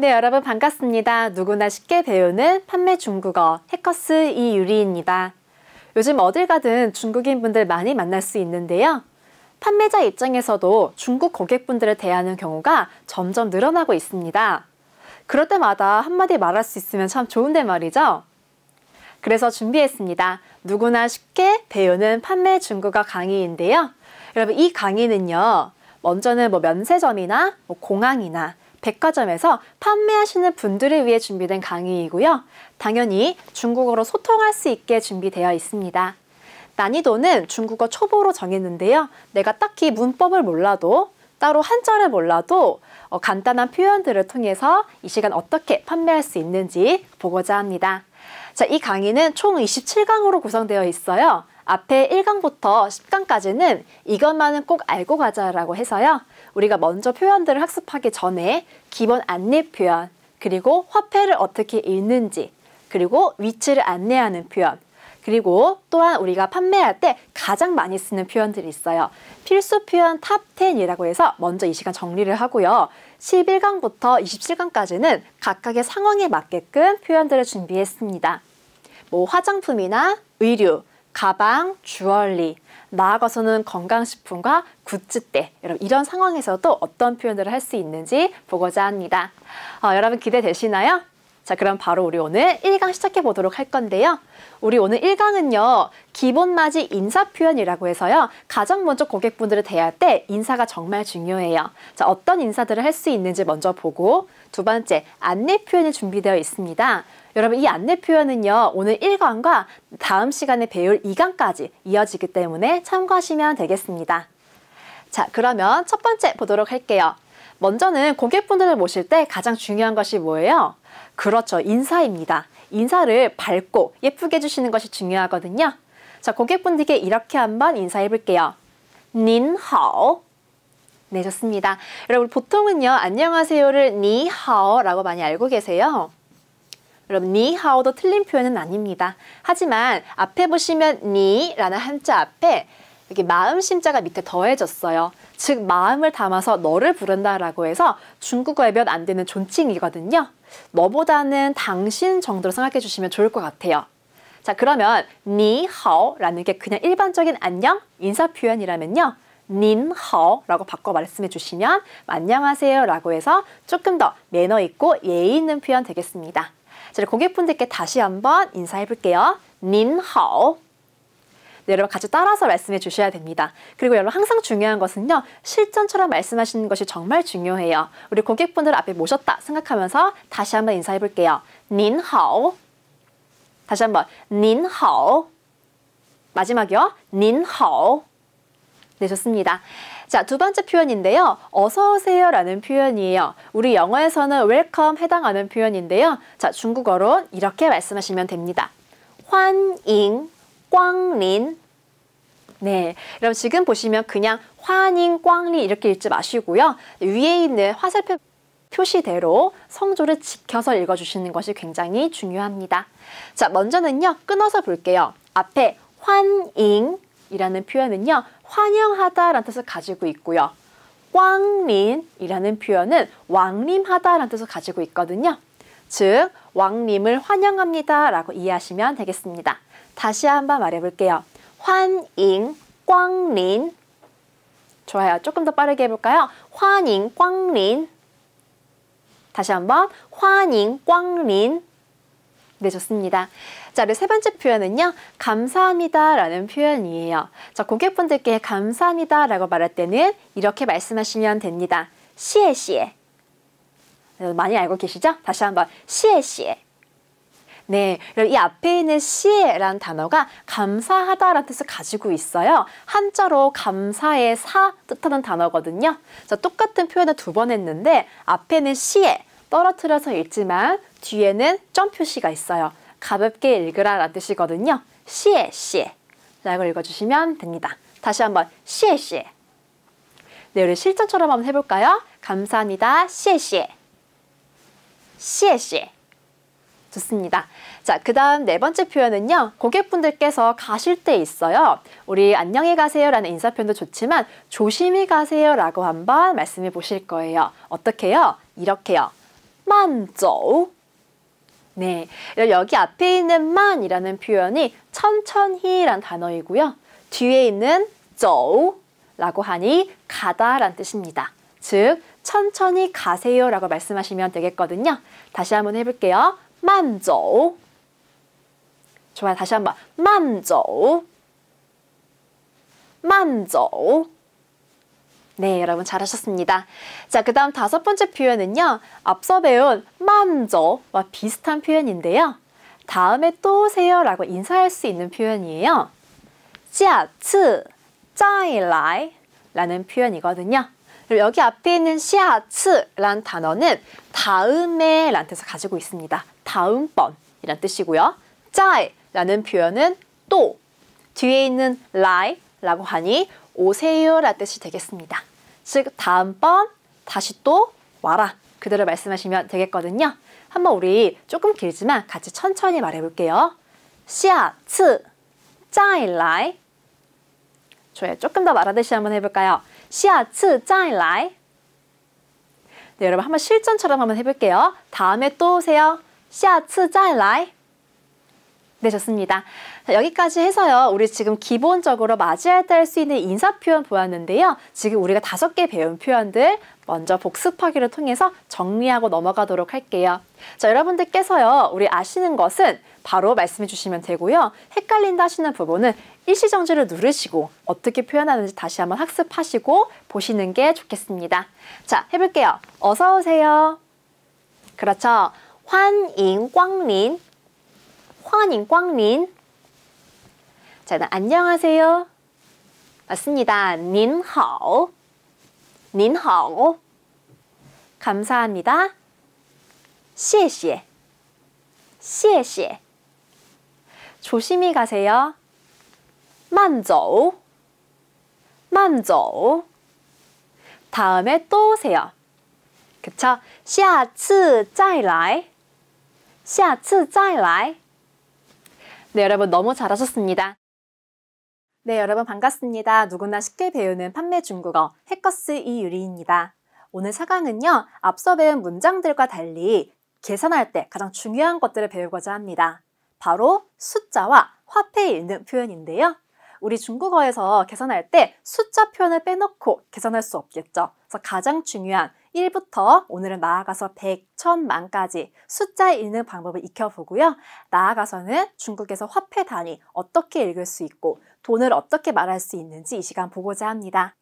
네, 여러분 반갑습니다. 누구나 쉽게 배우는 판매 중국어 해커스 이유리입니다. 요즘 어딜 가든 중국인분들 많이 만날 수 있는데요. 판매자 입장에서도 중국 고객분들을 대하는 경우가 점점 늘어나고 있습니다. 그럴 때마다 한마디 말할 수 있으면 참 좋은데 말이죠. 그래서 준비했습니다. 누구나 쉽게 배우는 판매 중국어 강의인데요. 여러분 이 강의는요. 먼저는 뭐 면세점이나 뭐 공항이나 백화점에서 판매하시는 분들을 위해 준비된 강의이고요. 당연히 중국어로 소통할 수 있게 준비되어 있습니다. 난이도는 중국어 초보로 정했는데요. 내가 딱히 문법을 몰라도 따로 한자를 몰라도 어, 간단한 표현들을 통해서 이 시간 어떻게 판매할 수 있는지 보고자 합니다. 자, 이 강의는 총 27강으로 구성되어 있어요. 앞에 1강부터 10강까지는 이것만은 꼭 알고 가자라고 해서요. 우리가 먼저 표현들을 학습하기 전에 기본 안내 표현, 그리고 화폐를 어떻게 읽는지, 그리고 위치를 안내하는 표현, 그리고 또한 우리가 판매할 때 가장 많이 쓰는 표현들이 있어요. 필수 표현 탑 10이라고 해서 먼저 이 시간 정리를 하고요. 11강부터 27강까지는 각각의 상황에 맞게끔 표현들을 준비했습니다. 뭐 화장품이나 의류, 가방, 주얼리, 나아가서는 건강식품과 굿즈때 여러분 이런 상황에서도 어떤 표현들을 할 수 있는지 보고자 합니다. 어, 여러분 기대되시나요? 자, 그럼 바로 우리 오늘 1강 시작해 보도록 할 건데요. 우리 오늘 1강은요. 기본 맞이 인사 표현이라고 해서요. 가장 먼저 고객분들을 대할 때 인사가 정말 중요해요. 자, 어떤 인사들을 할 수 있는지 먼저 보고 두 번째, 안내 표현이 준비되어 있습니다. 여러분 이 안내 표현은요. 오늘 1강과 다음 시간에 배울 2강까지 이어지기 때문에 참고하시면 되겠습니다. 자, 그러면 첫 번째 보도록 할게요. 먼저는 고객분들을 모실 때 가장 중요한 것이 뭐예요? 그렇죠. 인사입니다. 인사를 밝고 예쁘게 해주시는 것이 중요하거든요. 자, 고객분들께 이렇게 한번 인사해볼게요. 닌하오. 네, 좋습니다. 여러분, 보통은요, 안녕하세요를 니하오라고 많이 알고 계세요. 여러분, 니하오도 틀린 표현은 아닙니다. 하지만 앞에 보시면 니라는 한자 앞에 이렇게 마음 심자가 밑에 더해졌어요. 즉 마음을 담아서 너를 부른다라고 해서 중국어에 몇 안 되는 존칭이거든요. 너보다는 당신 정도로 생각해 주시면 좋을 것 같아요. 자 그러면 니하오라는 게 그냥 일반적인 안녕 인사 표현이라면요. 닌하오라고 바꿔 말씀해 주시면 안녕하세요라고 해서 조금 더 매너 있고 예의 있는 표현 되겠습니다. 자 고객분들께 다시 한번 인사해 볼게요. 닌하오 네, 여러분 같이 따라서 말씀해 주셔야 됩니다. 그리고 여러분 항상 중요한 것은요. 실전처럼 말씀하시는 것이 정말 중요해요. 우리 고객분들 앞에 모셨다 생각하면서 다시 한번 인사해 볼게요. 닌하오 다시 한번 닌하오 마지막이요. 닌하오 네, 좋습니다. 자, 두 번째 표현인데요. 어서오세요 라는 표현이에요. 우리 영어에서는 웰컴 해당하는 표현인데요. 자, 중국어로 이렇게 말씀하시면 됩니다. 환잉, 꽝린 네, 그럼 지금 보시면 그냥 환닝 꽝리 이렇게 읽지 마시고요. 위에 있는 화살표 표시대로 성조를 지켜서 읽어주시는 것이 굉장히 중요합니다. 자, 먼저는요. 끊어서 볼게요. 앞에 환잉이라는 표현은요. 환영하다라는 뜻을 가지고 있고요. 꽝린이라는 표현은 왕림하다라는 뜻을 가지고 있거든요. 즉, 왕림을 환영합니다라고 이해하시면 되겠습니다. 다시 한번 말해볼게요. 환잉 꽝린 좋아요. 조금 더 빠르게 해볼까요? 환잉 꽝린 다시 한번 환잉 꽝린 네, 좋습니다. 자, 네, 세 번째 표현은요. 감사합니다 라는 표현이에요. 자, 고객분들께 감사합니다 라고 말할 때는 이렇게 말씀하시면 됩니다. 시에 시에 많이 알고 계시죠? 다시 한번 시에 시에 네, 이 앞에 있는 시에라는 단어가 감사하다라는 뜻을 가지고 있어요. 한자로 감사의 사 뜻하는 단어거든요. 자, 똑같은 표현을 두 번 했는데 앞에는 시에 떨어뜨려서 읽지만 뒤에는 점 표시가 있어요. 가볍게 읽으라 라는 뜻이거든요. 시에 시에 라고 읽어주시면 됩니다. 다시 한번 시에 시에 네, 우리 실전처럼 한번 해볼까요? 감사합니다. 시에 시에 시에 시에 좋습니다. 자, 그 다음 네 번째 표현은요. 고객분들께서 가실 때 있어요. 우리 안녕히 가세요라는 인사표현도 좋지만 조심히 가세요라고 한번 말씀해 보실 거예요. 어떻게요? 이렇게요. 만조 네, 여기 앞에 있는 만이라는 표현이 천천히란 단어이고요. 뒤에 있는 쪼라고 하니 가다란 뜻입니다. 즉, 천천히 가세요라고 말씀하시면 되겠거든요. 다시 한번 해볼게요. 慢走. 좋아요. 다시 慢走.慢走. 네, 여러분 잘하셨습니다. 자, 그 다음 다섯 번째 표현은요. 앞서 배운 만저와 비슷한 표현인데요. 다음에 또 오세요 라고 인사할 수 있는 표현이에요. 下次再来 라는 표현이거든요. 여기 앞에 있는 下次란 단어는 다음에 란 뜻을 가지고 있습니다. 다음번 이란 뜻이고요. 짜이 라는 표현은 또 뒤에 있는 라이 라고 하니 오세요 라는 뜻이 되겠습니다. 즉 다음번 다시 또 와라 그대로 말씀하시면 되겠거든요. 한번 우리 조금 길지만 같이 천천히 말해볼게요. 下次再来 저희 조금 더 말하듯이 한번 해볼까요? 下次再来 네, 여러분 한번 실전처럼 한번 해볼게요. 다음에 또 오세요. 下次再来. 네, 좋습니다. 자, 여기까지 해서요. 우리 지금 기본적으로 맞이할 때 할 수 있는 인사 표현 보았는데요. 지금 우리가 다섯 개 배운 표현들 먼저 복습하기를 통해서 정리하고 넘어가도록 할게요. 자, 여러분들께서요. 우리 아시는 것은 바로 말씀해 주시면 되고요. 헷갈린다 하시는 부분은 일시정지를 누르시고 어떻게 표현하는지 다시 한번 학습하시고 보시는 게 좋겠습니다. 자, 해볼게요. 어서 오세요. 그렇죠. 환인꽝린 환인꽝린 자, 안녕하세요. 맞습니다. 닌하오 닌하오 감사합니다. 谢谢谢谢 조심히 가세요. 만조 만조 다음에 또 오세요. 그쵸? 下次再来下次再来. 네, 여러분 너무 잘하셨습니다. 네, 여러분 반갑습니다. 누구나 쉽게 배우는 판매 중국어 해커스 이유리입니다. 오늘 4강은요, 앞서 배운 문장들과 달리 계산할 때 가장 중요한 것들을 배우고자 합니다. 바로 숫자와 화폐 읽는 표현인데요. 우리 중국어에서 계산할 때 숫자 표현을 빼놓고 계산할 수 없겠죠. 그래서 가장 중요한 1부터 오늘은 나아가서 100, 1000만까지 숫자 에 읽는 방법을 익혀보고요. 나아가서는 중국에서 화폐 단위 어떻게 읽을 수 있고 돈을 어떻게 말할 수 있는지 이 시간 보고자 합니다.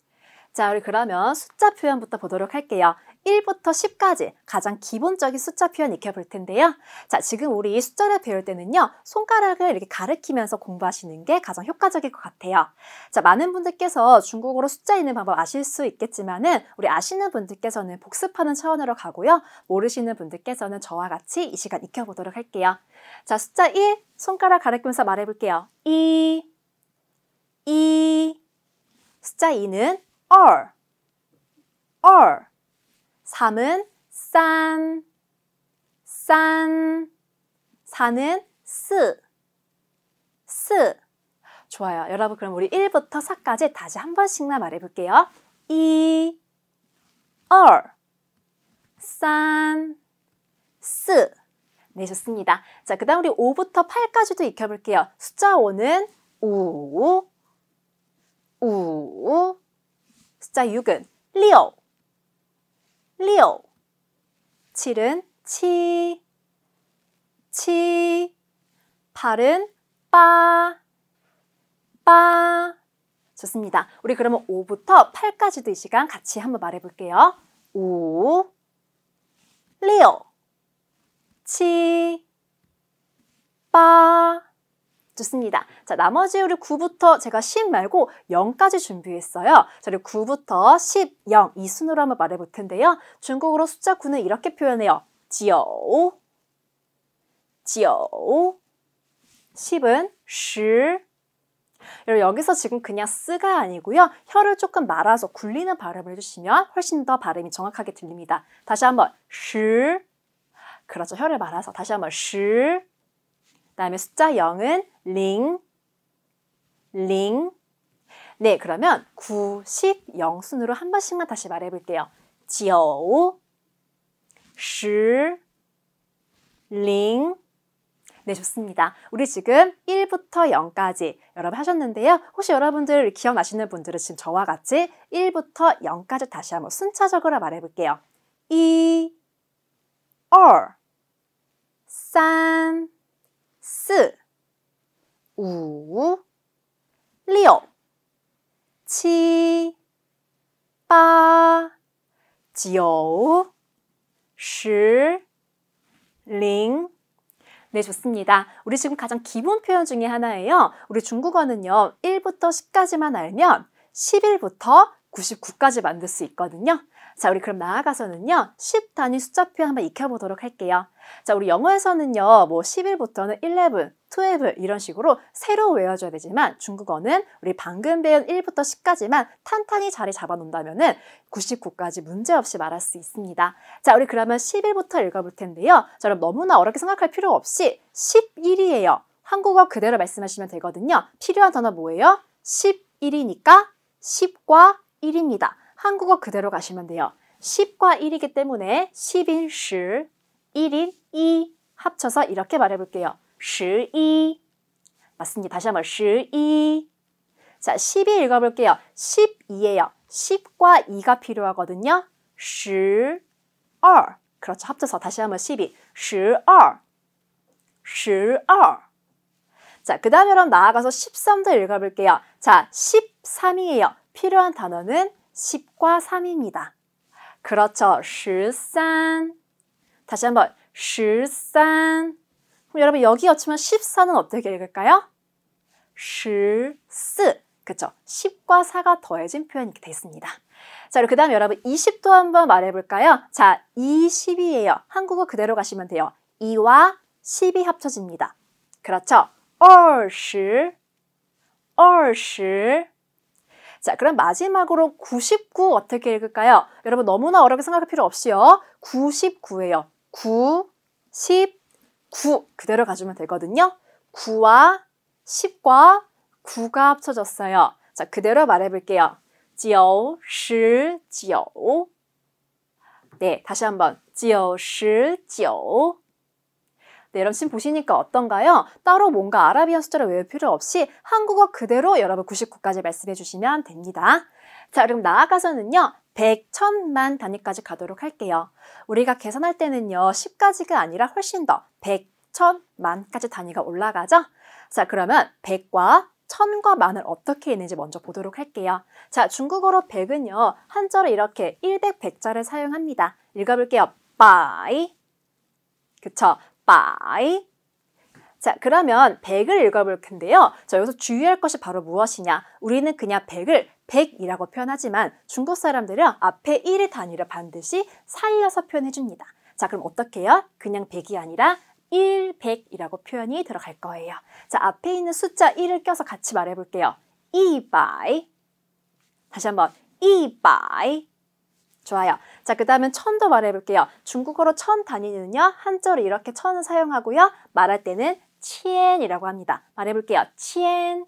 자, 우리 그러면 숫자 표현부터 보도록 할게요. 1부터 10까지 가장 기본적인 숫자 표현 익혀볼 텐데요. 자, 지금 우리 숫자를 배울 때는요. 손가락을 이렇게 가리키면서 공부하시는 게 가장 효과적일 것 같아요. 자, 많은 분들께서 중국어로 숫자 있는 방법 아실 수 있겠지만은 우리 아시는 분들께서는 복습하는 차원으로 가고요. 모르시는 분들께서는 저와 같이 이 시간 익혀보도록 할게요. 자, 숫자 1 손가락 가리키면서 말해볼게요. 2 2 숫자 2는 얼, 얼. 3은 싼, 싼. 4는 스, 스. 좋아요. 여러분 그럼 우리 1부터 4까지 다시 한 번씩만 말해볼게요. 이. 2, 3, 4. 네, 좋습니다. 자, 그 다음 우리 5부터 8까지도 익혀볼게요. 숫자 5는 우, 우, 숫자 6은 리오, 六，칠은 치, 치. 팔은 빠, 빠. 좋습니다. 우리 그러면 5부터 8까지도 이 시간 같이 한번 말해볼게요. 5, 6, 7, 8, 좋습니다. 자, 나머지 우리 9부터 제가 10 말고 0까지 준비했어요. 자, 우리 9부터 10, 0 이 순으로 한번 말해볼 텐데요. 중국어로 숫자 9는 이렇게 표현해요. 지오, 지오. 10은 1 여러분 여기서 지금 그냥 쓰가 아니고요. 혀를 조금 말아서 굴리는 발음을 해주시면 훨씬 더 발음이 정확하게 들립니다. 다시 한번 1 그렇죠. 혀를 말아서 다시 한번 1 다음에 숫자 0은 링, 링. 네, 그러면 9, 10, 0 순으로 한 번씩만 다시 말해 볼게요. 9, 10, 0. 네, 좋습니다. 우리 지금 1부터 0까지 여러분 하셨는데요. 혹시 여러분들 기억나시는 분들은 지금 저와 같이 1부터 0까지 다시 한번 순차적으로 말해 볼게요. 2, 2, 어, 3, 四、五、六、七、八、九、 시, 링. 네, 좋습니다. 우리 지금 가장 기본 표현 중에 하나예요. 우리 중국어는요, 1부터 10까지만 알면 11부터 99까지 만들 수 있거든요. 자, 우리 그럼 나아가서는요. 10 단위 숫자표 한번 익혀보도록 할게요. 자, 우리 영어에서는요. 뭐1 1부터는 11, 12 이런 식으로 새로 외워줘야 되지만 중국어는 우리 방금 배운 1부터 10까지만 탄탄히 자리 잡아놓는다면 은 99까지 문제없이 말할 수 있습니다. 자, 우리 그러면 10일부터 읽어볼 텐데요. 자, 그럼 너무나 어렵게 생각할 필요 없이 11이에요. 한국어 그대로 말씀하시면 되거든요. 필요한 단어 뭐예요? 11이니까 10과 1입니다. 한국어 그대로 가시면 돼요. 10과 1이기 때문에 10인 10, 1인 2 합쳐서 이렇게 말해볼게요. 12 맞습니다. 다시 한번 12 자, 12 읽어볼게요. 12예요. 10과 2가 필요하거든요. 12 그렇죠. 합쳐서 다시 한번 12 12 12 자, 그 다음에 러분 나아가서 13도 읽어볼게요. 자, 13이에요. 필요한 단어는 10과 3입니다. 그렇죠. 13. 다시 한번 13. 그럼 여러분 여기 어치면 14는 어떻게 읽을까요? 14. 그렇죠. 10과 4가 더해진 표현이 되어 습니다 자, 그 다음 에 여러분 20도 한번 말해볼까요? 자, 20이에요. 한국어 그대로 가시면 돼요. 2와 10이 합쳐집니다. 그렇죠. 20, 20, 자, 그럼 마지막으로 99 어떻게 읽을까요? 여러분 너무나 어렵게 생각할 필요 없이요. 99예요. 9, 10, 9 그대로 가주면 되거든요. 9와 10과 9가 합쳐졌어요. 자, 그대로 말해볼게요. 9, 10, 9 네, 다시 한번 99 네, 여러분 지금 보시니까 어떤가요? 따로 뭔가 아라비아 숫자를 외울 필요 없이 한국어 그대로 여러분 99까지 말씀해 주시면 됩니다. 자, 그럼 나아가서는요. 100, 1000만 단위까지 가도록 할게요. 우리가 계산할 때는요. 10까지가 아니라 훨씬 더 100, 1000만까지 단위가 올라가죠? 자, 그러면 100과 천과 만을 어떻게 있는지 먼저 보도록 할게요. 자, 중국어로 백은요, 한자로 이렇게 100, 100자를 사용합니다. 읽어볼게요. 바이 그쵸? by 자, 그러면 100을 읽어볼 텐데요. 자, 여기서 주의할 것이 바로 무엇이냐? 우리는 그냥 100을 100이라고 표현하지만 중국 사람들은 앞에 1의 단위를 반드시 살려서 표현해줍니다. 자, 그럼 어떻게 해요? 그냥 100이 아니라 1, 100이라고 표현이 들어갈 거예요. 자, 앞에 있는 숫자 1을 껴서 같이 말해볼게요. 이0 e 0 다시 한번 이0 e 0 좋아요. 자, 그 다음은 천도 말해볼게요. 중국어로 천 단위는요, 한자로 이렇게 천을 사용하고요. 말할 때는 치엔이라고 합니다. 말해볼게요. 치엔.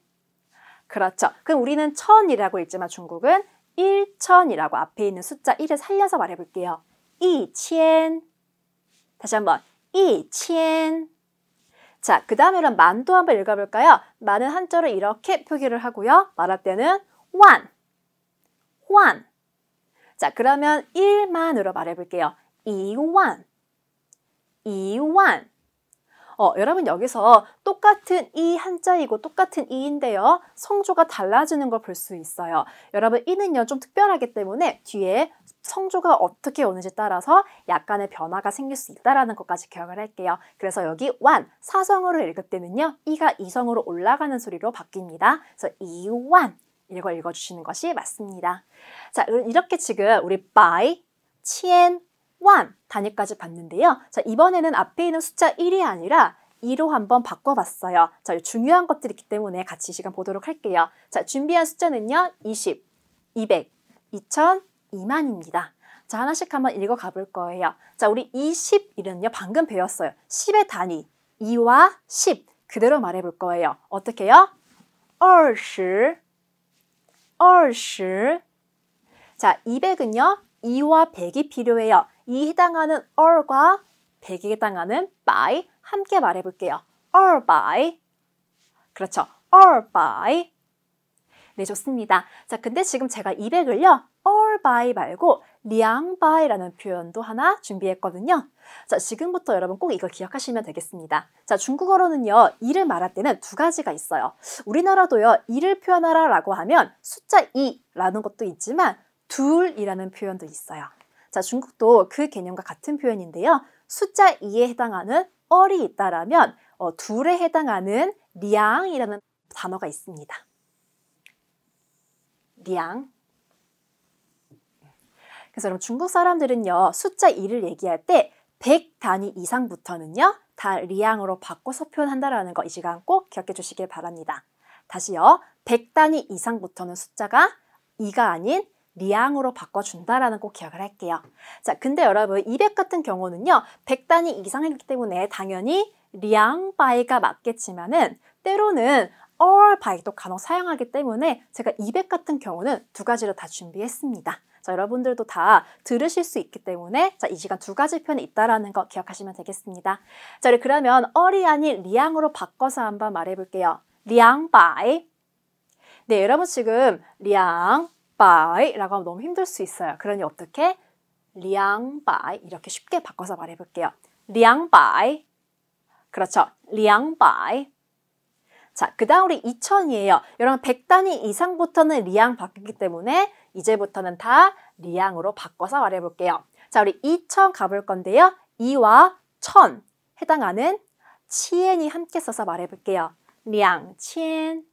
그렇죠. 그럼 우리는 천이라고 했지만 중국은 일천이라고 앞에 있는 숫자 1을 살려서 말해볼게요. 이치엔. 다시 한번. 이치엔. 자, 그 다음에는 만도 한번 읽어볼까요? 만은 한자로 이렇게 표기를 하고요. 말할 때는 완. 완. 자, 그러면 1만으로 말해볼게요. 2만, 2만. 어, 여러분 여기서 똑같은 이 한자이고 똑같은 이인데요. 성조가 달라지는 걸 볼 수 있어요. 여러분 이는요 좀 특별하기 때문에 뒤에 성조가 어떻게 오는지 따라서 약간의 변화가 생길 수있다는 것까지 기억을 할게요. 그래서 여기 완, 사성으로 읽을 때는요. 이가 이성으로 올라가는 소리로 바뀝니다. 그래서 이완, 이걸 읽어주시는 것이 맞습니다. 자, 이렇게 지금 우리 by, 치엔, 완 단위까지 봤는데요. 자, 이번에는 앞에 있는 숫자 1이 아니라 2로 한번 바꿔봤어요. 자, 중요한 것들이 있기 때문에 같이 시간 보도록 할게요. 자, 준비한 숫자는요. 20, 200, 2000, 2만입니다. 자, 하나씩 한번 읽어가 볼 거예요. 자, 우리 20일은요. 방금 배웠어요. 10의 단위, 2와 10 그대로 말해 볼 거예요. 어떻게요? 20, 二十. 자, 200은요. 2와 100이 필요해요. 2 해당하는 얼과 100에 해당하는 by 함께 말해 볼게요. 얼 by. 그렇죠. 얼 by. 네, 좋습니다. 자, 근데 지금 제가 200을요. all by 말고 리앙바이라는 표현도 하나 준비했거든요. 자, 지금부터 여러분 꼭 이걸 기억하시면 되겠습니다. 자, 중국어로는요, 이를 말할 때는 두 가지가 있어요. 우리나라도요, 이를 표현하라 라고 하면 숫자 2라는 것도 있지만 둘이라는 표현도 있어요. 자, 중국도 그 개념과 같은 표현인데요. 숫자 2에 해당하는 얼이 있다라면 어, 둘에 해당하는 리앙이라는 단어가 있습니다. 리앙 그래서 그럼 중국 사람들은요, 숫자 2를 얘기할 때 100단위 이상부터는요, 다 리앙으로 바꿔서 표현한다라는 거 이 시간 꼭 기억해 주시길 바랍니다. 다시요, 100단위 이상부터는 숫자가 2가 아닌 리앙으로 바꿔준다라는 꼭 기억을 할게요. 자, 근데 여러분 200 같은 경우는요, 100단위 이상이기 때문에 당연히 리앙 바이가 맞겠지만은 때로는 all 바이도 간혹 사용하기 때문에 제가 200 같은 경우는 두가지로다 준비했습니다. 자, 여러분들도 다 들으실 수 있기 때문에 자, 이 시간 두 가지 편이 있다라는 거 기억하시면 되겠습니다. 자, 그러면 어리 아니 리앙으로 바꿔서 한번 말해 볼게요. 리앙 바이. 네, 여러분 지금 리앙 바이라고 하면 너무 힘들 수 있어요. 그러니 어떻게 리앙 바이 이렇게 쉽게 바꿔서 말해 볼게요. 리앙 바이. 그렇죠. 리앙 바이. 자, 그 다음 우리 2000이에요. 여러분 100단위 이상부터는 리앙 바뀌기 때문에 이제부터는 다 리앙으로 바꿔서 말해볼게요. 자, 우리 2천 가볼 건데요. 2와 천 해당하는 치엔이 함께 써서 말해볼게요. 량 치엔,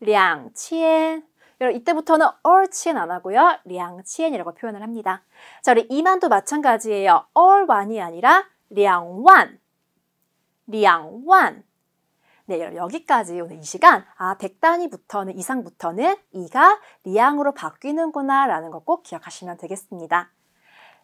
량 치엔. 여러분 이때부터는 얼치엔 안 하고요. 량치엔이라고 표현을 합니다. 자, 우리 이만도 마찬가지예요. 얼완이 아니라 리앙완, 량완 네, 여러분 여기까지 오늘 이 시간 아 100단위부터는 이상부터는 이가 리앙으로 바뀌는구나 라는 거 꼭 기억하시면 되겠습니다.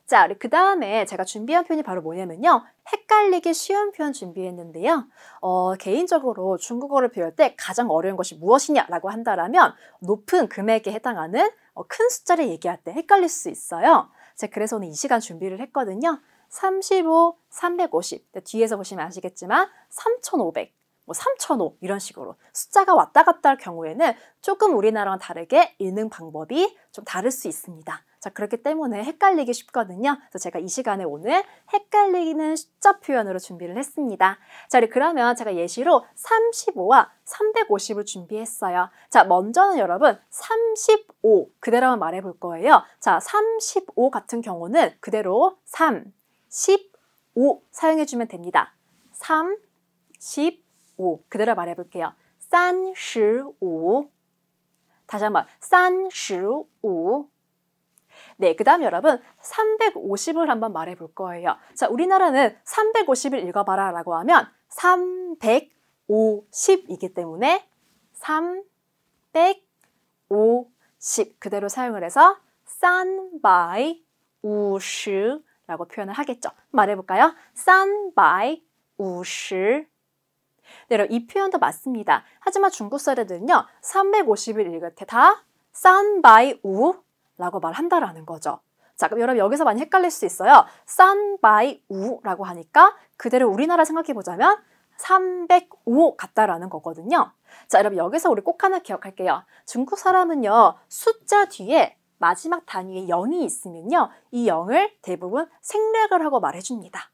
자, 우리 그 다음에 제가 준비한 표현이 바로 뭐냐면요. 헷갈리기 쉬운 표현 준비했는데요. 어, 개인적으로 중국어를 배울 때 가장 어려운 것이 무엇이냐라고 한다라면 높은 금액에 해당하는 어, 큰 숫자를 얘기할 때 헷갈릴 수 있어요. 제가 그래서 오늘 이 시간 준비를 했거든요. 35, 350. 뒤에서 보시면 아시겠지만 3,500. 뭐 3,000호 이런 식으로 숫자가 왔다 갔다 할 경우에는 조금 우리나라와 다르게 예는 방법이 좀 다를 수 있습니다. 자, 그렇기 때문에 헷갈리기 쉽거든요. 그래서 제가 이 시간에 오늘 헷갈리는 숫자 표현으로 준비를 했습니다. 자, 그러면 제가 예시로 35와 350을 준비했어요. 자, 먼저는 여러분 35 그대로 만 말해 볼 거예요. 자, 35 같은 경우는 그대로 3, 15 사용해 주면 됩니다. 3, 15 오. 그대로 말해볼게요. 35. 다시 한번 35. 네, 그 다음 여러분 350을 한번 말해볼 거예요. 자, 우리나라는 350을 읽어봐라 라고 하면 350이기 때문에 350 그대로 사용을 해서 싼 바이 우슈 라고 표현을 하겠죠. 말해볼까요? 싼 바이 우슈 네, 이 표현도 맞습니다. 하지만 중국 사례들은요, 350일 읽을 때다산 바이 우라고 말한다라는 거죠. 자, 그럼 여러분 여기서 많이 헷갈릴 수 있어요. 산 바이 우라고 하니까 그대로 우리나라 생각해 보자면 305 같다라는 거거든요. 자, 여러분 여기서 우리 꼭 하나 기억할게요. 중국 사람은요, 숫자 뒤에 마지막 단위에 0이 있으면요, 이 0을 대부분 생략을 하고 말해줍니다.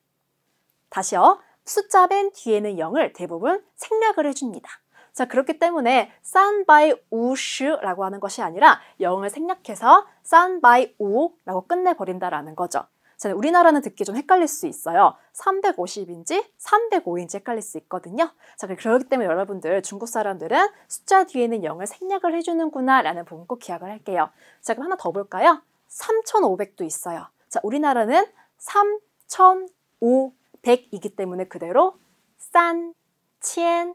다시요. 숫자 맨 뒤에는 0을 대부분 생략을 해줍니다. 자 그렇기 때문에 싼 바이 우슈라고 하는 것이 아니라 0을 생략해서 싼 바이 우라고 끝내버린다라는 거죠. 자, 우리나라는 듣기 좀 헷갈릴 수 있어요. 350인지 305인지 헷갈릴 수 있거든요. 자, 그, 그렇기 때문에 여러분들 중국 사람들은 숫자 뒤에는 0을 생략을 해주는구나 라는 부분 꼭 기억을 할게요. 자, 그럼 하나 더 볼까요? 3,500도 있어요. 자, 우리나라는 3,005 백이기 때문에 그대로 싼, 치엔,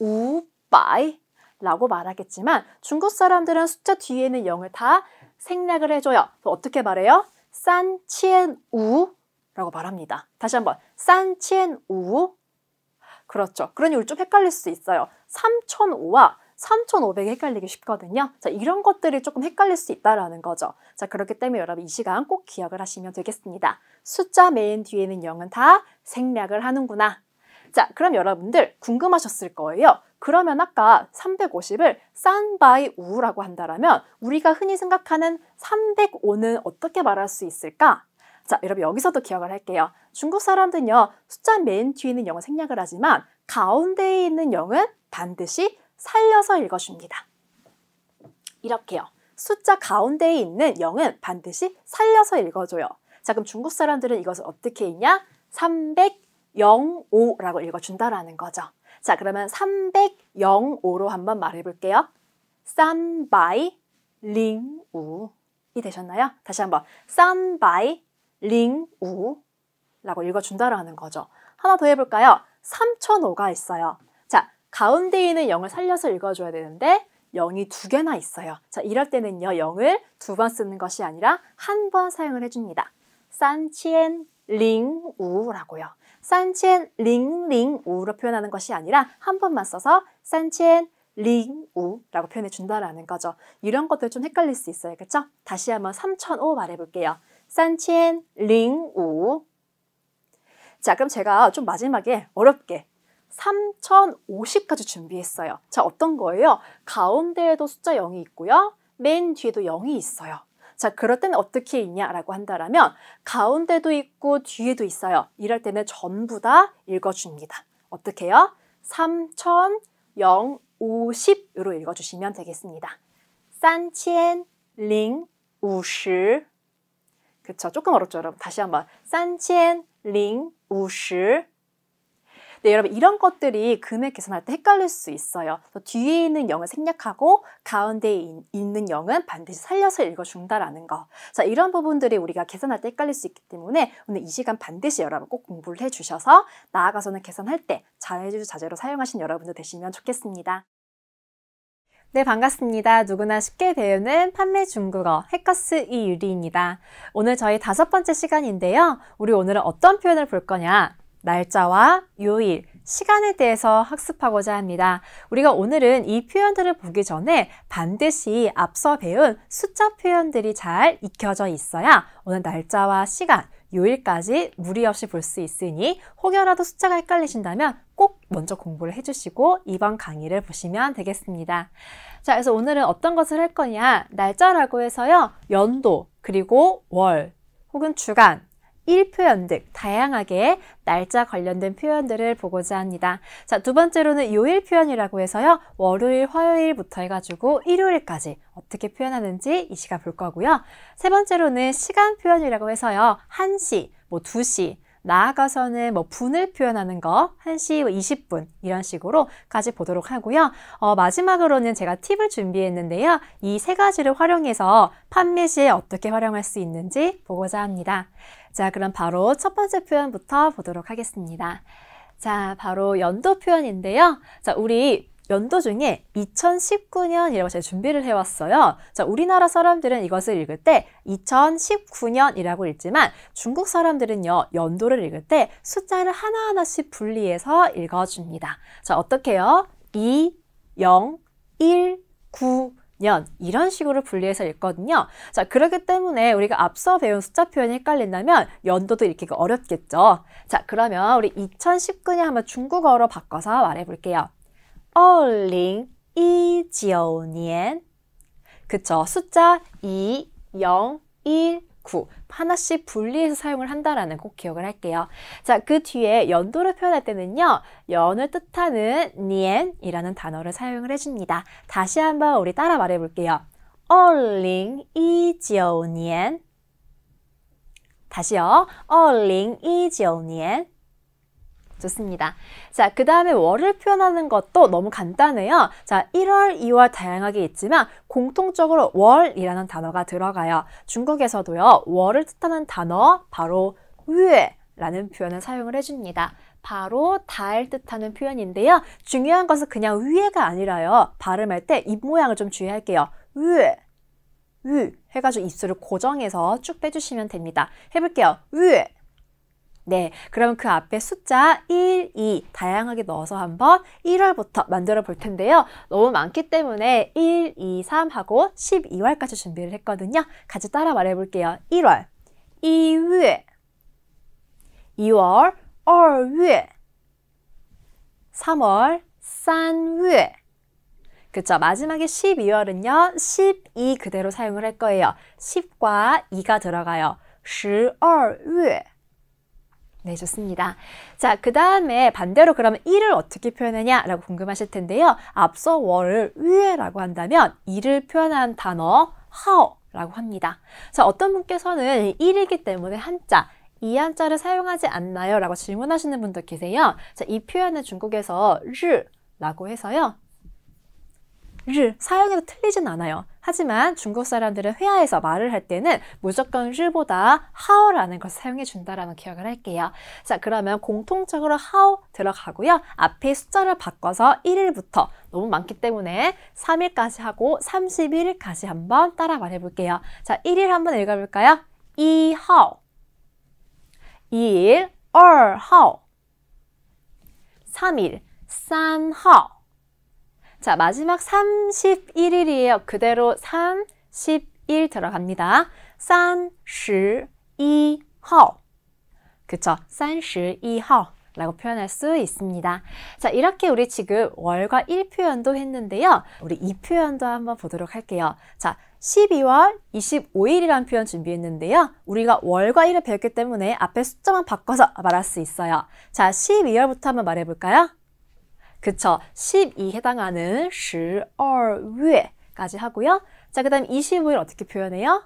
우, 빠이 라고 말하겠지만 중국 사람들은 숫자 뒤에 는영을다 생략을 해줘요. 어떻게 말해요? 싼, 치우 라고 말합니다. 다시 한번 싼, 치우 그렇죠. 그러니 우리 좀 헷갈릴 수 있어요. 3,005와 3,500이 헷갈리기 쉽거든요. 자, 이런 것들이 조금 헷갈릴 수 있다라는 거죠. 자, 그렇기 때문에 여러분 이 시간 꼭 기억을 하시면 되겠습니다. 숫자 맨 뒤에는 0은 다 생략을 하는구나. 자, 그럼 여러분들 궁금하셨을 거예요. 그러면 아까 350을 싼 바이 우라고 한다면 우리가 흔히 생각하는 305는 어떻게 말할 수 있을까? 자, 여러분 여기서도 기억을 할게요. 중국 사람들은요, 숫자 맨 뒤에 있는 0은 생략을 하지만 가운데에 있는 0은 반드시 살려서 읽어줍니다. 이렇게요. 숫자 가운데에 있는 0은 반드시 살려서 읽어줘요. 자 그럼 중국 사람들은 이것을 어떻게 읽냐? 305라고 읽어준다라는 거죠. 자 그러면 305로 한번 말해볼게요. 305이 되셨나요? 다시 한번 305라고 읽어준다라는 거죠. 하나 더 해볼까요? 3005가 있어요. 가운데 있는 0을 살려서 읽어줘야 되는데 0이 두 개나 있어요. 자, 이럴 때는요, 0을 두 번 쓰는 것이 아니라 한 번 사용을 해줍니다. 산치엔 링우라고요. 산치엔 링링우로 표현하는 것이 아니라 한 번만 써서 산치엔 링우라고 표현해 준다라는 거죠. 이런 것들 좀 헷갈릴 수 있어요. 그렇죠? 다시 한번 3005 말해 볼게요. 산치엔 링우. 자, 그럼 제가 좀 마지막에 어렵게 3,050까지 준비했어요. 자, 어떤 거예요? 가운데에도 숫자 0이 있고요. 맨 뒤에도 0이 있어요. 자, 그럴 때는 어떻게 있냐라고 한다면 가운데도 있고 뒤에도 있어요. 이럴 때는 전부 다 읽어줍니다. 어떻게 해요? 3,050으로 읽어주시면 되겠습니다. 3,050 그쵸, 조금 어렵죠, 여러분? 다시 한번 3,050 네, 여러분 이런 것들이 금액 계산할 때 헷갈릴 수 있어요. 뒤에 있는 0을 생략하고 가운데에 있는 0은 반드시 살려서 읽어준다라는 거. 자, 이런 부분들이 우리가 계산할 때 헷갈릴 수 있기 때문에 오늘 이 시간 반드시 여러분 꼭 공부를 해주셔서 나아가서는 계산할 때 자해주 자재로 사용하신 여러분들 되시면 좋겠습니다. 네, 반갑습니다. 누구나 쉽게 배우는 판매 중국어 해커스 이유리입니다. 오늘 저희 다섯 번째 시간인데요. 우리 오늘은 어떤 표현을 볼 거냐? 날짜와 요일, 시간에 대해서 학습하고자 합니다. 우리가 오늘은 이 표현들을 보기 전에 반드시 앞서 배운 숫자 표현들이 잘 익혀져 있어야 오늘 날짜와 시간, 요일까지 무리 없이 볼 수 있으니 혹여라도 숫자가 헷갈리신다면 꼭 먼저 공부를 해주시고 이번 강의를 보시면 되겠습니다. 자, 그래서 오늘은 어떤 것을 할 거냐? 날짜라고 해서요, 연도, 그리고 월, 혹은 주간, 일표현 등 다양하게 날짜 관련된 표현들을 보고자 합니다. 자, 두 번째로는 요일 표현이라고 해서요. 월요일, 화요일부터 해가지고 일요일까지 어떻게 표현하는지 이 시간 볼 거고요. 세 번째로는 시간 표현이라고 해서요. 1시, 뭐 2시, 나아가서는 뭐 분을 표현하는 거 1시 20분 뭐 이런 식으로까지 보도록 하고요. 어, 마지막으로는 제가 팁을 준비했는데요. 이 세 가지를 활용해서 판매 시에 어떻게 활용할 수 있는지 보고자 합니다. 자, 그럼 바로 첫 번째 표현부터 보도록 하겠습니다. 자, 바로 연도 표현인데요. 자, 우리 연도 중에 2019년이라고 제가 준비를 해왔어요. 자, 우리나라 사람들은 이것을 읽을 때 2019년이라고 읽지만 중국 사람들은요, 연도를 읽을 때 숫자를 하나하나씩 분리해서 읽어줍니다. 자, 어떻게요? 2, 0, 1, 9년 이런 식으로 분리해서 읽거든요. 자, 그렇기 때문에 우리가 앞서 배운 숫자 표현이 헷갈린다면 연도도 읽기가 어렵겠죠. 자, 그러면 우리 2019년 한번 중국어로 바꿔서 말해 볼게요. 2019년 그쵸? 숫자 2, 0, 1 9 하나씩 분리해서 사용을 한다라는 꼭 기억을 할게요. 자, 그 뒤에 연도를 표현할 때는요. 연을 뜻하는 니엔이라는 단어를 사용을 해줍니다. 다시 한번 우리 따라 말해볼게요. 얼링 이지1니엔 다시요. 얼링 이지1니엔 좋습니다. 자, 그 다음에 월을 표현하는 것도 너무 간단해요. 자, 1월, 2월 다양하게 있지만 공통적으로 월이라는 단어가 들어가요. 중국에서도요, 월을 뜻하는 단어 바로 위에라는 표현을 사용을 해줍니다. 바로 달 뜻하는 표현인데요. 중요한 것은 그냥 위에가 아니라요. 발음할 때 입 모양을 좀 주의할게요. 위에, 위 해가지고 입술을 고정해서 쭉 빼주시면 됩니다. 해볼게요. 위에, 네, 그럼 그 앞에 숫자 1, 2 다양하게 넣어서 한번 1월부터 만들어 볼 텐데요. 너무 많기 때문에 1, 2, 3 하고 12월까지 준비를 했거든요. 같이 따라 말해 볼게요. 1월, 2월, 2월, 2월, 3월, 3월, 그쵸. 마지막에 12월은요. 12 그대로 사용을 할 거예요. 10과 2가 들어가요. 12월 네, 좋습니다. 자, 그 다음에 반대로 그러면 이를 어떻게 표현하냐라고 궁금하실 텐데요. 앞서 월을 위에라고 한다면 이를 표현한 단어 how 라고 합니다. 자, 어떤 분께서는 일이기 때문에 한자, 이 한자를 사용하지 않나요? 라고 질문하시는 분도 계세요. 자, 이 표현은 중국에서 르라고 해서요. 르 사용해도 틀리진 않아요. 하지만 중국 사람들은 회화에서 말을 할 때는 무조건 슈보다 하오라는 것을 사용해 준다라는 기억을 할게요. 자, 그러면 공통적으로 하오 들어가고요. 앞에 숫자를 바꿔서 1일부터 너무 많기 때문에 3일까지 하고 31일까지 한번 따라 말해 볼게요. 자, 1일 한번 읽어 볼까요? 2하2 1, 2号 3일, 3号 자, 마지막 31일이에요. 그대로 31 들어갑니다. 31号. 그쵸? 31号. 라고 표현할 수 있습니다. 자, 이렇게 우리 지금 월과 일 표현도 했는데요. 우리 이 표현도 한번 보도록 할게요. 자, 12월 2 5일이란 표현 준비했는데요. 우리가 월과 일을 배웠기 때문에 앞에 숫자만 바꿔서 말할 수 있어요. 자, 12월부터 한번 말해볼까요? 그쵸. 1 2이 해당하는 12月까지 하고요. 자, 그 다음 25일 어떻게 표현해요?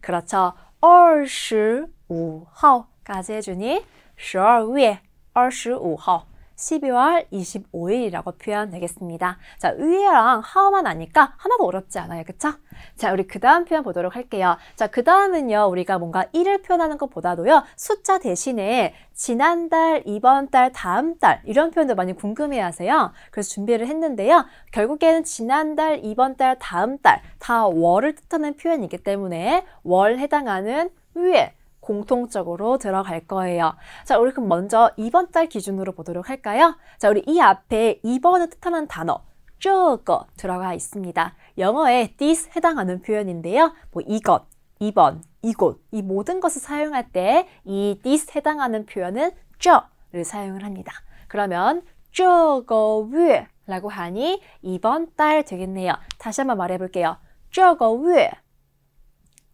그렇죠. 25号까지 해주니 12月25号 12월 25일이라고 표현되겠습니다. 자, 의외랑 하어만 아니까 하나도 어렵지 않아요. 그쵸? 자, 우리 그 다음 표현 보도록 할게요. 자, 그 다음은요, 우리가 뭔가 일을 표현하는 것보다도요, 숫자 대신에 지난달, 이번 달, 다음 달, 이런 표현도 많이 궁금해 하세요. 그래서 준비를 했는데요. 결국에는 지난달, 이번 달, 다음 달, 다 월을 뜻하는 표현이기 때문에 월 해당하는 위에 공통적으로 들어갈 거예요. 자, 우리 그럼 먼저 이번 달 기준으로 보도록 할까요? 자, 우리 이 앞에 2번을 뜻하는 단어 저거 들어가 있습니다. 영어에 this 해당하는 표현인데요. 뭐 이것, 이번, 이곳, 이 모든 것을 사용할 때 이 this 해당하는 표현은 저를 사용을 합니다. 그러면 저거 왜 라고 하니 이번 달 되겠네요. 다시 한번 말해볼게요. 저거 왜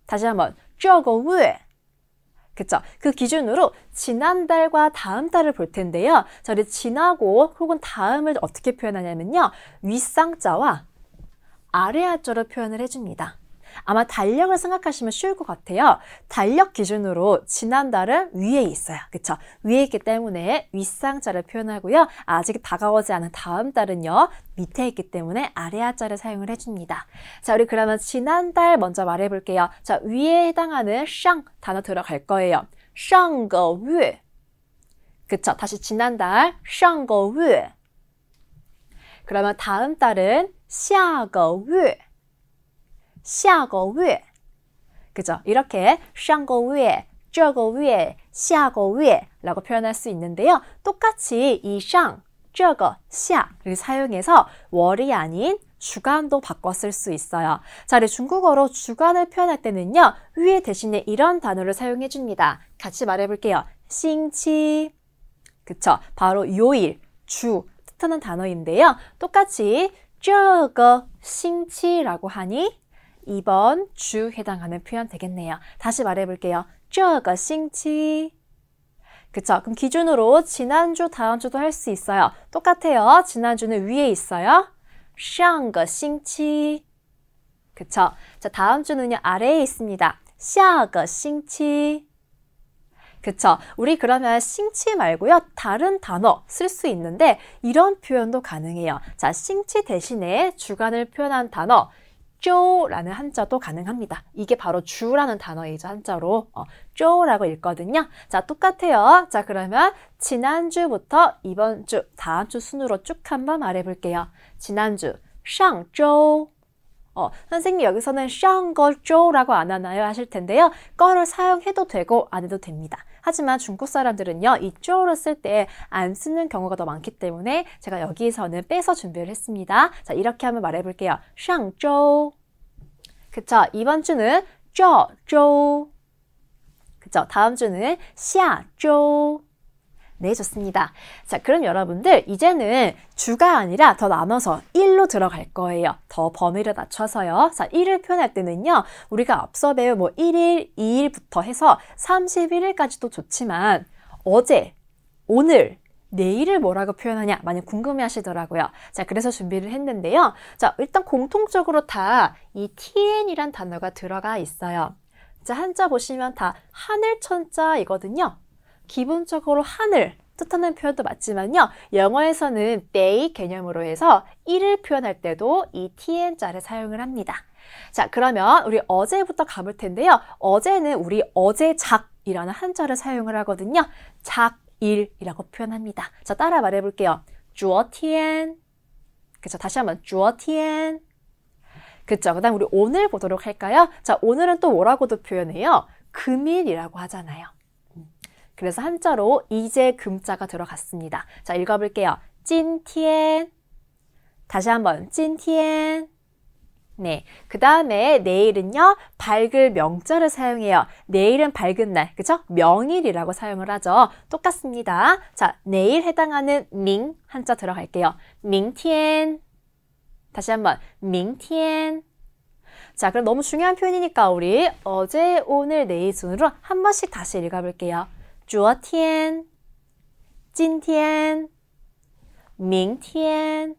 다시 한번 저거 왜 그쵸? 그 기준으로 지난달과 다음 달을 볼 텐데요. 저를 지나고 혹은 다음을 어떻게 표현하냐면요. 윗상자와 아래 하자로 표현을 해줍니다. 아마 달력을 생각하시면 쉬울 것 같아요. 달력 기준으로 지난달은 위에 있어요. 그쵸? 위에 있기 때문에 윗상자를 표현하고요. 아직 다가오지 않은 다음 달은요. 밑에 있기 때문에 아래아자를 사용을 해줍니다. 자, 우리 그러면 지난달 먼저 말해볼게요. 자, 위에 해당하는 샹 단어 들어갈 거예요. 上个月 그쵸? 다시 지난달 上个月 그러면 다음 달은 下个月下个月. 그죠? 이렇게 上个月,这个月, 下个月라고 표현할 수 있는데요. 똑같이 이상, 这个, 下를 사용해서 월이 아닌 주간도 바꿨을수 있어요. 자, 우리 중국어로 주간을 표현할 때는요. 위에 대신에 이런 단어를 사용해 줍니다. 같이 말해 볼게요. 싱치. 그쵸? 바로 요일, 주 뜻하는 단어인데요. 똑같이 这个星期라고 하니 이번주 해당하는 표현 되겠네요. 다시 말해 볼게요. 这个星期 그쵸? 그럼 기준으로 지난주, 다음주도 할 수 있어요. 똑같아요. 지난주는 위에 있어요. 上个星期 그쵸? 자, 다음주는요. 아래에 있습니다. 下个星期 그쵸? 우리 그러면 싱치 말고요. 다른 단어 쓸 수 있는데 이런 표현도 가능해요. 자, 싱치 대신에 주간을 표현한 단어 쪼라는 한자도 가능합니다. 이게 바로 주라는 단어이죠. 한자로 어, 쪼라고 읽거든요. 자, 똑같아요. 자, 그러면 지난주부터 이번 주, 다음 주 순으로 쭉 한번 말해볼게요. 지난주, 상쪼 어, 선생님 여기서는 샹걸쪼라고 안 하나요? 하실 텐데요. 거를 사용해도 되고 안 해도 됩니다. 하지만 중국 사람들은요 이쪼로쓸 때 안 쓰는 경우가 더 많기 때문에 제가 여기서는 빼서 준비를 했습니다. 자 이렇게 한번 말해볼게요. 샹쪼 그쵸? 이번 주는 쪼쪼 그쵸? 다음 주는 샤쪼 네, 좋습니다. 자, 그럼 여러분들 이제는 주가 아니라 더 나눠서 1로 들어갈 거예요. 더 범위를 낮춰서요. 자, 1을 표현할 때는요. 우리가 앞서 배운 뭐 1일, 2일부터 해서 31일까지도 좋지만 어제, 오늘, 내일을 뭐라고 표현하냐 많이 궁금해 하시더라고요. 자, 그래서 준비를 했는데요. 자, 일단 공통적으로 다 이 tn이란 단어가 들어가 있어요. 자, 한자 보시면 다 하늘 천자이거든요. 기본적으로 하늘 뜻하는 표현도 맞지만요. 영어에서는 day 개념으로 해서 일을 표현할 때도 이 tn자를 사용을 합니다. 자, 그러면 우리 어제부터 가볼 텐데요. 어제는 우리 어제작이라는 한자를 사용을 하거든요. 작일이라고 표현합니다. 자, 따라 말해 볼게요. 주어 tn 그쵸, 다시 한번 주어 tn 그쵸, 그 다음 우리 오늘 보도록 할까요? 자, 오늘은 또 뭐라고도 표현해요? 금일이라고 하잖아요. 그래서 한자로 이제 금자가 들어갔습니다. 자, 읽어볼게요. 찐티엔. 다시 한번 찐티엔. 네. 그 다음에 내일은요, 밝을 명자를 사용해요. 내일은 밝은 날, 그쵸? 명일이라고 사용을 하죠. 똑같습니다. 자, 내일 해당하는 밍 한자 들어갈게요. 밍티엔. 다시 한번, 밍티엔. 자, 그럼 너무 중요한 표현이니까 우리 어제, 오늘, 내일 순으로 한 번씩 다시 읽어볼게요. 昨天、今天、明天.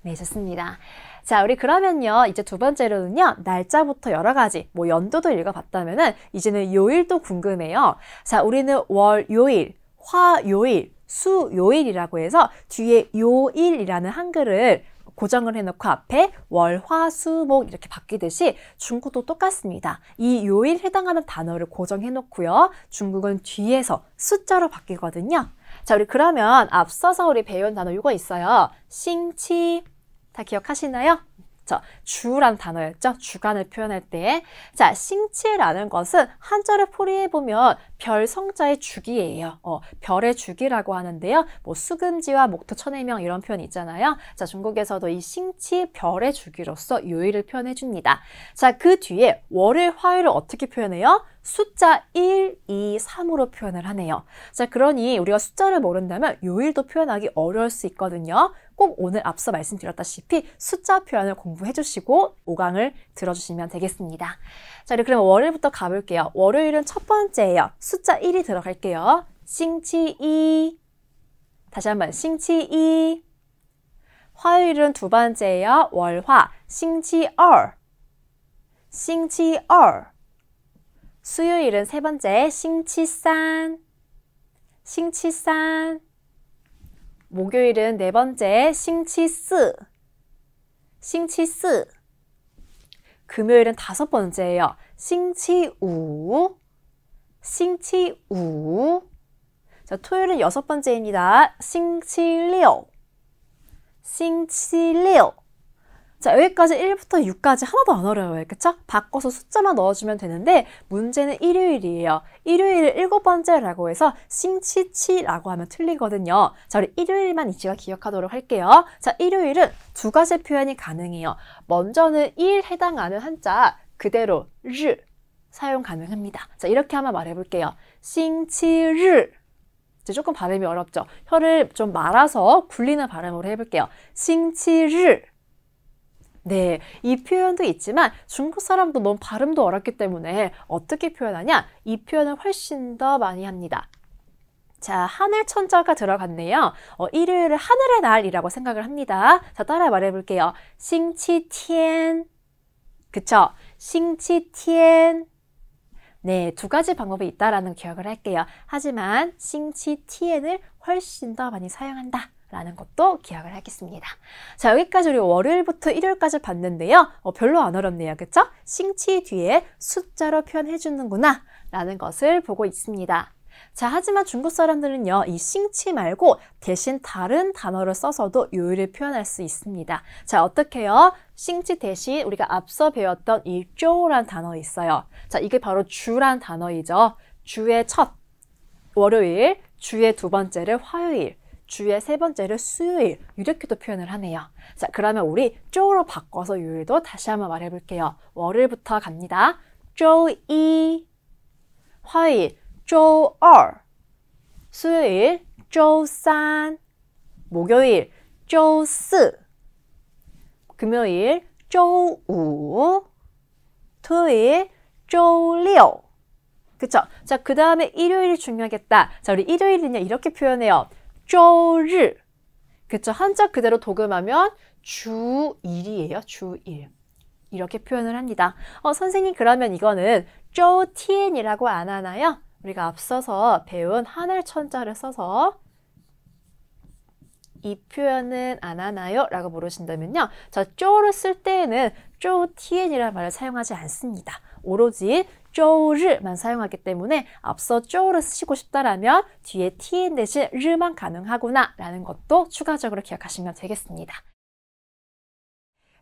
네, 좋습니다. 자, 우리 그러면요. 이제 두 번째로는요. 날짜부터 여러 가지, 뭐 연도도 읽어봤다면은 이제는 요일도 궁금해요. 자, 우리는 월, 요일, 화, 요일, 수, 요일이라고 해서 뒤에 요일이라는 한글을 고정을 해놓고 앞에 월, 화, 수, 목 이렇게 바뀌듯이 중국도 똑같습니다. 이 요일 해당하는 단어를 고정해놓고요. 중국은 뒤에서 숫자로 바뀌거든요. 자, 우리 그러면 앞서서 우리 배운 단어 이거 있어요. 싱치. 다 기억하시나요? 자, 주라는 단어였죠? 주간을 표현할 때에 자, 싱치라는 것은 한자를 풀이해 보면 별 성자의 주기예요. 어, 별의 주기라고 하는데요. 뭐 수금지와 목토 천해명 이런 표현 있잖아요. 자, 중국에서도 이 싱치 별의 주기로서 요일을 표현해 줍니다. 자, 그 뒤에 월요 화요일을 어떻게 표현해요? 숫자 1, 2, 3으로 표현을 하네요. 자, 그러니 우리가 숫자를 모른다면 요일도 표현하기 어려울 수 있거든요. 꼭 오늘 앞서 말씀드렸다시피 숫자 표현을 공부해 주시고 5강을 들어주시면 되겠습니다. 자, 그럼 월요일부터 가볼게요. 월요일은 첫 번째예요. 숫자 1이 들어갈게요. 싱치이 다시 한번 싱치이 화요일은 두 번째예요. 월화 싱치얼 싱치얼 수요일은 세 번째 싱치산 싱치산 목요일은 네 번째 싱치스 싱치스 금요일은 다섯 번째예요. 싱치우 싱치우 자, 토요일은 여섯 번째입니다. 싱치리오 싱치리오 자, 여기까지 1부터 6까지 하나도 안 어려워요. 그쵸? 바꿔서 숫자만 넣어주면 되는데 문제는 일요일이에요. 일요일을 일곱 번째라고 해서 싱치치라고 하면 틀리거든요. 자, 우리 일요일만 이시가 기억하도록 할게요. 자, 일요일은 두 가지 표현이 가능해요. 먼저는 일 해당하는 한자 그대로 르 사용 가능합니다. 자, 이렇게 한번 말해볼게요. 싱치르 이제 조금 발음이 어렵죠? 혀를 좀 말아서 굴리는 발음으로 해볼게요. 싱치르 네, 이 표현도 있지만 중국 사람도 너무 발음도 어렵기 때문에 어떻게 표현하냐? 이 표현을 훨씬 더 많이 합니다. 자, 하늘 천자가 들어갔네요. 어, 일요일을 하늘의 날이라고 생각을 합니다. 자, 따라 말해 볼게요. 싱치티엔. 그쵸? 싱치티엔. 네, 두 가지 방법이 있다라는 기억을 할게요. 하지만 싱치티엔을 훨씬 더 많이 사용한다. 라는 것도 기억을 하겠습니다. 자 여기까지 우리 월요일부터 일요일까지 봤는데요. 어, 별로 안 어렵네요. 그쵸? 싱치 뒤에 숫자로 표현해 주는구나 라는 것을 보고 있습니다. 자, 하지만 중국 사람들은요, 이 싱치 말고 대신 다른 단어를 써서도 요일을 표현할 수 있습니다. 자, 어떻게요? 싱치 대신 우리가 앞서 배웠던 이 쪼란 단어 있어요. 자, 이게 바로 주란 단어이죠. 주의 첫, 월요일, 주의 두 번째를 화요일, 주의 세 번째를 수요일 유렇기도 표현을 하네요. 자 그러면 우리 쪼로 바꿔서 요일도 다시 한번 말해볼게요. 월요일부터 갑니다. 쪼이 화요일 쪼얼 수요일 쪼산 목요일 쪼스 금요일 쪼우 토요일 쪼六 그쵸? 자, 그 다음에 일요일이 중요하겠다. 자, 우리 일요일은 이렇게 표현해요. 쪼르. 그쵸? 한자 그대로 도금하면 주일이에요. 주일. 이렇게 표현을 합니다. 어, 선생님 그러면 이거는 쪼티엔이라고 안 하나요? 우리가 앞서서 배운 하늘 천자를 써서 이 표현은 안 하나요? 라고 물으신다면요. 자, 쪼를 쓸 때에는 쪼티엔이라는 말을 사용하지 않습니다. 오로지 쪼를만 사용하기 때문에 앞서 쪼를 쓰시고 싶다라면 뒤에 tn 대신 르만 가능하구나 라는 것도 추가적으로 기억하시면 되겠습니다.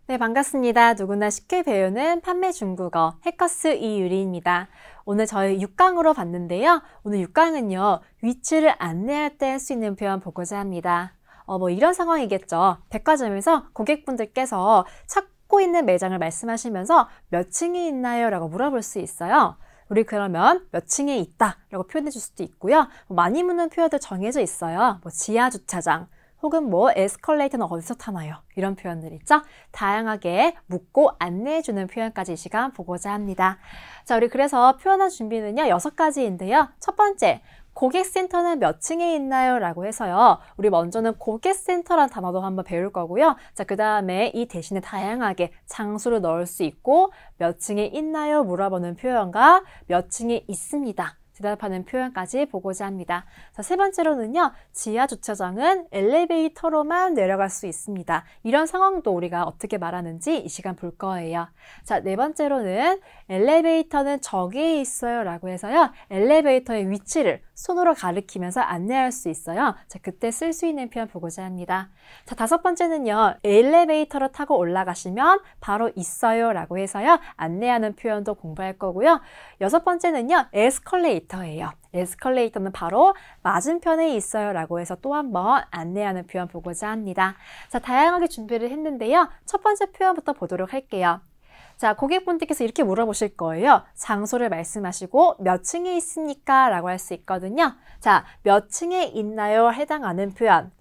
네, 반갑습니다. 누구나 쉽게 배우는 판매 중국어 해커스 이유리입니다. 오늘 저희 6강으로 봤는데요. 오늘 6강은요. 위치를 안내할 때 할 수 있는 표현 보고자 합니다. 어, 뭐 이런 상황이겠죠. 백화점에서 고객분들께서 찾고 찾고 있는 매장을 말씀하시면서 몇 층이 있나요? 라고 물어볼 수 있어요. 우리 그러면 몇 층에 있다 라고 표현해 줄 수도 있고요. 뭐 많이 묻는 표현도 정해져 있어요. 뭐 지하 주차장 혹은 뭐 에스컬레이터는 어디서 타나요? 이런 표현들 있죠? 다양하게 묻고 안내해 주는 표현까지 이 시간 보고자 합니다. 자, 우리 그래서 표현한 준비는요. 여섯 가지인데요. 첫 번째, 고객센터는 몇 층에 있나요? 라고 해서요. 우리 먼저는 고객센터란 단어도 한번 배울 거고요. 자, 그 다음에 이 대신에 다양하게 장소를 넣을 수 있고 몇 층에 있나요? 물어보는 표현과 몇 층에 있습니다. 대답하는 표현까지 보고자 합니다. 자, 세 번째로는요. 지하 주차장은 엘리베이터로만 내려갈 수 있습니다. 이런 상황도 우리가 어떻게 말하는지 이 시간 볼 거예요. 자, 네 번째로는 엘리베이터는 저기에 있어요 라고 해서요. 엘리베이터의 위치를 손으로 가리키면서 안내할 수 있어요. 자, 그때 쓸 수 있는 표현 보고자 합니다. 자, 다섯 번째는요. 엘리베이터를 타고 올라가시면 바로 있어요 라고 해서요. 안내하는 표현도 공부할 거고요. 여섯 번째는요. 에스컬레이터 레스컬레이터예요. 레스컬레이터는 바로 맞은편에 있어요 라고 해서 또 한 번 안내하는 표현 보고자 합니다. 자, 다양하게 준비를 했는데요. 첫 번째 표현부터 보도록 할게요. 자, 고객분들께서 이렇게 물어보실 거예요. 장소를 말씀하시고 몇 층에 있습니까? 라고 할 수 있거든요. 자, 몇 층에 있나요? 해당하는 표현.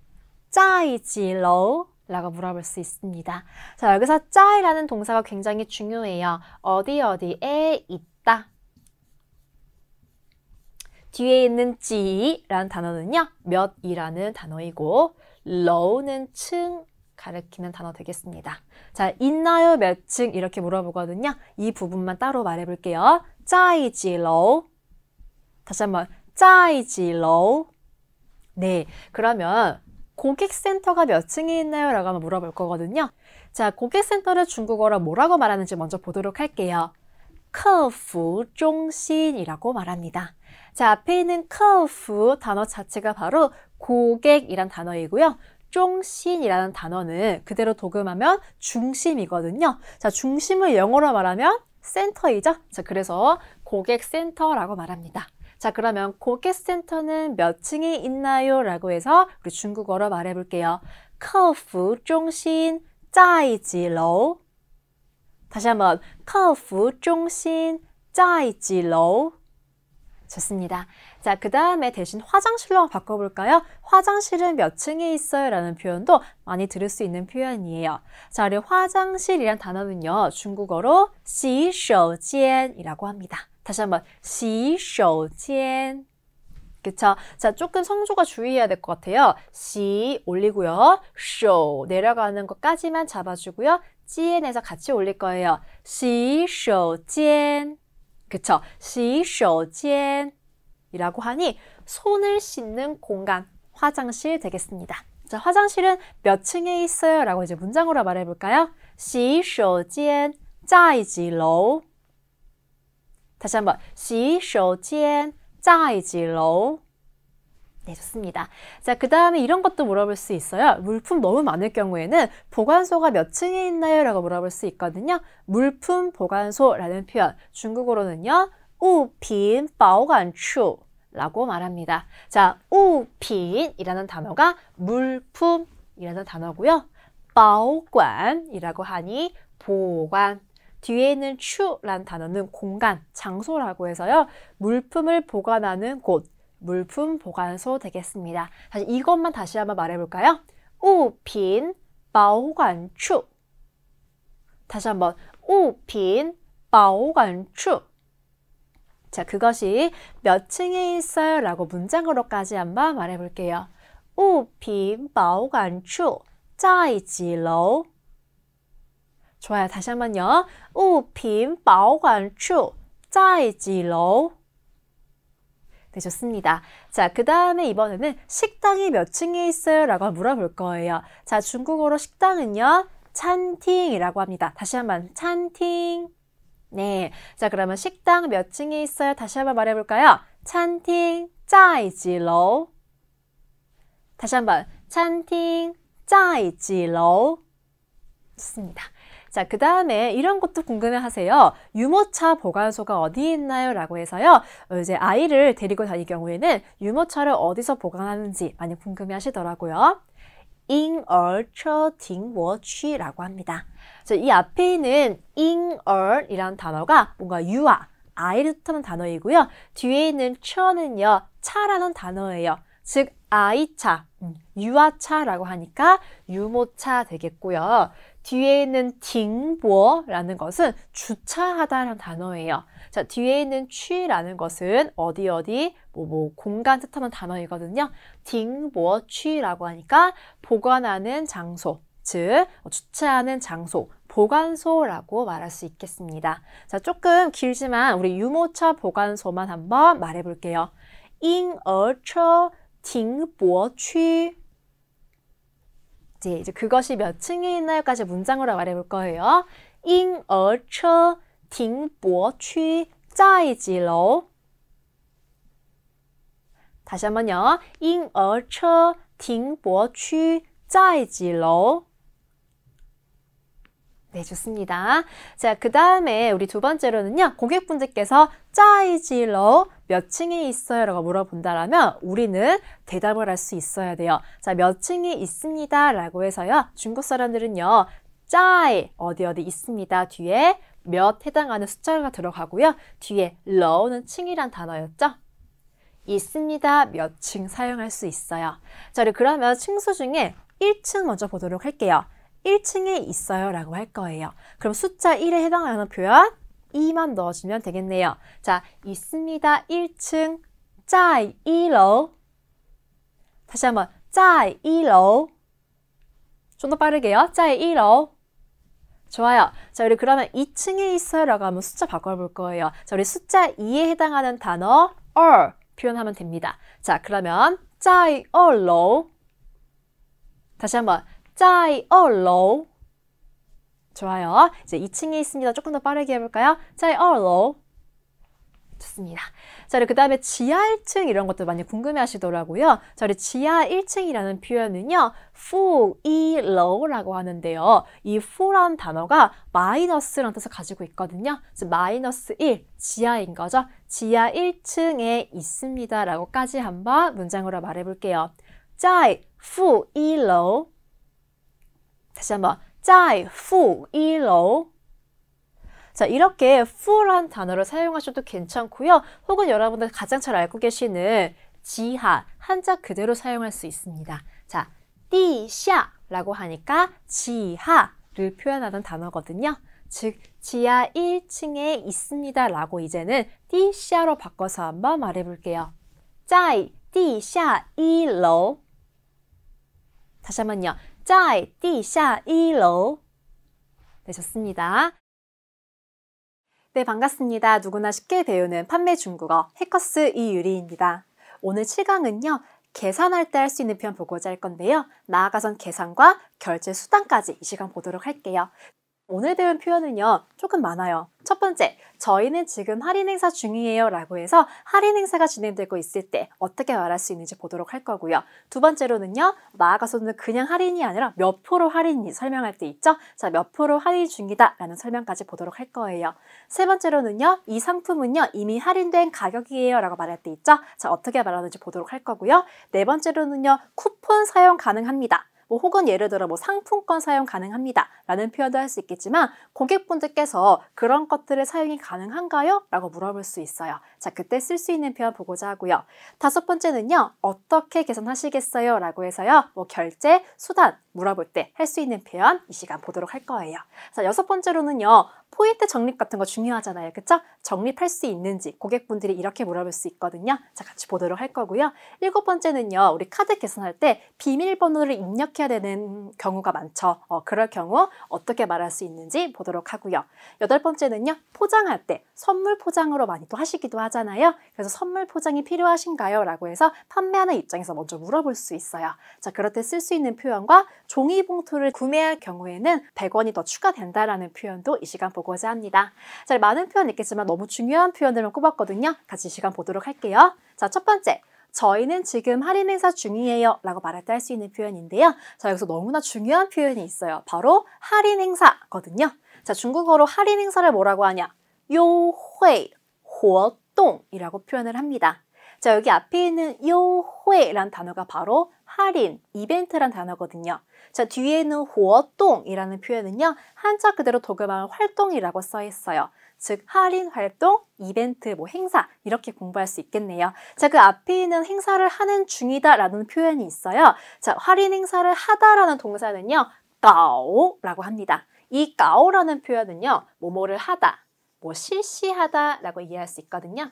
짜이지 러우. 라고 물어볼 수 있습니다. 자, 여기서 짜이라는 동사가 굉장히 중요해요. 어디 어디에 있다 뒤에 있는 지라는 단어는요. 몇이라는 단어이고 low는 층 가리키는 단어 되겠습니다. 자, 있나요? 몇 층? 이렇게 물어보거든요. 이 부분만 따로 말해볼게요. 짜이지 low 다시 한번 짜이지 low 네, 그러면 고객센터가 몇 층에 있나요? 라고 한번 물어볼 거거든요. 자, 고객센터를 중국어로 뭐라고 말하는지 먼저 보도록 할게요. 客服中心이라고 말합니다. 자, 앞에 있는 카우프 단어 자체가 바로 고객이란 단어이고요. 중심이라는 단어는 그대로 도금하면 중심이거든요. 자, 중심을 영어로 말하면 센터이죠. 자, 그래서 고객센터라고 말합니다. 자, 그러면 고객센터는 몇 층에 있나요? 라고 해서 우리 중국어로 말해 볼게요. 카우프 중심 짜이지로 다시 한번 카우프 중심 짜이지로 좋습니다. 자, 그 다음에 대신 화장실로 바꿔볼까요? 화장실은 몇 층에 있어요? 라는 표현도 많이 들을 수 있는 표현이에요. 자, 우리 화장실이란 단어는요, 중국어로 洗手间이라고 합니다. 다시 한번 洗手间 그쵸? 자, 조금 성조가 주의해야 될 것 같아요. 시 올리고요. 쇼 내려가는 것까지만 잡아주고요. 찌엔에서 같이 올릴 거예요. 시쇼 찌 그쵸? 洗手间이라고 하니 손을 씻는 공간, 화장실 되겠습니다. 자, 화장실은 몇 층에 있어요? 라고 이제 문장으로 말해 볼까요? 洗手间在几楼? 다시 한번 洗手间在几楼? 네, 좋습니다. 자, 그 다음에 이런 것도 물어볼 수 있어요. 물품 너무 많을 경우에는 보관소가 몇 층에 있나요? 라고 물어볼 수 있거든요. 물품 보관소라는 표현. 중국어로는요. 우핀 바오추 라고 말합니다. 자, 우핀이라는 단어가 물품이라는 단어고요. 바관이라고 하니 보관, 뒤에는 추라는 단어는 공간, 장소라고 해서요. 물품을 보관하는 곳, 물품 보관소 되겠습니다. 다시 이것만 다시 한번 말해볼까요? 우핀 보관추 다시 한번 우핀 보관추 자, 그것이 몇 층에 있어요? 라고 문장으로까지 한번 말해볼게요. 우핀 보관추 짜이지 좋아요. 다시 한번요. 우핀 보관추 짜이지 네, 좋습니다. 자, 그 다음에 이번에는 식당이 몇 층에 있어요? 라고 물어볼 거예요. 자, 중국어로 식당은요, 찬팅이라고 합니다. 다시 한번 찬팅. 네, 자 그러면 식당 몇 층에 있어요? 다시 한번 말해볼까요? 찬팅 짜이지로 다시 한번 찬팅 짜이지로 좋습니다. 자, 그 다음에 이런 것도 궁금해 하세요. 유모차 보관소가 어디 있나요? 라고 해서요. 어, 이제 아이를 데리고 다닐 경우에는 유모차를 어디서 보관하는지 많이 궁금해 하시더라고요. 잉얼车딩워区라고 합니다. 그이 앞에 있는 잉얼이라는 단어가 뭔가 유아, 아이를 뜻하는 단어이고요. 뒤에 있는 처는요, 차라는 단어예요. 즉, 아이차, 음, 유아차라고 하니까 유모차 되겠고요. 뒤에 있는 딩보라는 것은 주차하다라는 단어예요. 자, 뒤에 있는 취라는 것은 어디 어디 뭐뭐 뭐 공간 뜻하는 단어이거든요. 딩보 취라고 하니까 보관하는 장소, 즉 주차하는 장소, 보관소라고 말할 수 있겠습니다. 자, 조금 길지만 우리 유모차 보관소만 한번 말해 볼게요. 婴儿车停泊区 이제, 이제 그것이 몇 층에 있나요까지 문장으로 말해볼 거예요. 婴儿车停泊区在几楼? 어, 다시 한번요. 婴儿车停泊区在几楼? 네, 좋습니다. 자, 그 다음에 우리 두 번째로는요, 고객분들께서 짜이지러 몇 층에 있어요? 라고 물어본다라면 우리는 대답을 할 수 있어야 돼요. 자, 몇 층에 있습니다. 라고 해서요, 중국 사람들은요, 짜이, 어디 어디 있습니다. 뒤에 몇 해당하는 숫자가 들어가고요. 뒤에 러는 층이란 단어였죠. 있습니다. 몇 층 사용할 수 있어요. 자, 그러면 층수 중에 1층 먼저 보도록 할게요. 1층에 있어요 라고 할 거예요. 그럼 숫자 1에 해당하는 표현 2만 넣어주면 되겠네요. 자, 있습니다. 1층 在1楼 다시 한번 在1楼 좀더 빠르게요. 在1楼 좋아요. 자, 우리 그러면 2층에 있어요 라고 하면 숫자 바꿔볼 거예요. 자, 우리 숫자 2에 해당하는 단어 2 표현하면 됩니다. 자, 그러면 在2楼 다시 한번 짜이 얼로 좋아요. 이제 2층에 있습니다. 조금 더 빠르게 해볼까요? 짜이 얼로 좋습니다. 자, 그 다음에 지하 1층 이런 것도 많이 궁금해 하시더라고요. 자, 지하 1층이라는 표현은요, f e, 라고 하는데요. 이 f u l 단어가 마이너스라는 뜻을 가지고 있거든요. 마이너스 1, 지하인 거죠. 지하 1층에 있습니다. 라고까지 한번 문장으로 말해볼게요. 짜이, e, l o 다시 한번 짜이 푸 이로 자 이렇게 f u l 단어를 사용하셔도 괜찮고요. 혹은 여러분들 가장 잘 알고 계시는 지하 한자 그대로 사용할 수 있습니다. 자, 디샤라고 하니까 지하를 표현하는 단어거든요. 즉 지하 1층에 있습니다라고 이제는 디샤로 바꿔서 한번 말해 볼게요. 짜이 디샤 1로 다시 한번요. 在地下一楼 되셨습니다. 네, 반갑습니다. 누구나 쉽게 배우는 판매 중국어 해커스 이유리입니다. 오늘 7강은요. 계산할 때 할 수 있는 표현 보고자 할 건데요. 나아가선 계산과 결제 수단까지 이 시간 보도록 할게요. 오늘 배운 표현은요, 조금 많아요. 첫 번째, 저희는 지금 할인 행사 중이에요 라고 해서 할인 행사가 진행되고 있을 때 어떻게 말할 수 있는지 보도록 할 거고요. 두 번째로는요, 나아가서는 그냥 할인이 아니라 몇 프로 할인이 설명할 때 있죠? 자, 몇 프로 할인 중이다 라는 설명까지 보도록 할 거예요. 세 번째로는요, 이 상품은요, 이미 할인된 가격이에요 라고 말할 때 있죠? 자, 어떻게 말하는지 보도록 할 거고요. 네 번째로는요, 쿠폰 사용 가능합니다. 뭐 혹은 예를 들어 뭐 상품권 사용 가능합니다. 라는 표현도 할 수 있겠지만 고객분들께서 그런 것들을 사용이 가능한가요? 라고 물어볼 수 있어요. 자, 그때 쓸 수 있는 표현 보고자 하고요. 다섯 번째는요. 어떻게 계산하시겠어요? 라고 해서요. 뭐 결제, 수단 물어볼 때 할 수 있는 표현 이 시간 보도록 할 거예요. 자, 여섯 번째로는요. 포인트 적립 같은 거 중요하잖아요. 그쵸? 적립할 수 있는지 고객분들이 이렇게 물어볼 수 있거든요. 자, 같이 보도록 할 거고요. 일곱 번째는요. 우리 카드 계산할 때 비밀번호를 입력해야 되는 경우가 많죠. 어, 그럴 경우 어떻게 말할 수 있는지 보도록 하고요. 여덟 번째는요. 포장할 때 선물 포장으로 많이 또 하시기도 하잖아요. 그래서 선물 포장이 필요하신가요? 라고 해서 판매하는 입장에서 먼저 물어볼 수 있어요. 자, 그럴 때 쓸 수 있는 표현과 종이봉투를 구매할 경우에는 100원이 더 추가된다라는 표현도 이 시간 보고 보고자 합니다. 자, 많은 표현 있겠지만 너무 중요한 표현들을 꼽았거든요. 같이 시간 보도록 할게요. 자, 첫 번째. 저희는 지금 할인 행사 중이에요 라고 말할 때 할 수 있는 표현인데요. 자, 여기서 너무나 중요한 표현이 있어요. 바로 할인 행사거든요. 자, 중국어로 할인 행사를 뭐라고 하냐? 요회, 活동이라고 표현을 합니다. 자, 여기 앞에 있는 요회란 단어가 바로 할인, 이벤트란 단어거든요. 자, 뒤에는 호어똥이라는 표현은요. 한자 그대로 독일말 활동이라고 써 있어요. 즉 할인 활동, 이벤트, 뭐 행사 이렇게 공부할 수 있겠네요. 자, 그 앞에 있는 행사를 하는 중이다라는 표현이 있어요. 자, 할인 행사를 하다라는 동사는요. 까오라고 합니다. 이 까오라는 표현은요. 뭐뭐를 하다, 뭐 실시하다라고 이해할 수 있거든요.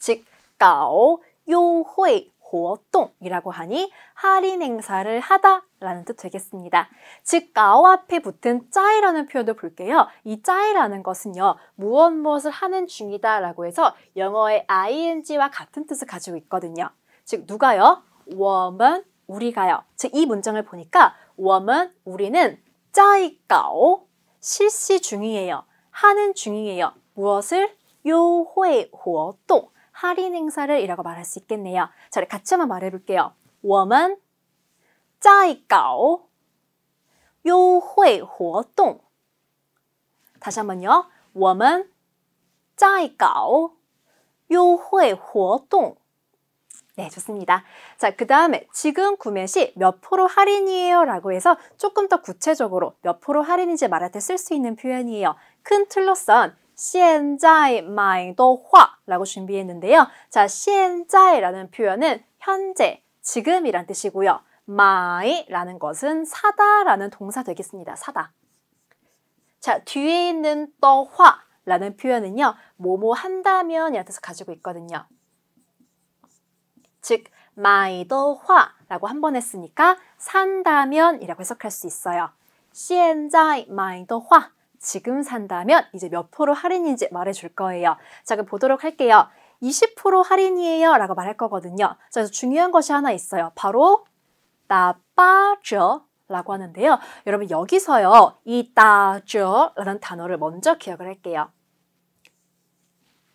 즉 까오 요회 고어똥이라고 하니 할인 행사를 하다 라는 뜻 되겠습니다. 즉, 가오 앞에 붙은 짜이라는 표현도 볼게요. 이 짜이라는 것은요, 무엇 무엇을 하는 중이다 라고 해서 영어의 ing와 같은 뜻을 가지고 있거든요. 즉, 누가요? 워먼, 우리가요. 즉, 이 문장을 보니까 워먼, 우리는 짜이가오 실시 중이에요. 하는 중이에요. 무엇을? 요회 호어 똥 할인 행사를 이라고 말할 수 있겠네요. 자, 같이 한번 말해볼게요. 我们 짜이까오 活动 다시 한번요. 我们 짜이까오 活动 네, 좋습니다. 자, 그 다음에 지금 구매 시몇 프로 할인이에요 라고 해서 조금 더 구체적으로 몇 프로 할인인지 말할 때 쓸 수 있는 표현이에요. 큰 틀로선 현재 말도화라고 준비했는데요. 자, 현재라는 표현은 현재, 지금이란 뜻이고요. 마이라는 것은 사다라는 동사 되겠습니다. 사다. 자, 뒤에 있는 떠화라는 표현은요. 뭐뭐 한다면 이라는 뜻을 가지고 있거든요. 즉, 마이도화라고 한 번 했으니까 산다면이라고 해석할 수 있어요. 现在买的话 지금 산다면 이제 몇 프로 할인인지 말해줄 거예요. 자, 그럼 보도록 할게요. 20% 할인이에요 라고 말할 거거든요. 자, 그래서 중요한 것이 하나 있어요. 바로 나빠져 라고 하는데요. 여러분 여기서요. 이따져 라는 단어를 먼저 기억을 할게요.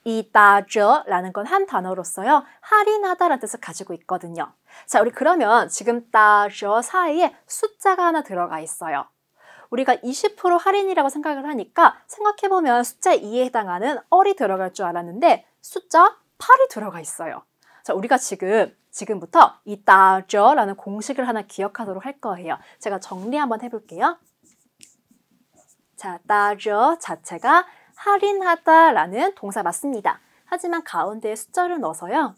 이따져라는 건 한 단어로서요. 할인하다라는 뜻을 가지고 있거든요. 자, 우리 그러면 지금 따져 사이에 숫자가 하나 들어가 있어요. 우리가 20% 할인이라고 생각을 하니까 생각해보면 숫자 2에 해당하는 얼이 들어갈 줄 알았는데 숫자 8이 들어가 있어요. 자, 우리가 지금 지금부터 이 따져라는 공식을 하나 기억하도록 할 거예요. 제가 정리 한번 해볼게요. 자, 따져 자체가 할인하다라는 동사 맞습니다. 하지만 가운데에 숫자를 넣어서요.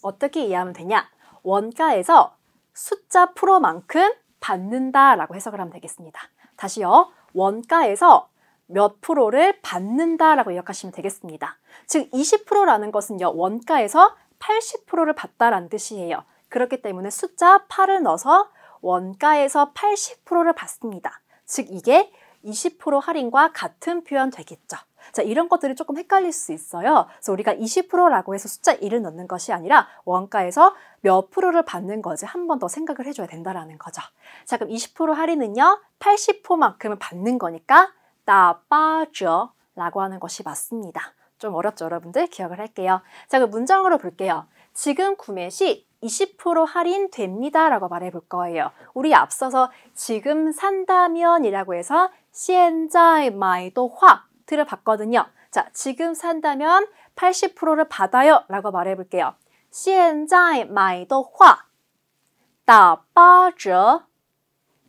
어떻게 이해하면 되냐? 원가에서 숫자 프로만큼 받는다라고 해석을 하면 되겠습니다. 다시요. 원가에서 몇 프로를 받는다라고 해석하시면 되겠습니다. 즉 20%라는 것은요. 원가에서 80%를 받다라는 뜻이에요. 그렇기 때문에 숫자 8을 넣어서 원가에서 80%를 받습니다. 즉 이게 20% 할인과 같은 표현 되겠죠. 자, 이런 것들이 조금 헷갈릴 수 있어요. 그래서 우리가 20%라고 해서 숫자 1을 넣는 것이 아니라 원가에서 몇 프로를 받는 거지 한 번 더 생각을 해줘야 된다라는 거죠. 자, 그럼 20% 할인은요, 8 0만큼을 받는 거니까 나빠져 라고 하는 것이 맞습니다. 좀 어렵죠, 여러분들? 기억을 할게요. 자, 그럼 문장으로 볼게요. 지금 구매 시 20% 할인됩니다 라고 말해 볼 거예요. 우리 앞서서 지금 산다면 이라고 해서 现在买的话 옵트를 봤거든요 자, 지금 산다면 80%를 받아요 라고 말해 볼게요. 现在买的话打八折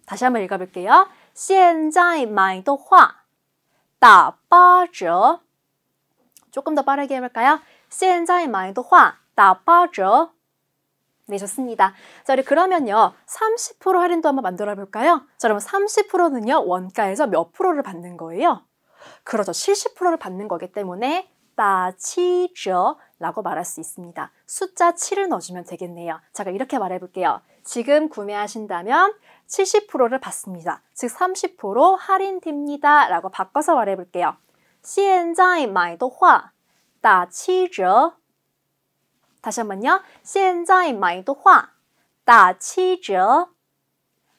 다시 한번 읽어 볼게요. 现在买的话打八折 조금 더 빠르게 해 볼까요? 现在买的话打八折 네, 좋습니다. 자, 우리 그러면요. 30% 할인도 한번 만들어 볼까요? 자, 그럼 30%는요. 원가에서 몇 프로를 받는 거예요? 그러죠. 70%를 받는 거기 때문에 따치죠라고 말할 수 있습니다. 숫자 7을 넣어주면 되겠네요. 제가 이렇게 말해볼게요. 지금 구매하신다면 70%를 받습니다. 즉 30% 할인됩니다. 라고 바꿔서 말해볼게요. 现在买的话打七折 다시 한번요. 现在买的话打七折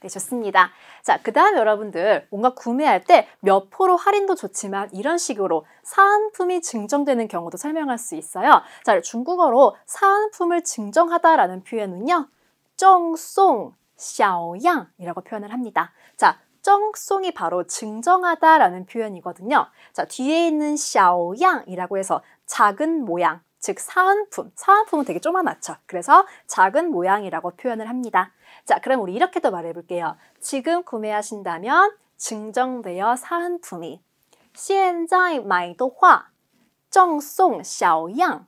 네, 좋습니다. 자, 그 다음 여러분들 뭔가 구매할 때몇 프로 할인도 좋지만 이런 식으로 사은품이 증정되는 경우도 설명할 수 있어요. 자, 중국어로 사은품을 증정하다라는 표현은요. 정송, 샤오양이라고 표현을 합니다. 자, 정송이 바로 증정하다라는 표현이거든요. 자, 뒤에 있는 샤오양이라고 해서 작은 모양, 즉 사은품, 사은품은 되게 조그맣죠. 그래서 작은 모양이라고 표현을 합니다. 자, 그럼 우리 이렇게 도 말해볼게요. 지금 구매하신다면 증정되어 사은 품이 现在买的话赠送小样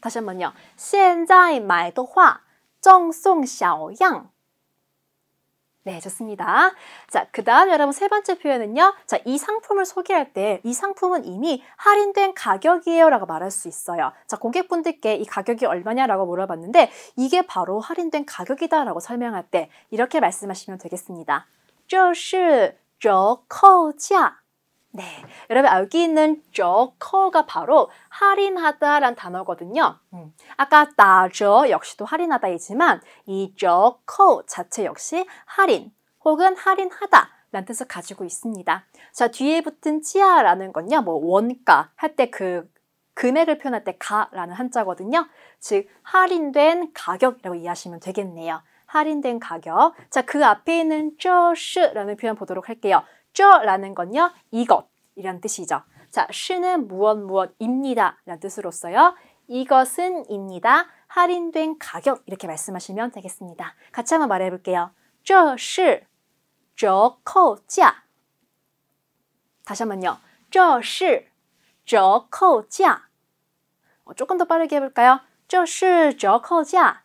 다시 한번요. 现在买的话赠送小样 네, 좋습니다. 자, 그 다음 여러분 세 번째 표현은요. 자, 이 상품을 소개할 때 이 상품은 이미 할인된 가격이에요 라고 말할 수 있어요. 자, 고객분들께 이 가격이 얼마냐라고 물어봤는데 이게 바로 할인된 가격이다 라고 설명할 때 이렇게 말씀하시면 되겠습니다. 这是折扣价 네, 여러분 여기 있는 저커가 바로 할인하다란 단어거든요. 음, 아까 따저 역시도 할인하다이지만 이 저커 자체 역시 할인 혹은 할인하다 라는 뜻을 가지고 있습니다. 자, 뒤에 붙은 치아라는 건요, 뭐 원가 할 때 그 금액을 표현할 때 가라는 한자거든요. 즉, 할인된 가격이라고 이해하시면 되겠네요. 할인된 가격. 자, 그 앞에 있는 저스라는 표현 보도록 할게요. 저라는 건요. 이것 이란 뜻이죠. 자, 시는 무엇 무엇입니다 라는 뜻으로써요. 이것은 입니다. 할인된 가격 이렇게 말씀하시면 되겠습니다. 같이 한번 말해 볼게요. 这是折扣价 다시 한번요. 这是折扣价 어, 조금 더 빠르게 해볼까요? 这是折扣价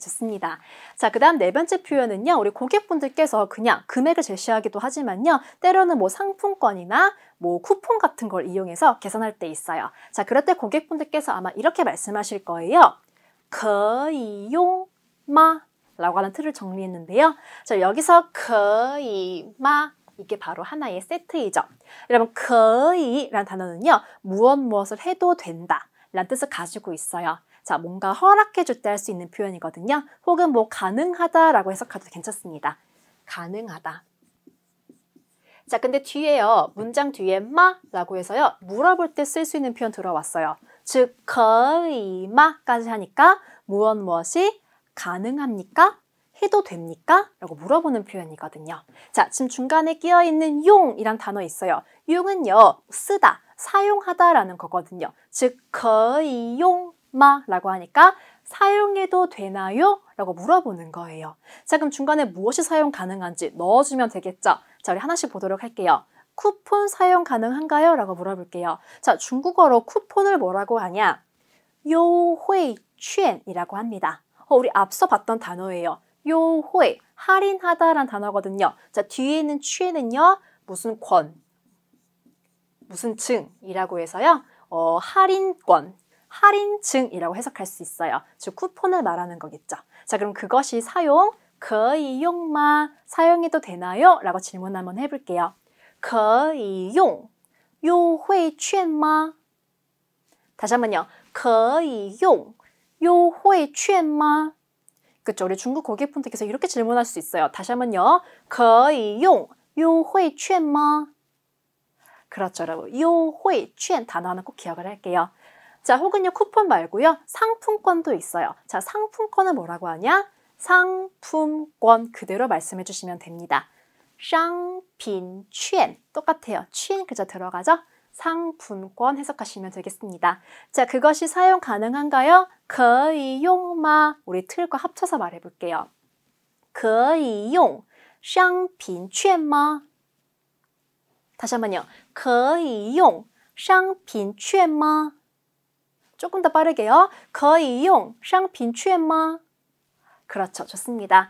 좋습니다. 자, 그 다음 네 번째 표현은요. 우리 고객분들께서 그냥 금액을 제시하기도 하지만요. 때로는 뭐 상품권이나 뭐 쿠폰 같은 걸 이용해서 계산할 때 있어요. 자, 그럴 때 고객분들께서 아마 이렇게 말씀하실 거예요. 可以用吗? 라고 하는 틀을 정리했는데요. 자, 여기서 可以吗? 이게 바로 하나의 세트이죠. 여러분, 可以라는 단어는요. 무엇 무엇을 해도 된다. 라는 뜻을 가지고 있어요. 자, 뭔가 허락해줄 때 할 수 있는 표현이거든요. 혹은 뭐 가능하다라고 해석해도 괜찮습니다. 가능하다. 자, 근데 뒤에요. 문장 뒤에 마라고 해서요. 물어볼 때 쓸 수 있는 표현 들어왔어요. 즉, 거의 마까지 하니까 무엇 무엇이 가능합니까? 해도 됩니까? 라고 물어보는 표현이거든요. 자, 지금 중간에 끼어있는 용이란 단어 있어요. 용은요, 쓰다, 사용하다라는 거거든요. 즉, 거의 용마 라고 하니까 사용해도 되나요? 라고 물어보는 거예요. 자 그럼 중간에 무엇이 사용 가능한지 넣어주면 되겠죠? 자 우리 하나씩 보도록 할게요. 쿠폰 사용 가능한가요? 라고 물어볼게요. 자 중국어로 쿠폰을 뭐라고 하냐? 요회券이라고 합니다. 어, 우리 앞서 봤던 단어예요. 요회, 할인하다 라는 단어거든요. 자 뒤에 있는 취에는요. 무슨 권, 무슨 증이라고 해서요. 어, 할인권, 할인증이라고 해석할 수 있어요. 즉 쿠폰을 말하는 거겠죠. 자 그럼 그것이 사용, 그 이용마 사용해도 되나요? 라고 질문 한번 해볼게요. 그 이용, 요会券吗? 다시 한번요. 그 이용, 요会券吗? 그쵸, 우리 중국 고객분들께서 이렇게 질문할 수 있어요. 다시 한번요. 그 이용, 요会券吗? 그렇죠, 여러분. 요会券 단어 하나 꼭 기억을 할게요. 자, 혹은요 쿠폰 말고요. 상품권도 있어요. 자, 상품권은 뭐라고 하냐? 상품권 그대로 말씀해 주시면 됩니다. 샹핀취엔 똑같아요. 취엔 그저 들어가죠? 상품권 해석하시면 되겠습니다. 자, 그것이 사용 가능한가요? 거이용마 우리 틀과 합쳐서 말해 볼게요. 거이용 샹핀취엔마 다시 한번요. 거이용 샹핀취엔마 조금 더 빠르게요. 거의 이용 샹빈추마 그렇죠. 좋습니다.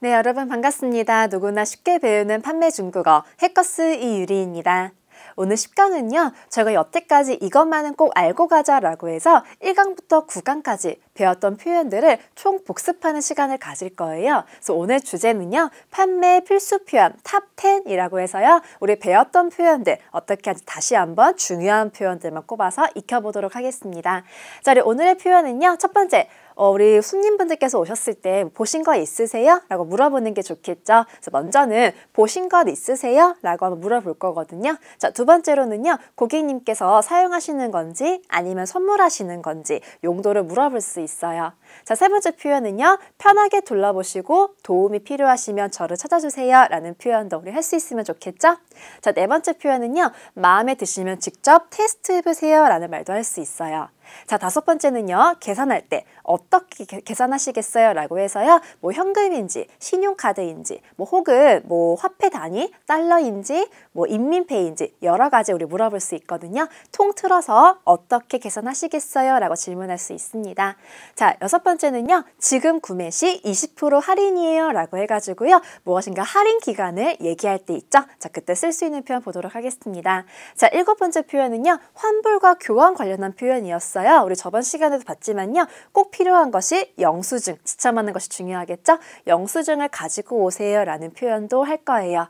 네, 여러분 반갑습니다. 누구나 쉽게 배우는 판매 중국어 해커스 이유리입니다. 오늘 10강은요. 제가 여태까지 이것만은 꼭 알고 가자라고 해서 1강부터 9강까지 배웠던 표현들을 총 복습하는 시간을 가질 거예요. 그래서 오늘 주제는요. 판매 필수 표현 탑10이라고 해서요. 우리 배웠던 표현들 어떻게 하지 다시 한번 중요한 표현들만 꼽아서 익혀보도록 하겠습니다. 자, 우리 오늘의 표현은요. 첫 번째, 어, 우리 손님분들께서 오셨을 때 보신 거 있으세요? 라고 물어보는 게 좋겠죠. 그래서 먼저는 보신 것 있으세요? 라고 한번 물어볼 거거든요. 자, 두 번째로는요. 고객님께서 사용하시는 건지 아니면 선물하시는 건지 용도를 물어볼 수 있어요. 자, 세 번째 표현은요. 편하게 둘러보시고 도움이 필요하시면 저를 찾아주세요. 라는 표현도 우리 할 수 있으면 좋겠죠? 자, 네 번째 표현은요. 마음에 드시면 직접 테스트해보세요. 라는 말도 할 수 있어요. 자, 다섯 번째는요. 계산할 때 어떻게 계산하시겠어요? 라고 해서요. 뭐 현금인지, 신용카드인지, 뭐 혹은 뭐 화폐 단위, 달러인지, 뭐 인민폐인지 여러 가지 우리 물어볼 수 있거든요. 통틀어서 어떻게 계산하시겠어요? 라고 질문할 수 있습니다. 자, 여섯 번째는요. 지금 구매 시 20% 할인이에요. 라고 해가지고요. 무엇인가 할인 기간을 얘기할 때 있죠. 자, 그때 쓸 수 있는 표현 보도록 하겠습니다. 자, 일곱 번째 표현은요. 환불과 교환 관련한 표현이었어요. 있어요. 우리 저번 시간에도 봤지만요. 꼭 필요한 것이 영수증, 지참하는 것이 중요하겠죠? 영수증을 가지고 오세요라는 표현도 할 거예요.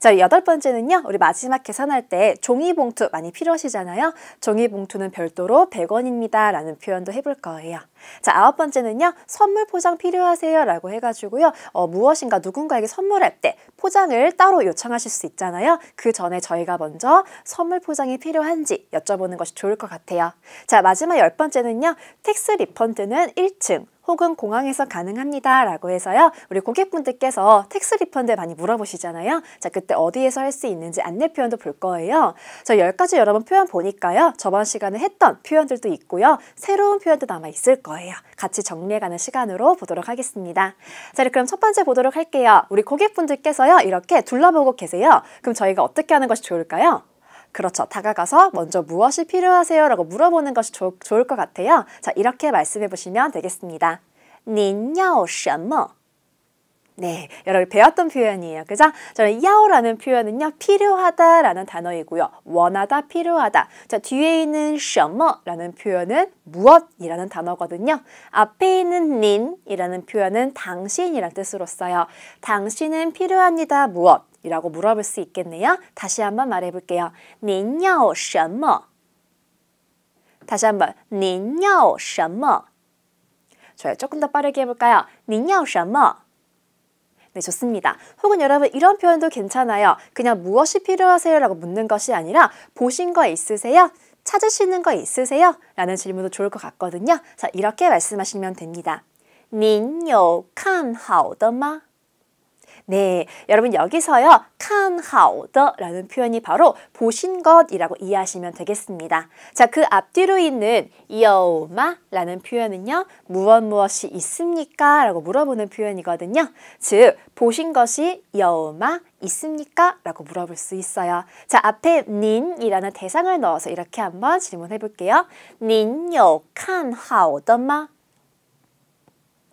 자, 여덟 번째는요. 우리 마지막 계산할 때 종이봉투 많이 필요하시잖아요. 종이봉투는 별도로 100원입니다. 라는 표현도 해볼 거예요. 자, 아홉 번째는요. 선물 포장 필요하세요. 라고 해가지고요. 어, 무엇인가 누군가에게 선물할 때 포장을 따로 요청하실 수 있잖아요. 그 전에 저희가 먼저 선물 포장이 필요한지 여쭤보는 것이 좋을 것 같아요. 자, 마지막 열 번째는요. 텍스 리펀드는 1층, 혹은 공항에서 가능합니다. 라고 해서요. 우리 고객분들께서 택스 리펀드 많이 물어보시잖아요. 자, 그때 어디에서 할 수 있는지 안내 표현도 볼 거예요. 저 10가지 여러분 표현 보니까요. 저번 시간에 했던 표현들도 있고요. 새로운 표현도 남아 있을 거예요. 같이 정리해가는 시간으로 보도록 하겠습니다. 자, 그럼 첫 번째 보도록 할게요. 우리 고객분들께서요. 이렇게 둘러보고 계세요. 그럼 저희가 어떻게 하는 것이 좋을까요? 그렇죠. 다가가서 먼저 무엇이 필요하세요? 라고 물어보는 것이 조, 좋을 것 같아요. 자, 이렇게 말씀해 보시면 되겠습니다. 您要什么? 네, 여러분 배웠던 표현이에요. 그죠? 저는 야오라는 표현은요. 필요하다라는 단어이고요. 원하다, 필요하다. 자, 뒤에 있는 什么라는 표현은 무엇이라는 단어거든요. 앞에 있는 닌이라는 표현은 당신이란 뜻으로 써요. 당신은 필요합니다. 무엇? 이라고 물어볼 수 있겠네요. 다시 한번 말해 볼게요. 您要什么? 다시 한번 您要什么? 좋아요. 조금 더 빠르게 해 볼까요? 您要什么? 네, 좋습니다. 혹은 여러분 이런 표현도 괜찮아요. 그냥 무엇이 필요하세요? 라고 묻는 것이 아니라 보신 거 있으세요? 찾으시는 거 있으세요? 라는 질문도 좋을 것 같거든요. 자, 이렇게 말씀하시면 됩니다. 您有看好的吗? 네, 여러분 여기서요. 칸하오더라는 표현이 바로 보신 것이라고 이해하시면 되겠습니다. 자, 그 앞뒤로 있는 이어마라는 표현은요. 무엇 무엇이 있습니까? 라고 물어보는 표현이거든요. 즉, 보신 것이 여마 있습니까? 라고 물어볼 수 있어요. 자, 앞에 닌이라는 대상을 넣어서 이렇게 한번 질문해 볼게요. 닌有看好的吗?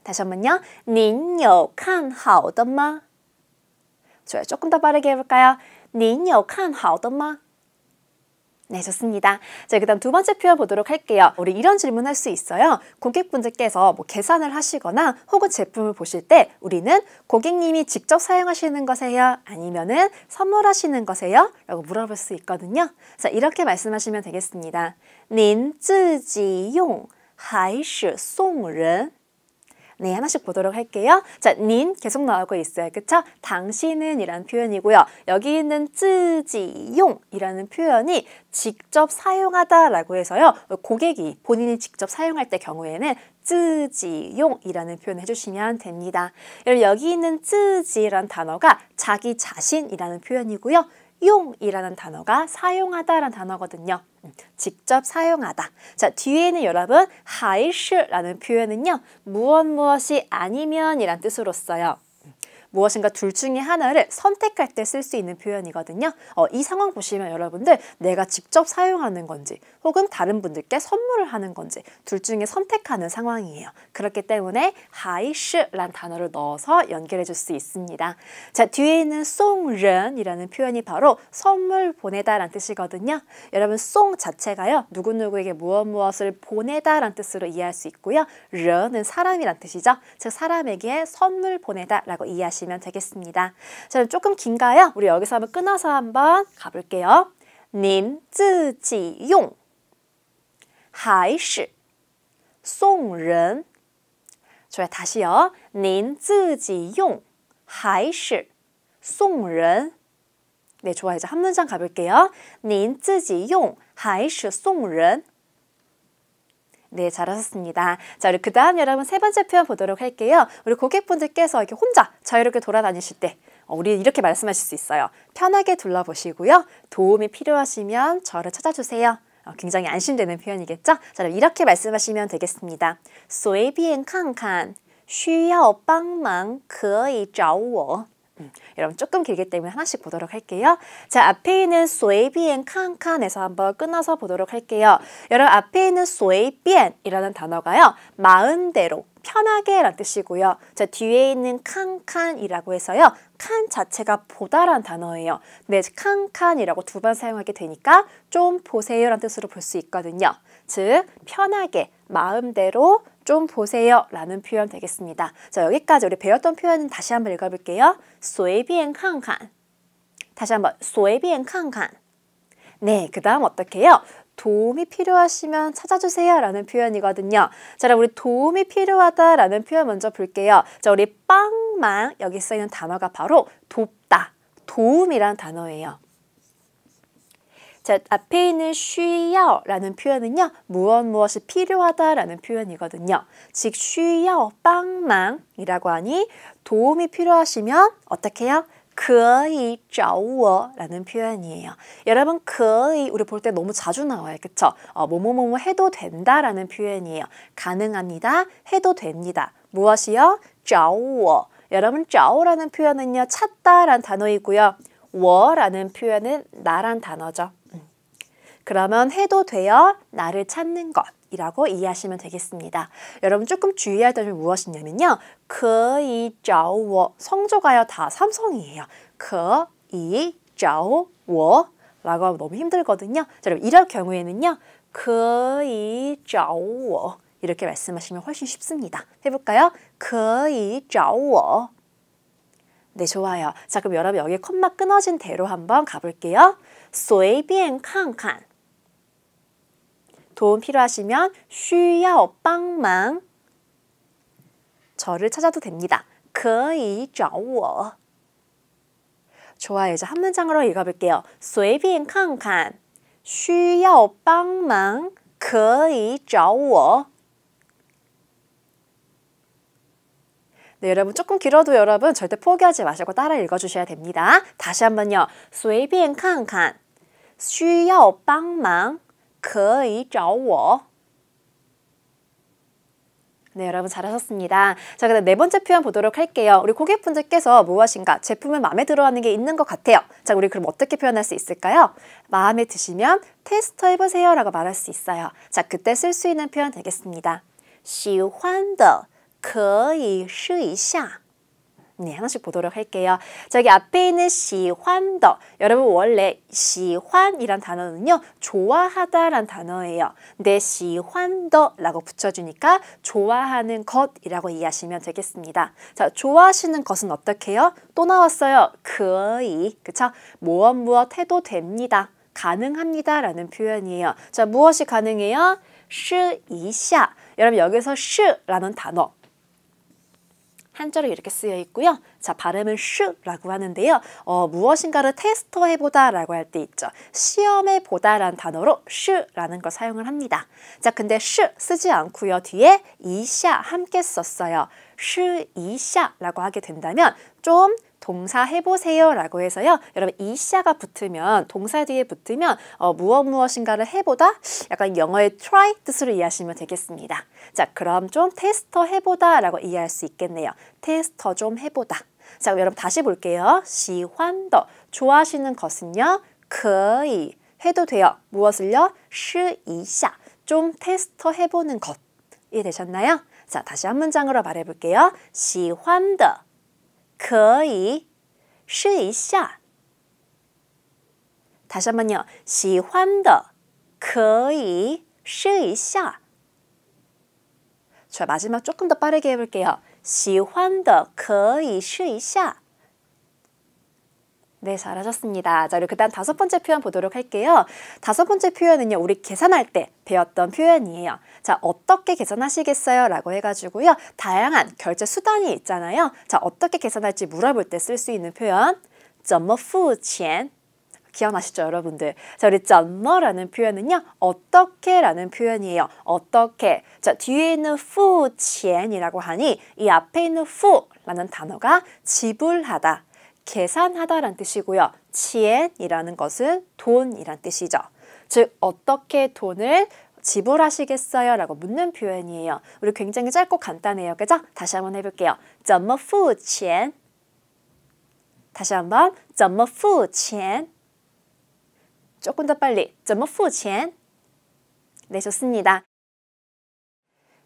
다시 한번요. 닌有看好的吗? 좋 조금 더 빠르게 해볼까요? 您有看好的吗? 네, 좋습니다. 자, 그 다음 두 번째 표현 보도록 할게요. 우리 이런 질문 할 수 있어요. 고객분들께서 뭐 계산을 하시거나 혹은 제품을 보실 때 우리는 고객님이 직접 사용하시는 거세요? 아니면은 선물하시는 거세요? 라고 물어볼 수 있거든요. 자, 이렇게 말씀하시면 되겠습니다. 您自己用还是送人? 네, 하나씩 보도록 할게요. 자, 닌 계속 나오고 있어요. 그쵸? 당신은 이란 표현이고요. 여기 있는 쯔지용이라는 표현이 직접 사용하다라고 해서요. 고객이 본인이 직접 사용할 때 경우에는 쯔지용이라는 표현 을 해주시면 됩니다. 여러분 여기 있는 쯔지란 단어가 자기 자신이라는 표현이고요. 용이라는 단어가 사용하다라는 단어거든요. 음, 직접 사용하다. 자, 뒤에는 여러분 하이슈라는 표현은요. 무엇 무엇이 아니면이란 뜻으로 써요. 무엇인가 둘 중에 하나를 선택할 때 쓸 수 있는 표현이거든요. 어, 이 상황 보시면 여러분들 내가 직접 사용하는 건지 혹은 다른 분들께 선물을 하는 건지 둘 중에 선택하는 상황이에요. 그렇기 때문에 하이슈란 단어를 넣어서 연결해 줄 수 있습니다. 자 뒤에 있는 송른이라는 표현이 바로 선물 보내다란 뜻이거든요. 여러분 송 자체가요 누구누구에게 무엇 무엇을 보내다란 뜻으로 이해할 수 있고요. 른은 사람이란 뜻이죠. 즉 사람에게 선물 보내다라고 이해하시면 보시면 되겠습니다. 자, 조금 긴가요? 우리 여기서 한번 끊어서 한번 가볼게요. 您自己用还是送人 좋아요. 다시요. 您自己用还是送人 네, 좋아요. 이제 한 문장 가볼게요. 您自己用还是送人 네, 잘하셨습니다. 자, 우리 그 다음 여러분 세 번째 표현 보도록 할게요. 우리 고객분들께서 이렇게 혼자 자유롭게 돌아다니실 때 어, 우리 이렇게 말씀하실 수 있어요. 편하게 둘러보시고요. 도움이 필요하시면 저를 찾아주세요. 어, 굉장히 안심되는 표현이겠죠? 자, 그럼 이렇게 말씀하시면 되겠습니다. 随便看看需要帮忙可以找我 음, 여러분 조금 길기 때문에 하나씩 보도록 할게요. 자, 앞에 있는 소이비엔 칸칸에서 한번 끊어서 보도록 할게요. 여러분 앞에 있는 소이비엔이라는 단어가요. 마음대로 편하게 라는 뜻이고요. 자, 뒤에 있는 칸칸이라고 해서요. 칸 자체가 보다란 단어예요. 네, 칸칸이라고 두 번 사용하게 되니까 좀 보세요 라는 뜻으로 볼 수 있거든요. 즉, 편하게, 마음대로, 좀 보세요 라는 표현 되겠습니다. 자 여기까지 우리 배웠던 표현은 다시 한번 읽어볼게요. 随便看看 다시 한번 随便看看 네, 그 다음 어떻게 해요? 도움이 필요하시면 찾아주세요 라는 표현이거든요. 자, 그럼 우리 도움이 필요하다 라는 표현 먼저 볼게요. 자, 우리 빵망 여기 쓰이는 단어가 바로 돕다, 도움이란 단어예요. 자, 앞에 있는 쉬야라는 표현은요. 무엇 무엇이 필요하다라는 표현이거든요. 즉 쉬야 빵망이라고 하니 도움이 필요하시면 어떻게 해요? 可以找我라는 표현이에요. 여러분 可以 우리 볼 때 너무 자주 나와요. 그쵸? 어, 뭐뭐뭐 뭐 해도 된다라는 표현이에요. 가능합니다. 해도 됩니다. 무엇이요? 找我 여러분 找라는 표현은요. 찾다란 단어이고요. 我라는 표현은 나란 단어죠. 그러면 해도 되어 나를 찾는 것. 이라고 이해하시면 되겠습니다. 여러분 조금 주의할 점이 무엇이냐면요. 그이 짜오워 성조가요 다 삼성이에요. 그이 짜오워 라고 하면 너무 힘들거든요. 자, 여러분 이럴 경우에는요. 그이 짜오워 이렇게 말씀하시면 훨씬 쉽습니다. 해볼까요? 그이 짜오워 네, 좋아요. 자, 그럼 여러분 여기 콤마 끊어진 대로 한번 가볼게요. 随便看看 도움 필요하시면 需要帮忙 저를 찾아도 됩니다. 可以找我. 좋아요. 이제 한 문장으로 읽어볼게요. 随便看看.需要帮忙可以找我. 네, 여러분 조금 길어도 여러분 절대 포기하지 마시고 따라 읽어주셔야 됩니다. 다시 한번요. 随便看看.需要帮忙 可以找我。네, 여러분 잘하셨습니다. 자, 그다음 네 번째 표현 보도록 할게요. 우리 고객분들께서 무엇인가 제품을 마음에 들어하는 게 있는 것 같아요. 자, 우리 그럼 어떻게 표현할 수 있을까요? 마음에 드시면 테스트 해보세요 라고 말할 수 있어요. 자, 그때 쓸 수 있는 표현 되겠습니다. 喜欢的可以试一下 네, 하나씩 보도록 할게요. 저기 앞에 있는 시환더. 여러분 원래 시환이란 단어는요. 좋아하다란 단어예요. 내 시환더라고 붙여주니까 좋아하는 것이라고 이해하시면 되겠습니다. 자, 좋아하시는 것은 어떻게요? 또 나왔어요. 그이 그쵸? 무엇 무엇 해도 됩니다. 가능합니다 라는 표현이에요. 자, 무엇이 가능해요? 시 이샤. 여러분 여기서 시라는 단어 한자로 이렇게 쓰여 있고요. 자, 발음은 슈라고 하는데요. 어, 무엇인가를 테스터해보다 라고 할 때 있죠. 시험해보다 라는 단어로 슈라는 걸 사용을 합니다. 자, 근데 슈 쓰지 않고요. 뒤에 이샤 함께 썼어요. 슈이샤라고 하게 된다면 좀 동사 해보세요 라고 해서요. 여러분 이샤가 붙으면 동사 뒤에 붙으면 어, 무엇 무엇인가를 해보다 약간 영어의 try 뜻으로 이해하시면 되겠습니다. 자 그럼 좀 테스터 해보다 라고 이해할 수 있겠네요. 테스터 좀 해보다. 자 여러분 다시 볼게요. 시환더 좋아하시는 것은요. 거의 해도 돼요. 무엇을요? 시이샤 좀 테스터 해보는 것 이해되셨나요? 자 다시 한 문장으로 말해볼게요. 시환더 可以试一下。다시 한번요. 喜欢的可以试一下。자 마지막 조금 더 빠르게 해볼게요. 喜欢的可以试一下。 네, 잘하셨습니다. 자, 그리고 그다음 다섯 번째 표현 보도록 할게요. 다섯 번째 표현은요, 우리 계산할 때 배웠던 표현이에요. 자, 어떻게 계산하시겠어요? 라고 해가지고요, 다양한 결제 수단이 있잖아요. 자, 어떻게 계산할지 물어볼 때 쓸 수 있는 표현, 怎么付钱? 기억나시죠, 여러분들? 자, 우리 怎么라는 표현은요, 어떻게 라는 표현이에요. 어떻게. 자, 뒤에 있는 付钱이라고 하니, 이 앞에 있는 付라는 단어가 지불하다 계산하다란 뜻이고요. 치엔이라는 것은 돈이란 뜻이죠. 즉 어떻게 돈을 지불하시겠어요? 라고 묻는 표현이에요. 우리 굉장히 짧고 간단해요. 그죠? 다시 한번 해볼게요. 怎么付钱? 다시 한번 怎么付钱? 조금 더 빨리 怎么付钱? 네, 좋습니다.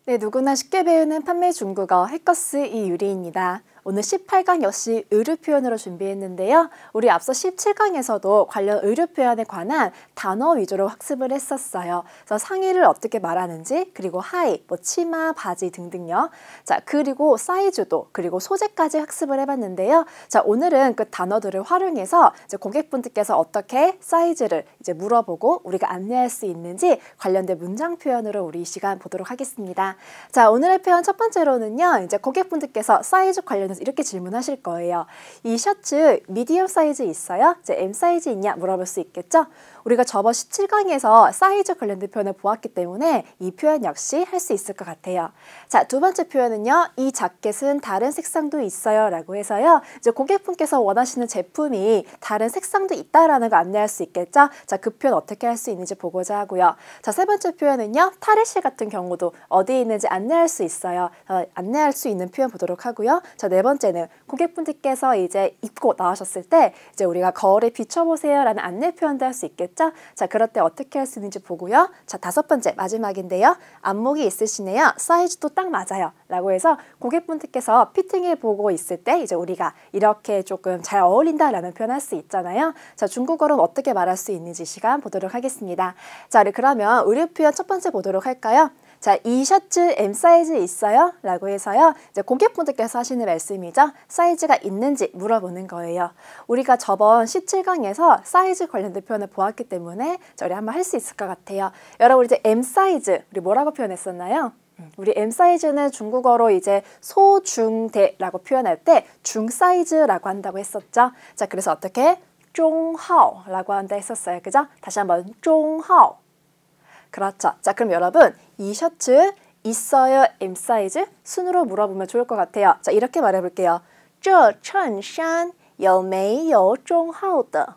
네, 누구나 쉽게 배우는 판매 중국어 해커스 이유리입니다. 오늘 18강 역시 의류 표현으로 준비했는데요. 우리 앞서 17강에서도 관련 의류 표현에 관한 단어 위주로 학습을 했었어요. 그래서 상의를 어떻게 말하는지, 그리고 하의, 뭐 치마, 바지 등등요. 자, 그리고 사이즈도, 그리고 소재까지 학습을 해봤는데요. 자, 오늘은 그 단어들을 활용해서 이제 고객분들께서 어떻게 사이즈를 이제 물어보고 우리가 안내할 수 있는지 관련된 문장 표현으로 우리 이 시간 보도록 하겠습니다. 자, 오늘의 표현 첫 번째로는요. 이제 고객분들께서 사이즈 관련 관련서 이렇게 질문하실 거예요. 이 셔츠 미디엄 사이즈 있어요? 제 M 사이즈 있냐 물어볼 수 있겠죠? 우리가 저번 17강에서 사이즈 관련된 표현을 보았기 때문에 이 표현 역시 할 수 있을 것 같아요. 자, 두 번째 표현은요. 이 자켓은 다른 색상도 있어요. 라고 해서요. 이제 고객분께서 원하시는 제품이 다른 색상도 있다라는 걸 안내할 수 있겠죠. 자, 그 표현 어떻게 할 수 있는지 보고자 하고요. 자, 세 번째 표현은요. 타르실 같은 경우도 어디에 있는지 안내할 수 있어요. 어, 안내할 수 있는 표현 보도록 하고요. 자, 네 번째는 고객분들께서 이제 입고 나오셨을 때 이제 우리가 거울에 비춰보세요라는 안내 표현도 할 수 있겠죠. 알겠죠? 자, 그럴 때 어떻게 할 수 있는지 보고요. 자, 다섯 번째 마지막인데요. 안목이 있으시네요. 사이즈도 딱 맞아요. 라고 해서 고객분들께서 피팅해 보고 있을 때 이제 우리가 이렇게 조금 잘 어울린다라는 표현 할수 있잖아요. 자, 중국어로 어떻게 말할 수 있는지 시간 보도록 하겠습니다. 자, 그러면 의류 표현 첫 번째 보도록 할까요? 자, 이 셔츠 M 사이즈 있어요? 라고 해서요. 이제 고객분들께서 하시는 말씀이죠. 사이즈가 있는지 물어보는 거예요. 우리가 저번 17강에서 사이즈 관련된 표현을 보았기 때문에 저희 한번 할 수 있을 것 같아요. 여러분 이제 M 사이즈 우리 뭐라고 표현했었나요? 음, 우리 M 사이즈는 중국어로 이제 소, 중, 대라고 표현할 때 중 사이즈라고 한다고 했었죠. 자, 그래서 어떻게? 종하오라고 한다 했었어요. 그죠? 다시 한번 종하오 그렇죠. 자, 그럼 여러분 이 셔츠 있어요 M 사이즈 순으로 물어보면 좋을 것 같아요. 자, 이렇게 말해 볼게요. 这衬衫有没有中号的?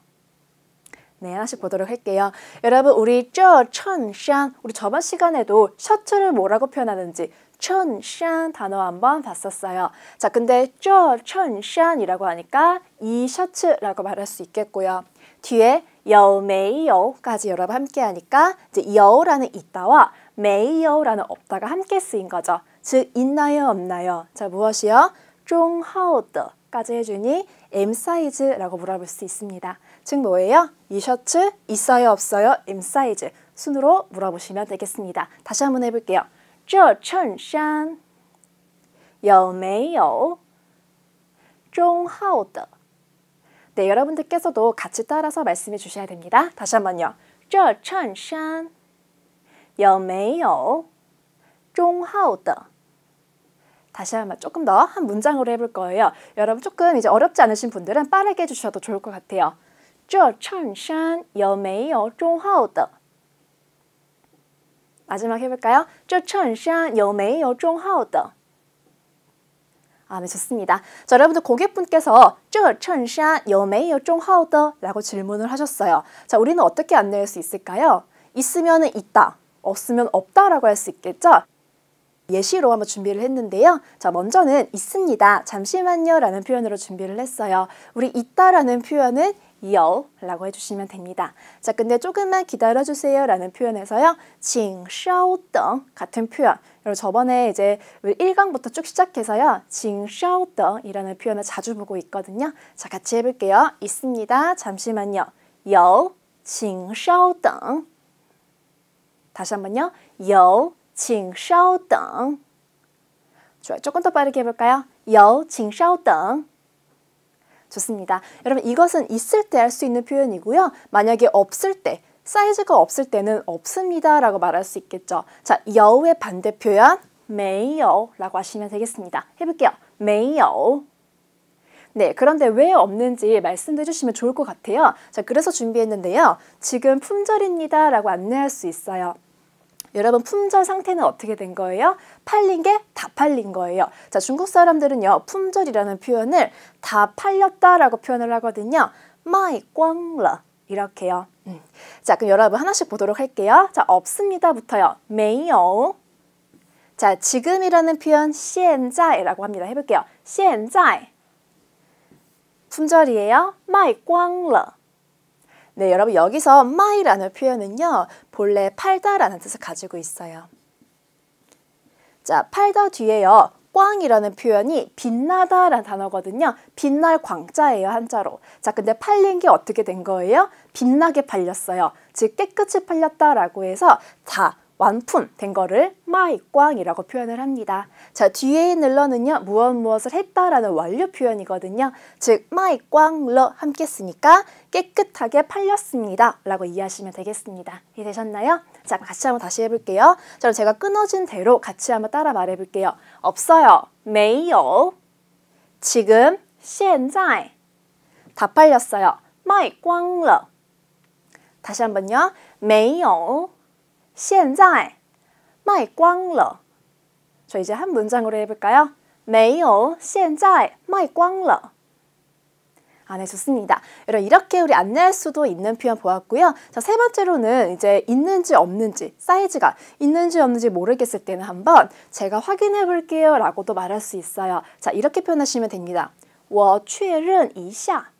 네, 하나씩 보도록 할게요. 여러분, 우리 저 천샨, 우리 저번 시간에도 셔츠를 뭐라고 표현하는지 천샨 단어 한번 봤었어요. 자, 근데 저 천샨이라고 하니까 이 셔츠라고 말할 수 있겠고요. 뒤에 有没有까지 여러분 함께 하니까 이제 여라는 있다와 메이요라는 없다가 함께 쓰인 거죠. 즉 있나요 없나요? 자 무엇이요? 쫑하오드까지 해주니 M 사이즈라고 물어볼 수 있습니다. 즉 뭐예요? 이 셔츠 있어요 없어요? M 사이즈 순으로 물어보시면 되겠습니다. 다시 한번 해볼게요. 这衬衫有没有中号的 네, 여러분들께서도 같이 따라서 말씀해 주셔야 됩니다. 다시 한번요. 这衬衫有没有中号的? 다시 한번 조금 더 한 문장으로 해볼 거예요. 여러분 조금 이제 어렵지 않으신 분들은 빠르게 해주셔도 좋을 것 같아요. 这衬衫有没有中号的? 마지막 해볼까요? 这衬衫有没有中号的? 아, 네, 좋습니다. 자, 여러분들 고객분께서 这衬衫有没有中号的? 라고 질문을 하셨어요. 자, 우리는 어떻게 안내할 수 있을까요? 있으면 있다, 없으면 없다라고 할 수 있겠죠? 예시로 한번 준비를 했는데요. 자, 먼저는 있습니다. 잠시만요 라는 표현으로 준비를 했어요. 우리 있다라는 표현은 여 라고 해주시면 됩니다. 자, 근데 조금만 기다려주세요 라는 표현에서요. 징, 샤오 등 같은 표현 여러분 저번에 이제 1강부터 쭉 시작해서요. 징샤오덩이라는 표현을 자주 보고 있거든요. 자, 같이 해볼게요. 있습니다. 잠시만요. 요, 징샤오덩 다시 한번요. 요, 징샤오덩 좋아요. 조금 더 빠르게 해볼까요? 요, 징샤오덩 좋습니다. 여러분 이것은 있을 때 할 수 있는 표현이고요. 만약에 없을 때 사이즈가 없을 때는 없습니다 라고 말할 수 있겠죠. 자, 여우의 반대 표현 메이어 라고 하시면 되겠습니다. 해볼게요. 메이어 네, 그런데 왜 없는지 말씀도 해주시면 좋을 것 같아요. 자, 그래서 준비했는데요. 지금 품절입니다 라고 안내할 수 있어요. 여러분 품절 상태는 어떻게 된 거예요? 팔린 게 다 팔린 거예요. 자, 중국 사람들은요. 품절이라는 표현을 다 팔렸다라고 표현을 하거든요. 마이 꽝러 이렇게요. 음. 자, 그럼 여러분 하나씩 보도록 할게요. 자, 없습니다부터요. 매요. 자, 지금이라는 표현 现在라고 합니다. 해볼게요. 现在 품절이에요. 마이꽝 네, 여러분 여기서 마이라는 표현은요. 본래 팔다라는 뜻을 가지고 있어요. 자, 팔다 뒤에요. 꽝이라는 표현이 빛나다라는 단어거든요. 빛날 광자예요, 한자로. 자, 근데 팔린 게 어떻게 된 거예요? 빛나게 팔렸어요. 즉, 깨끗이 팔렸다라고 해서 자, 완품된 거를 마이꽝이라고 표현을 합니다. 자, 뒤에 있 러는요, 무엇 무엇을 했다라는 완료 표현이거든요. 즉, 마이꽝 러 함께 쓰니까 깨끗하게 팔렸습니다. 라고 이해하시면 되겠습니다. 이해되셨나요? 자, 같이 한번 다시 해볼게요. 자, 그럼 제가 끊어진 대로 같이 한번 따라 말해볼게요. 없어요. 메이요. 지금, 现在다 팔렸어요. 마이꽝 러 다시 한번요. 메이요. 现在卖光了.저 이제 한 문장으로 해볼까요? 没有现在卖光了. 아, 네, 좋습니다. 여러분, 이렇게 우리 안내할 수도 있는 표현 보았고요. 자, 세 번째로는 이제 있는지 없는지, 사이즈가 있는지 없는지 모르겠을 때는 한번 제가 확인해 볼게요 라고도 말할 수 있어요. 자, 이렇게 표현하시면 됩니다. 我确认一下.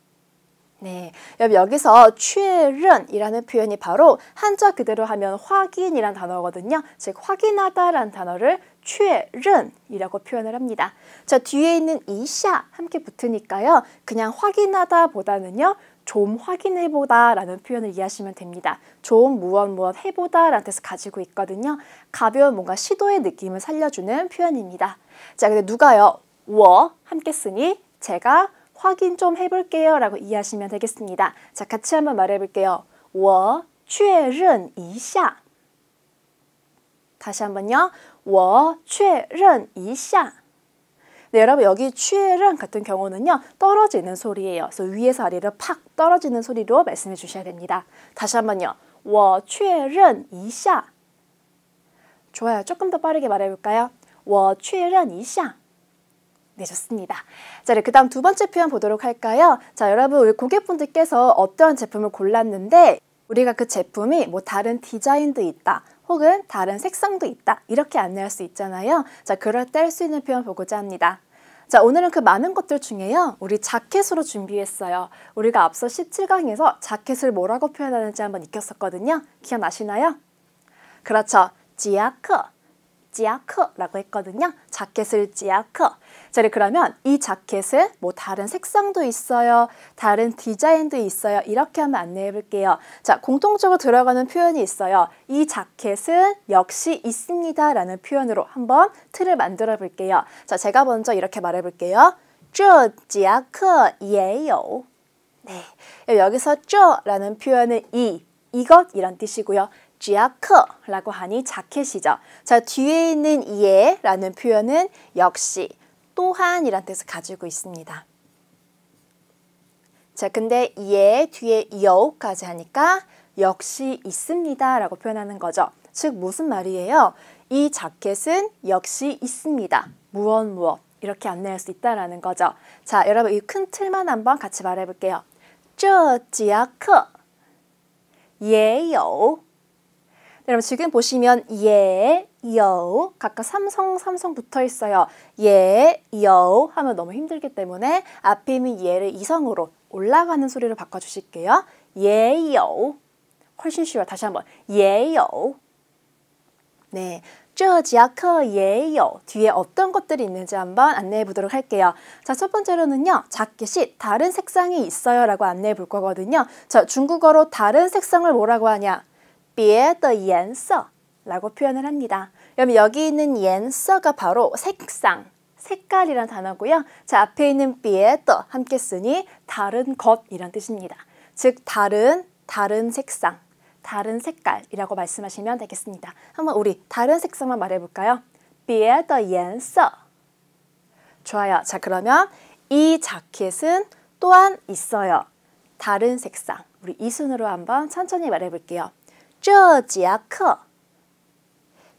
네, 여기서 취른이라는 표현이 바로 한자 그대로 하면 확인이란 단어거든요. 즉 확인하다라는 단어를 취른이라고 표현을 합니다. 자 뒤에 있는 이 샤 함께 붙으니까요. 그냥 확인하다보다는요. 좀 확인해보다 라는 표현을 이해하시면 됩니다. 좀무언무언 해보다 라는 뜻을 가지고 있거든요. 가벼운 뭔가 시도의 느낌을 살려주는 표현입니다. 자, 근데 누가요? 워 함께 쓰니 제가 확인 좀 해볼게요 라고 이해하시면 되겠습니다. 자, 같이 한번 말해볼게요. 我确认一下 다시 한번요. 我确认一下 네, 여러분 여기 취해 같은 경우는요. 떨어지는 소리예요. 그래서 위에서 아래로 팍 떨어지는 소리로 말씀해 주셔야 됩니다. 다시 한번요. 我确认一下 좋아요. 조금 더 빠르게 말해볼까요? 我确认一下 네, 좋습니다. 자, 그 다음 두 번째 표현 보도록 할까요? 자, 여러분, 우리 고객분들께서 어떠한 제품을 골랐는데 우리가 그 제품이 뭐 다른 디자인도 있다. 혹은 다른 색상도 있다. 이렇게 안내할 수 있잖아요. 자, 그럴 때 할 수 있는 표현 보고자 합니다. 자, 오늘은 그 많은 것들 중에요. 우리 자켓으로 준비했어요. 우리가 앞서 17강에서 자켓을 뭐라고 표현하는지 한번 익혔었거든요. 기억나시나요? 그렇죠. 지아크, 지아크라고 했거든요. 자켓을 지아크. 자, 그러면 이 자켓에 뭐 다른 색상도 있어요. 다른 디자인도 있어요. 이렇게 한번 안내해 볼게요. 자, 공통적으로 들어가는 표현이 있어요. 이 자켓은 역시 있습니다. 라는 표현으로 한번 틀을 만들어 볼게요. 자, 제가 먼저 이렇게 말해 볼게요. 这夹克也요 네. 여기서 这라는 표현은 이, 이것 이런 뜻이고요. 지아크라고 하니 자켓이죠. 자, 뒤에 있는 예라는 표현은 역시 또한 이란 뜻을 가지고 있습니다. 자, 근데 예 뒤에 여우까지 하니까 역시 있습니다 라고 표현하는 거죠. 즉 무슨 말이에요? 이 자켓은 역시 있습니다. 무엇 무엇 이렇게 안내할 수 있다라는 거죠. 자, 여러분 이 큰 틀만 한번 같이 말해 볼게요. 这节课也有 여러분 지금 보시면 예, 여 각각 삼성 삼성 붙어 있어요. 예, 여 하면 너무 힘들기 때문에 앞에 있는 예를 이성으로 올라가는 소리를 바꿔 주실게요. 예, 여 훨씬 쉬워요. 다시 한번 예, 여 네. 저지아크예요 뒤에 어떤 것들이 있는지 한번 안내해 보도록 할게요. 자, 첫 번째로는요. 자켓이 다른 색상이 있어요 라고 안내해 볼 거거든요. 자, 중국어로 다른 색상을 뭐라고 하냐? 别的颜色 라고 표현을 합니다. 그럼 여기 있는 옌서가 바로 색상, 색깔이란 단어고요. 자, 앞에 있는 비에떠 함께 쓰니 다른 것이란 뜻입니다. 즉, 다른, 다른 색상, 다른 색깔이라고 말씀하시면 되겠습니다. 한번 우리 다른 색상만 말해볼까요? 비에떠 옌서 좋아요. 자, 그러면 이 자켓은 또한 있어요. 다른 색상. 우리 이 순으로 한번 천천히 말해볼게요. 这节课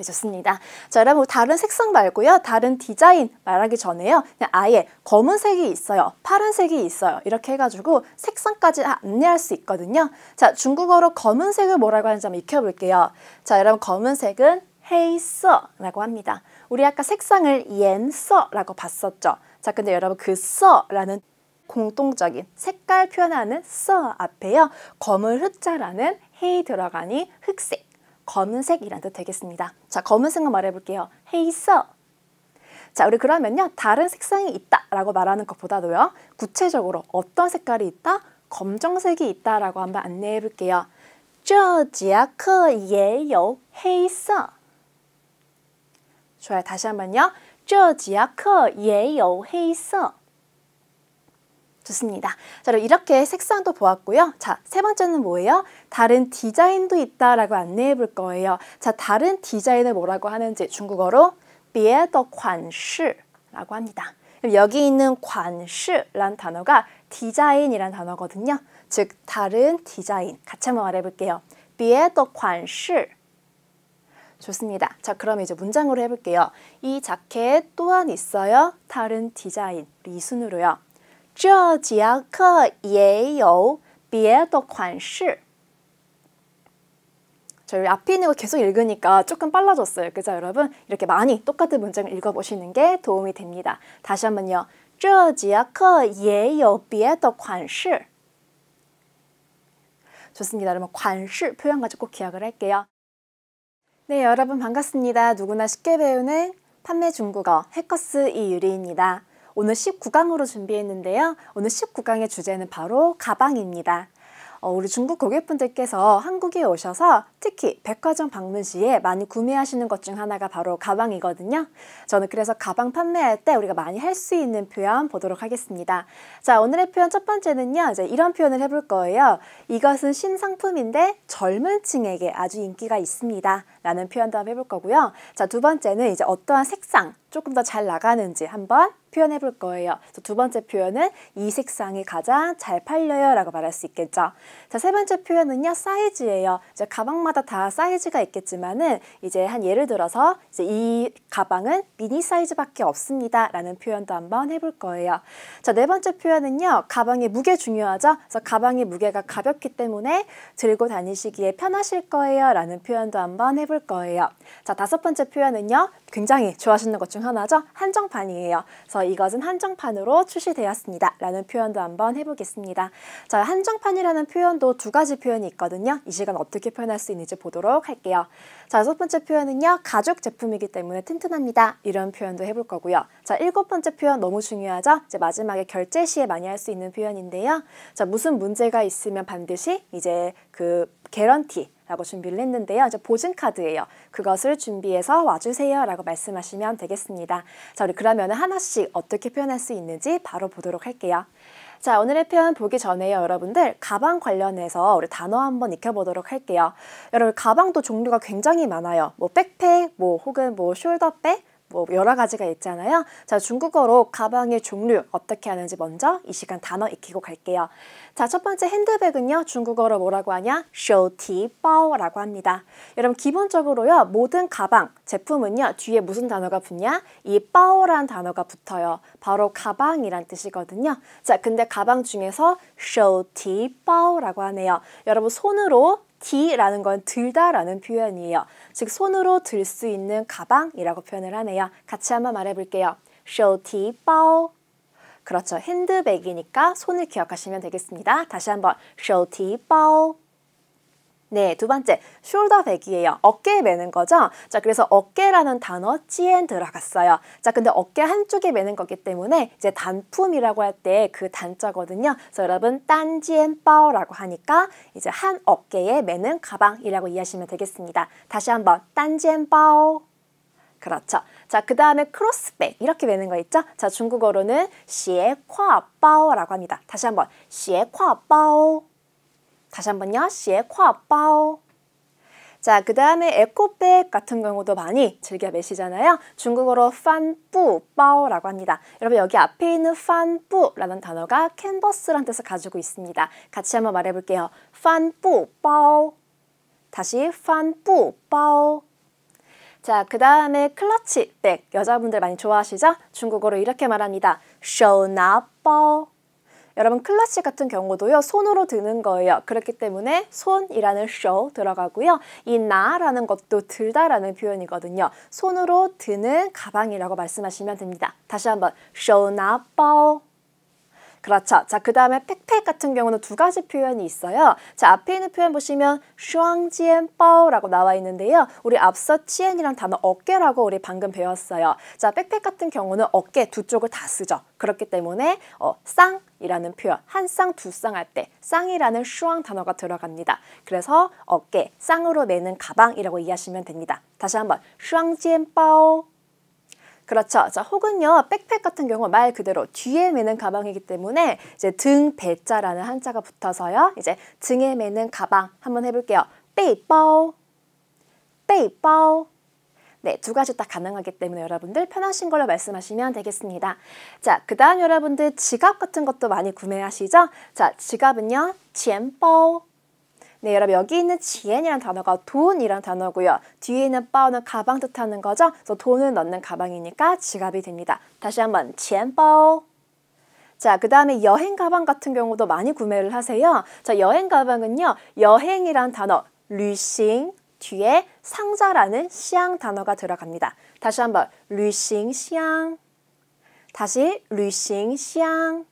맺었습니다. 자, 여러분 다른 색상 말고요. 다른 디자인 말하기 전에요. 그냥 아예 검은색이 있어요. 파란색이 있어요. 이렇게 해가지고 색상까지 안내할 수 있거든요. 자, 중국어로 검은색을 뭐라고 하는지 한번 익혀볼게요. 자, 여러분 검은색은 헤이서라고 합니다. 우리 아까 색상을 옌서라고 봤었죠. 자, 근데 여러분 그 서라는 공통적인 색깔 표현하는 서 앞에요. 검을 흑자라는 헤이 들어가니 흑색 검은색이란 뜻 되겠습니다. 자, 검은색만 말해볼게요. 헤이서. 자, 우리 그러면요. 다른 색상이 있다 라고 말하는 것보다도요. 구체적으로 어떤 색깔이 있다? 검정색이 있다 라고 한번 안내해볼게요. 这节课也有黑色. 좋아요. 다시 한번요. 这节课也有黑色. 좋습니다. 자, 그럼 이렇게 색상도 보았고요. 자, 세 번째는 뭐예요? 다른 디자인도 있다라고 안내해 볼 거예요. 자, 다른 디자인을 뭐라고 하는지 중국어로 别的款式라고 합니다. 여기 있는 관시란 단어가 디자인이란 단어거든요. 즉 다른 디자인 같이 한번 말해볼게요. 别的款式 좋습니다. 자 그럼 이제 문장으로 해볼게요. 이 자켓 또한 있어요. 다른 디자인 리 순으로요. 这节课也有别的款式。저희 앞에 있는 거 계속 읽으니까 조금 빨라졌어요. 그래서 여러분 이렇게 많이 똑같은 문장을 읽어보시는 게 도움이 됩니다. 다시 한번요. 这节课也有别的款式。 좋습니다. 여러분 관시 표현가지고꼭 기억을 할게요. 네, 여러분 반갑습니다. 누구나 쉽게 배우는 판매 중국어 해커스 이유리입니다. 오늘 19강으로 준비했는데요. 오늘 19강의 주제는 바로 가방입니다. 어, 우리 중국 고객분들께서 한국에 오셔서 특히 백화점 방문 시에 많이 구매하시는 것 중 하나가 바로 가방이거든요. 저는 그래서 가방 판매할 때 우리가 많이 할 수 있는 표현 보도록 하겠습니다. 자, 오늘의 표현 첫 번째는요. 이제 이런 표현을 해볼 거예요. 이것은 신상품인데 젊은 층에게 아주 인기가 있습니다. 라는 표현도 한번 해볼 거고요. 자, 두 번째는 이제 어떠한 색상 조금 더 잘 나가는지 한번 표현해 볼 거예요. 두 번째 표현은 이 색상이 가장 잘 팔려요 라고 말할 수 있겠죠. 자, 세 번째 표현은요, 사이즈예요. 이제 가방마다 다 사이즈가 있겠지만은 이제 한 예를 들어서 이제 이 가방은 미니 사이즈밖에 없습니다 라는 표현도 한번 해 볼 거예요. 자, 네 번째 표현은요, 가방의 무게 중요하죠. 그래서 가방의 무게가 가볍기 때문에 들고 다니시기에 편하실 거예요 라는 표현도 한번 해 볼 거예요. 자, 다섯 번째 표현은요, 굉장히 좋아하시는 것 중 하나죠. 한정판이에요. 그래서 그래서 이것은 한정판으로 출시되었습니다. 라는 표현도 한번 해보겠습니다. 자, 한정판이라는 표현도 두 가지 표현이 있거든요. 이 시간 어떻게 표현할 수 있는지 보도록 할게요. 자, 첫 번째 표현은요. 가죽 제품이기 때문에 튼튼합니다. 이런 표현도 해볼 거고요. 자, 일곱 번째 표현 너무 중요하죠? 이제 마지막에 결제 시에 많이 할 수 있는 표현인데요. 자, 무슨 문제가 있으면 반드시 이제 그 개런티 라고 준비를 했는데요. 이제 보증카드예요. 그것을 준비해서 와주세요 라고 말씀하시면 되겠습니다. 자, 우리 그러면 하나씩 어떻게 표현할 수 있는지 바로 보도록 할게요. 자, 오늘의 표현 보기 전에요, 여러분들. 가방 관련해서 우리 단어 한번 익혀보도록 할게요. 여러분, 가방도 종류가 굉장히 많아요. 뭐, 백팩, 뭐, 혹은 뭐, 숄더백, 뭐 여러 가지가 있잖아요. 자, 중국어로 가방의 종류 어떻게 하는지 먼저 이 시간 단어 익히고 갈게요. 자, 첫 번째 핸드백은요. 중국어로 뭐라고 하냐? 쇼티바오라고 합니다. 여러분 기본적으로요. 모든 가방, 제품은요. 뒤에 무슨 단어가 붙냐? 이 바오란 단어가 붙어요. 바로 가방이란 뜻이거든요. 자, 근데 가방 중에서 쇼티바오라고 하네요. 여러분 손으로 D라는 건 들다라는 표현이에요. 즉 손으로 들 수 있는 가방이라고 표현을 하네요. 같이 한번 말해볼게요. 쇼티 빠 그렇죠. 핸드백이니까 손을 기억하시면 되겠습니다. 다시 한번 쇼티 빠 네, 두 번째, 숄더 백이에요. 어깨에 매는 거죠? 자, 그래서 어깨라는 단어 찌엔 들어갔어요. 자, 근데 어깨 한쪽에 매는 거기 때문에 이제 단품이라고 할 때 그 단자거든요. 그래서 여러분, 딴지엔 빠오라고 하니까 이제 한 어깨에 매는 가방이라고 이해하시면 되겠습니다. 다시 한번, 딴지엔 빠오. 그렇죠. 자, 그 다음에 크로스백 이렇게 매는거 있죠? 자, 중국어로는 시에 콰빠오라고 합니다. 다시 한번 시에 콰빠오 다시 한번요. 시에콰빠오. 자, 그 다음에 에코백 같은 경우도 많이 즐겨 매시잖아요. 중국어로 판뿌, 빠오라고 합니다. 여러분 여기 앞에 있는 판뿌라는 단어가 캔버스란 뜻을 가지고 있습니다. 같이 한번 말해볼게요. 판뿌, 빠오. 다시 판뿌, 빠오. 자, 그 다음에 클러치 백, 여자분들 많이 좋아하시죠? 중국어로 이렇게 말합니다. 쇼나 빠오. 여러분 클래식 같은 경우도요. 손으로 드는 거예요. 그렇기 때문에 손이라는 쇼 들어가고요. 이 나라는 것도 들다라는 표현이거든요. 손으로 드는 가방이라고 말씀하시면 됩니다. 다시 한번 쇼나 빠 그렇죠. 자, 그 다음에 팩팩 같은 경우는 두 가지 표현이 있어요. 자, 앞에 있는 표현 보시면 슈앙지엔뻐라고 나와 있는데요. 우리 앞서 치엔이랑 단어 어깨라고 우리 방금 배웠어요. 자, 팩팩 같은 경우는 어깨 두 쪽을 다 쓰죠. 그렇기 때문에 어, 쌍, 이라는 표현 한 쌍, 두 쌍 할 때 쌍이라는 슈앙 단어가 들어갑니다. 그래서 어깨, 쌍으로 내는 가방이라고 이해하시면 됩니다. 다시 한번 슈앙지엔뻐 그렇죠. 자, 혹은요, 백팩 같은 경우 말 그대로 뒤에 매는 가방이기 때문에 이제 등 배자라는 한자가 붙어서요. 이제 등에 매는 가방 한번 해볼게요. 빼이빠빼이빠 네, 두 가지 다 가능하기 때문에 여러분들 편하신 걸로 말씀하시면 되겠습니다. 자, 그 다음 여러분들 지갑 같은 것도 많이 구매하시죠? 자, 지갑은요, 钱包, 네, 여러분 여기 있는 지엔이란 단어가 돈이란 단어고요. 뒤에 있는 바오는 가방 뜻하는 거죠. 그래서 돈을 넣는 가방이니까 지갑이 됩니다. 다시 한번 지엔바오. 자, 그 다음에 여행 가방 같은 경우도 많이 구매를 하세요. 자, 여행 가방은요. 여행이란 단어, 류싱 뒤에 상자라는 시앙 단어가 들어갑니다. 다시 한번 류싱 시앙 다시 류싱 시앙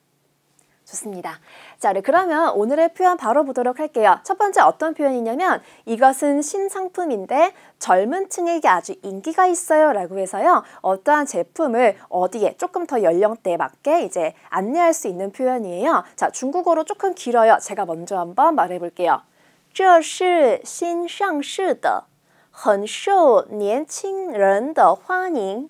좋습니다. 자, 네, 그러면 오늘의 표현 바로 보도록 할게요. 첫 번째 어떤 표현이냐면 이것은 신상품인데 젊은 층에게 아주 인기가 있어요 라고 해서요. 어떠한 제품을 어디에 조금 더 연령대에 맞게 이제 안내할 수 있는 표현이에요. 자, 중국어로 조금 길어요. 제가 먼저 한번 말해볼게요. 这是新上市的很受年轻人的欢迎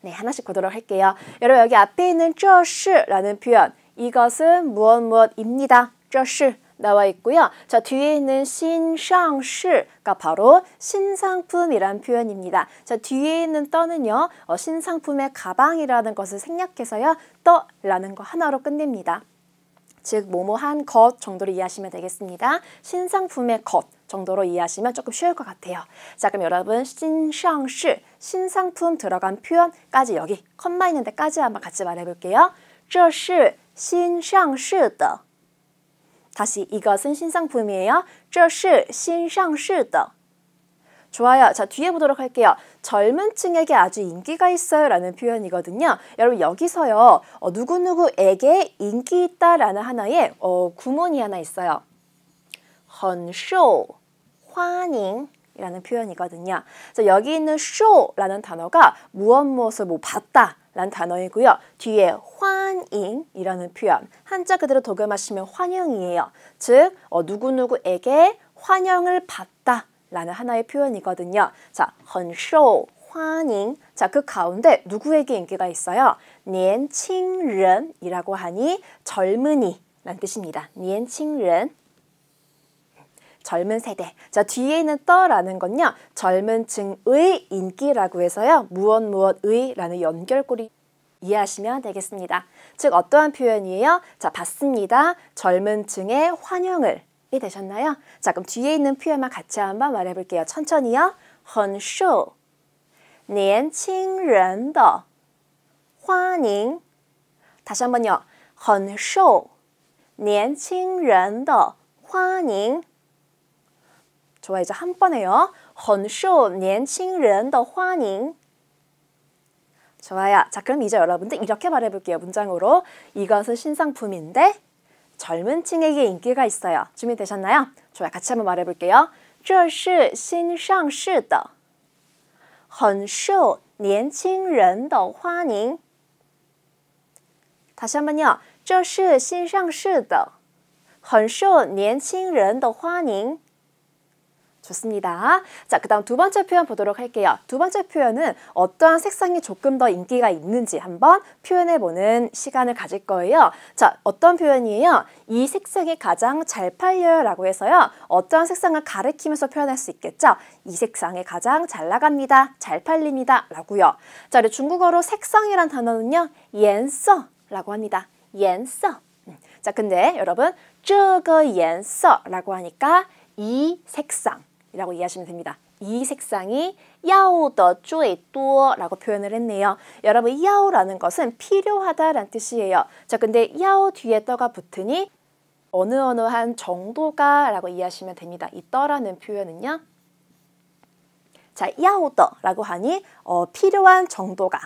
네, 하나씩 보도록 할게요. 여러분 여기 앞에 있는 这是라는 표현 이것은 무엇 무엇입니다. 这是 나와 있고요. 자, 뒤에 있는 신상시가 바로 신상품이란 표현입니다. 자, 뒤에 있는 떠는요. 어, 신상품의 가방이라는 것을 생략해서요. 떠라는 거 하나로 끝냅니다. 즉모모한것 정도로 이해하시면 되겠습니다. 신상품의 것 정도로 이해하시면 조금 쉬울 것 같아요. 자 그럼 여러분 신상시 신상품 들어간 표현까지 여기 컴마 있는 데까지 한번 같이 말해볼게요. 这是 신상시的 다시 이것은 신상품이에요. 这是新上市的 좋아요. 자, 뒤에 보도록 할게요. 젊은 층에게 아주 인기가 있어요 라는 표현이거든요. 여러분 여기서요. 어, 누구누구에게 인기 있다 라는 하나의 어, 구문이 하나 있어요. 很受欢迎 이라는 표현이거든요. 여기 있는 s 라는 단어가 무엇 무엇을 뭐 봤다 란 단어이고요. 뒤에 환인이라는 표현, 한자 그대로 독음하시면 환영이에요. 즉, 어, 누구누구에게 환영을 받다 라는 하나의 표현이거든요. 자, 很쇼 환영. 자, 그 가운데 누구에게 인기가 있어요? 年轻人이라고 하니 젊은이 란 뜻입니다. 年轻人 젊은 세대. 자, 뒤에는 있 떠라는 건요. 젊은 층의 인기라고 해서요. 무엇 무엇의라는 연결고리 이해하시면 되겠습니다. 즉 어떠한 표현이에요? 자, 봤습니다. 젊은 층의 환영을 이 되셨나요? 자, 그럼 뒤에 있는 표현만 같이 한번 말해 볼게요. 천천히요. 헌쇼. 年轻人的 환영 다시 한번요. 헌쇼. 年轻人的欢迎 좋아 이제 한 번에요. 很受年轻人的欢迎. 좋아요. 자 그럼 이제 여러분들 이렇게 말해볼게요. 문장으로 이것은 신상품인데 젊은 층에게 인기가 있어요. 준비되셨나요? 좋아요. 같이 한번 말해볼게요. 这是新上市的很受年轻人的欢迎. 다시 한번요. 这是新上市的很受年轻人的欢迎. 좋습니다. 자, 그 다음 두 번째 표현 보도록 할게요. 두 번째 표현은 어떠한 색상이 조금 더 인기가 있는지 한번 표현해보는 시간을 가질 거예요. 자, 어떤 표현이에요? 이 색상이 가장 잘 팔려요 라고 해서요. 어떠한 색상을 가리키면서 표현할 수 있겠죠? 이 색상이 가장 잘 나갑니다. 잘 팔립니다. 라고요. 자, 그리고 중국어로 색상이란 단어는요. 옌서 라고 합니다. 옌서 음, 자, 근데 여러분, 这个颜서라고 하니까 이 색상 이라고 이해하시면 됩니다. 이 색상이 야오的最多라고 표현을 했네요. 여러분 야오라는 것은 필요하다란 뜻이에요. 자 근데 야오 뒤에 떠가 붙으니 어느 어느 한 정도가 라고 이해하시면 됩니다. 이 떠라는 표현은요. 자 야오더라고 하니 어, 필요한 정도가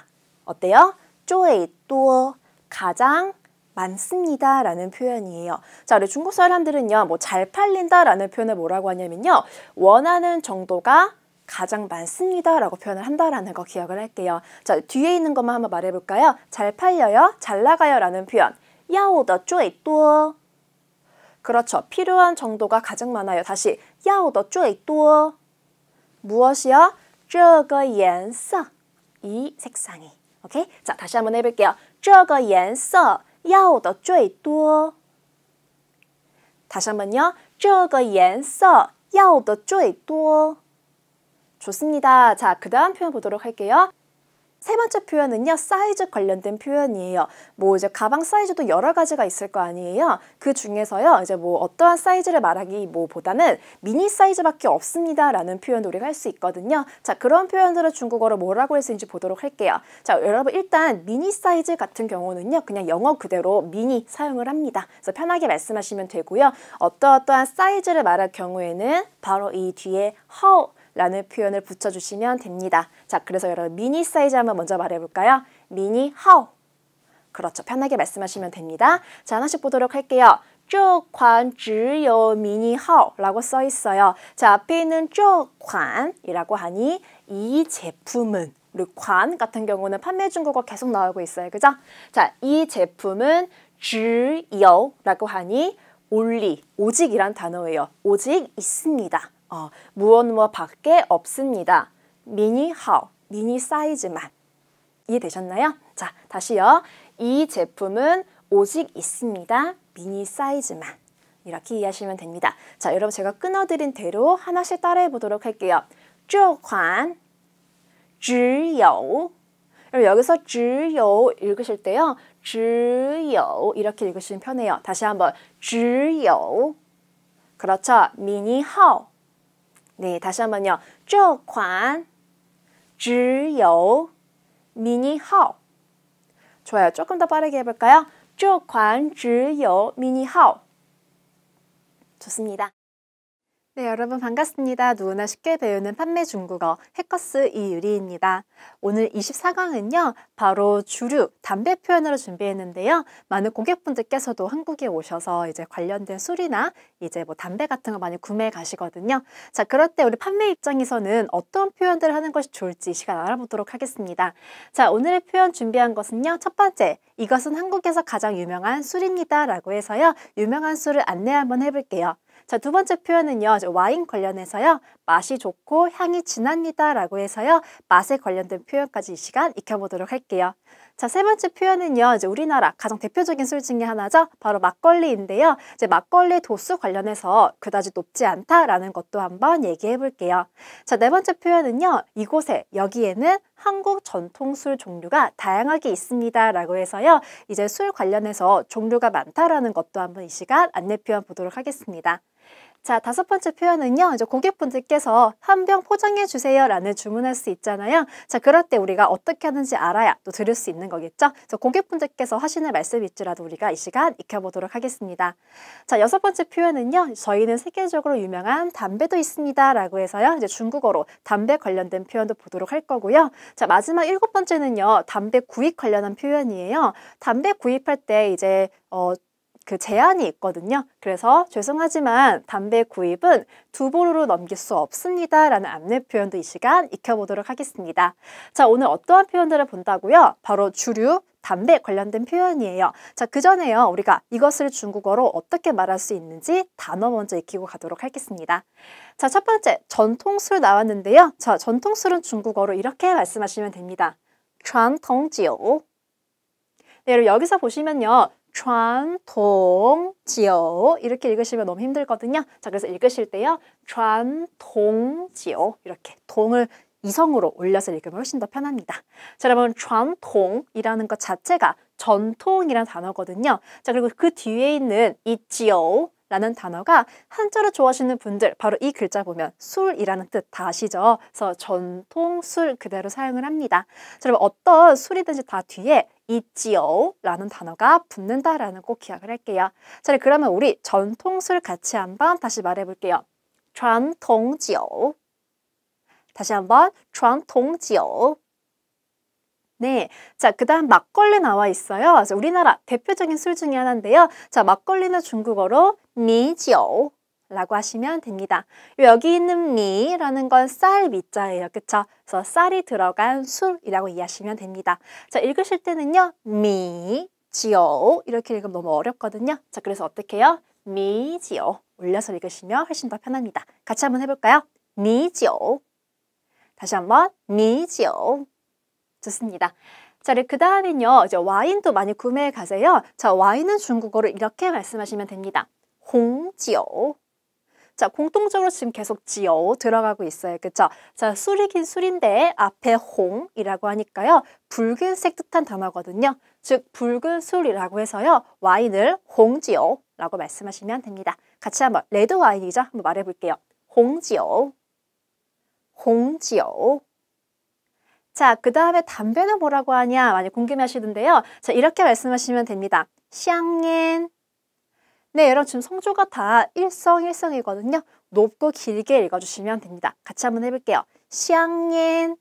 어때요? 쪼에또 가장 많습니다라는 표현이에요. 자, 우리 중국 사람들은요, 뭐 잘 팔린다라는 표현을 뭐라고 하냐면요, 원하는 정도가 가장 많습니다라고 표현을 한다라는 거 기억을 할게요. 자, 뒤에 있는 것만 한번 말해볼까요? 잘 팔려요, 잘 나가요라는 표현. 야오더 쪼이 또. 그렇죠. 필요한 정도가 가장 많아요. 다시 야오더 쪼이 또. 무엇이요? 저거 연서. 이 색상이. 오케이? 자, 다시 한번 해볼게요. 저거 연서. 要的最多。다시한번요这个颜色要的最多。좋습니다. 자, 그 다음 표현 보도록 할게요. 세 번째 표현은요. 사이즈 관련된 표현이에요. 뭐 이제 가방 사이즈도 여러 가지가 있을 거 아니에요. 그 중에서요. 이제 뭐 어떠한 사이즈를 말하기 뭐보다는 미니 사이즈밖에 없습니다. 라는 표현도 우리가 할 수 있거든요. 자, 그런 표현들을 중국어로 뭐라고 했는지 보도록 할게요. 자, 여러분 일단 미니 사이즈 같은 경우는요. 그냥 영어 그대로 미니 사용을 합니다. 그래서 편하게 말씀하시면 되고요. 어떠어떠한 사이즈를 말할 경우에는 바로 이 뒤에 how 라는 표현을 붙여주시면 됩니다. 자, 그래서 여러분 미니 사이즈 한번 먼저 말해볼까요? 미니 하오. 그렇죠. 편하게 말씀하시면 됩니다. 자, 하나씩 보도록 할게요. 쪼관只요 미니 하오라고 써 있어요. 자, 앞에 있는 쪼관이라고 하니 이 제품은 르 관 같은 경우는 판매 중국어 계속 나오고 있어요. 그죠? 자, 이 제품은 只有라고 하니 올리, 오직이란 단어예요. 오직 있습니다. 어, 무엇 무엇 밖에 없습니다. 미니 하우, 미니 사이즈만. 이해되셨나요? 자, 다시요. 이 제품은 오직 있습니다. 미니 사이즈만. 이렇게 이해하시면 됩니다. 자, 여러분 제가 끊어드린 대로 하나씩 따라해 보도록 할게요. 这款只有 여러분 여기서 只有 읽으실 때요. 只有 이렇게 읽으시면 편해요. 다시 한번 只有 그렇죠. 미니 하우 네, 다시 한번요. 这款只有미니하 좋아요. 조금 더 빠르게 해볼까요? 这款只有미니하 좋습니다. 네, 여러분 반갑습니다. 누구나 쉽게 배우는 판매 중국어 해커스 이유리입니다. 오늘 24강은요, 바로 주류, 담배 표현으로 준비했는데요. 많은 고객분들께서도 한국에 오셔서 이제 관련된 술이나 이제 뭐 담배 같은 거 많이 구매해 가시거든요. 자, 그럴 때 우리 판매 입장에서는 어떤 표현들을 하는 것이 좋을지 시간 알아보도록 하겠습니다. 자, 오늘의 표현 준비한 것은요, 첫 번째, 이것은 한국에서 가장 유명한 술입니다. 라고 해서요, 유명한 술을 안내 한번 해볼게요. 자, 두 번째 표현은요. 와인 관련해서요. 맛이 좋고 향이 진합니다 라고 해서요. 맛에 관련된 표현까지 이 시간 익혀보도록 할게요. 자, 세 번째 표현은요. 이제 우리나라 가장 대표적인 술 중에 하나죠. 바로 막걸리인데요. 이제 막걸리 도수 관련해서 그다지 높지 않다라는 것도 한번 얘기해 볼게요. 자, 네 번째 표현은요. 이곳에 여기에는 한국 전통술 종류가 다양하게 있습니다라고 해서요. 이제 술 관련해서 종류가 많다라는 것도 한번 이 시간 안내 표현 보도록 하겠습니다. 자, 다섯 번째 표현은요. 이제 고객분들께서 한 병 포장해 주세요 라는 주문할 수 있잖아요. 자, 그럴 때 우리가 어떻게 하는지 알아야 또 들을 수 있는 거겠죠. 그래서 고객분들께서 하시는 말씀일지라도 우리가 이 시간 익혀보도록 하겠습니다. 자, 여섯 번째 표현은요. 저희는 세계적으로 유명한 담배도 있습니다 라고 해서요. 이제 중국어로 담배 관련된 표현도 보도록 할 거고요. 자, 마지막 일곱 번째는요. 담배 구입 관련한 표현이에요. 담배 구입할 때 이제 어, 그 제한이 있거든요. 그래서 죄송하지만 담배 구입은 두 보루로 넘길 수 없습니다. 라는 안내 표현도 이 시간 익혀보도록 하겠습니다. 자, 오늘 어떠한 표현들을 본다고요? 바로 주류, 담배 관련된 표현이에요. 자, 그 전에요. 우리가 이것을 중국어로 어떻게 말할 수 있는지 단어 먼저 익히고 가도록 하겠습니다. 자, 첫 번째, 전통술 나왔는데요. 자, 전통술은 중국어로 이렇게 말씀하시면 됩니다. 传统酒. 네, 여러 여기서 보시면요. 传统지오 이렇게 읽으시면 너무 힘들거든요. 자, 그래서 읽으실 때요. 전통지오 이렇게 동을 이성으로 올려서 읽으면 훨씬 더 편합니다. 자, 여러분 전통이라는 것 자체가 전통이란 단어거든요. 자, 그리고 그 뒤에 있는 이지오 라는 단어가 한자로 좋아하시는 분들 바로 이 글자 보면 술이라는 뜻 다 아시죠? 그래서 전통 술 그대로 사용을 합니다. 여러분 어떤 술이든지 다 뒤에 있지요 라는 단어가 붙는다라는 꼭 기억을 할게요. 자, 그러면 우리 전통 술 같이 한번 다시 말해볼게요. 전통지요 다시 한번 전통지요 네. 자, 그 다음 막걸리 나와 있어요. 자, 우리나라 대표적인 술 중에 하나인데요. 자, 막걸리는 중국어로 니지오 라고 하시면 됩니다. 여기 있는 미라는 건 쌀 미자예요. 그렇죠 그래서 쌀이 들어간 술이라고 이해하시면 됩니다. 자, 읽으실 때는요. 미, 지오 이렇게 읽으면 너무 어렵거든요. 자, 그래서 어떻게 해요? 미, 지오 올려서 읽으시면 훨씬 더 편합니다. 같이 한번 해볼까요? 미, 지오 다시 한번 미, 지오 좋습니다. 자, 그다음은요 그 이제 와인도 많이 구매해 가세요. 자, 와인은 중국어로 이렇게 말씀하시면 됩니다. 홍지오. 자, 공통적으로 지금 계속 지오 들어가고 있어요. 그쵸? 자, 술이긴 술인데 앞에 홍이라고 하니까요. 붉은색 뜻한 단어거든요. 즉, 붉은 술이라고 해서요. 와인을 홍지오 라고 말씀하시면 됩니다. 같이 한번 레드 와인이죠? 한번 말해볼게요. 홍지오. 홍지오. 자, 그 다음에 담배는 뭐라고 하냐 많이 궁금해하시던데요. 자, 이렇게 말씀하시면 됩니다. 샹엔 네, 여러분 지금 성조가 다 일성일성이거든요. 높고 길게 읽어주시면 됩니다. 같이 한번 해볼게요. 샹엔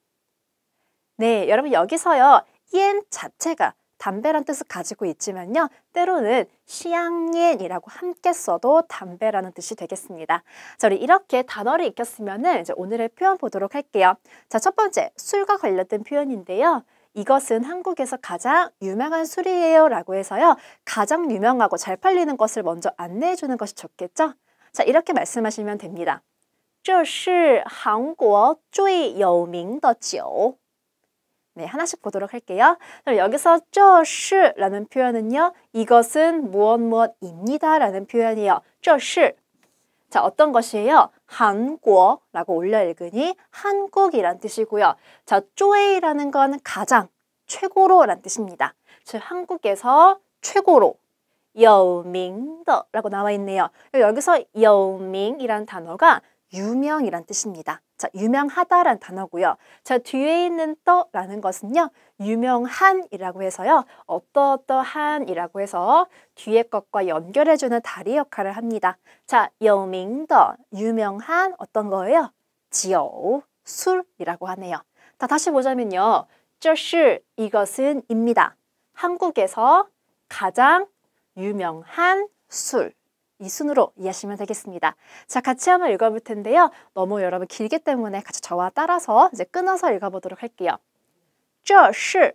네, 여러분 여기서요. 옌 자체가 담배란 뜻을 가지고 있지만요. 때로는 시향옌이라고 함께 써도 담배라는 뜻이 되겠습니다. 자, 우리 이렇게 단어를 익혔으면 이제 오늘의 표현 보도록 할게요. 자, 첫 번째, 술과 관련된 표현인데요. 이것은 한국에서 가장 유명한 술이에요 라고 해서요. 가장 유명하고 잘 팔리는 것을 먼저 안내해 주는 것이 좋겠죠? 자, 이렇게 말씀하시면 됩니다. 这是韩国最有名的酒。 네, 하나씩 보도록 할게요. 그럼 여기서 这是라는 표현은요. 이것은 무엇 무엇입니다 라는 표현이에요. 这是 자, 어떤 것이에요? 한국라고 올려 읽으니 한국이란 뜻이고요. 자, 쪼에이라는 건 가장, 최고로란 뜻입니다. 즉, 한국에서 최고로, 여밍더라고 나와 있네요. 여기서 여밍이란 단어가 유명이란 뜻입니다. 자, 유명하다란 단어고요. 자, 뒤에 있는 떠라는 것은요. 유명한이라고 해서요. 어떠어떠한이라고 해서 뒤에 것과 연결해주는 다리 역할을 합니다. 자, 여밍더, 유명한 어떤 거예요? 지어 술이라고 하네요. 자, 다시 보자면요. 这是 이것은 입니다. 한국에서 가장 유명한 술. 이 순으로 이해하시면 되겠습니다. 자, 같이 한번 읽어볼 텐데요. 너무 여러분 길기 때문에 같이 저와 따라서 이제 끊어서 읽어보도록 할게요. 这是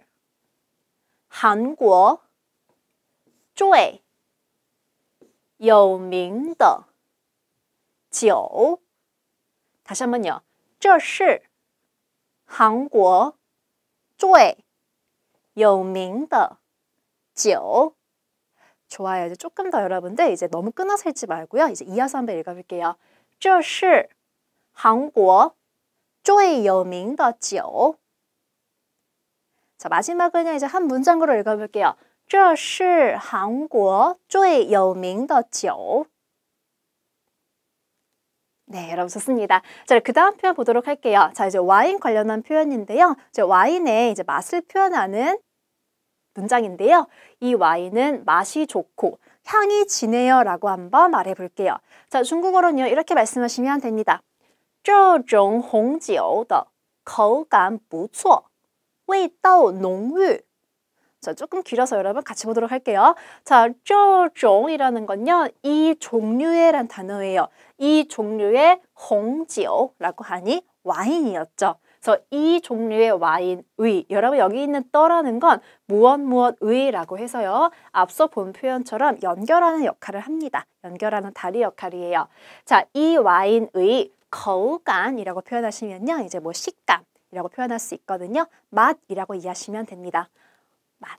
한국 쪼에 有명的酒 다시 한번요. 这是 한국 最有名的酒。 좋아요. 이제 조금 더 여러분들 이제 너무 끊어서지 말고요. 이제 이어서 한번 읽어볼게요. 这是韩国最有名的酒. 자, 마지막은요. 이제 한 문장으로 읽어볼게요. 这是韩国最有名的酒. 네, 여러분 좋습니다. 자, 그 다음 표현 보도록 할게요. 자, 이제 와인 관련한 표현인데요. 이제 와인의 이제 맛을 표현하는 문장인데요. 이 와인은 맛이 좋고 향이 진해요 라고 한번 말해볼게요. 자, 중국어로는요. 이렇게 말씀하시면 됩니다. 这种红酒的口感不错味道浓郁 자, 조금 길어서 여러분 같이 보도록 할게요. 자, 쪼종이라는 건요. 이 종류의 란 단어예요. 이 종류의 홍지오라고 하니 와인이었죠. 그이 종류의 와인, 의, 여러분 여기 있는 떠라는 건 무엇 무엇 의라고 해서요. 앞서 본 표현처럼 연결하는 역할을 합니다. 연결하는 다리 역할이에요. 자, 이 와인, 의, 거우간이라고 표현하시면요. 이제 뭐 식감이라고 표현할 수 있거든요. 맛이라고 이해하시면 됩니다. 맛.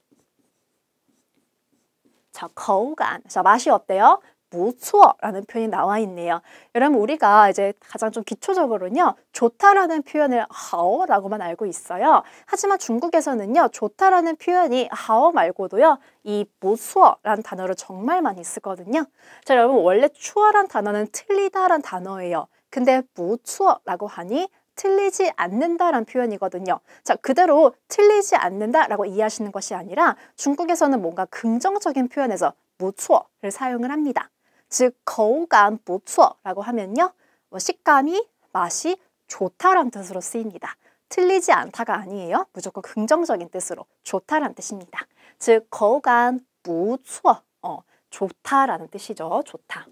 자, 거우간. 자, 맛이 어때요? 무추어라는 표현이 나와 있네요. 여러분 우리가 이제 가장 좀 기초적으로는요. 좋다라는 표현을 하오라고만 알고 있어요. 하지만 중국에서는요. 좋다라는 표현이 하오 말고도요. 이 무추어라는 단어를 정말 많이 쓰거든요. 자 여러분 원래 추어란 단어는 틀리다란 단어예요. 근데 무추어라고 하니 틀리지 않는다란 표현이거든요. 자, 그대로 틀리지 않는다라고 이해하시는 것이 아니라 중국에서는 뭔가 긍정적인 표현에서 무추어를 사용을 합니다. 즉 거우감 보추어라고 하면요. 뭐 식감이 맛이 좋다란 뜻으로 쓰입니다. 틀리지 않다가 아니에요. 무조건 긍정적인 뜻으로 좋다란 뜻입니다. 즉 거우감 보추어 어, 좋다라는 뜻이죠. 좋다.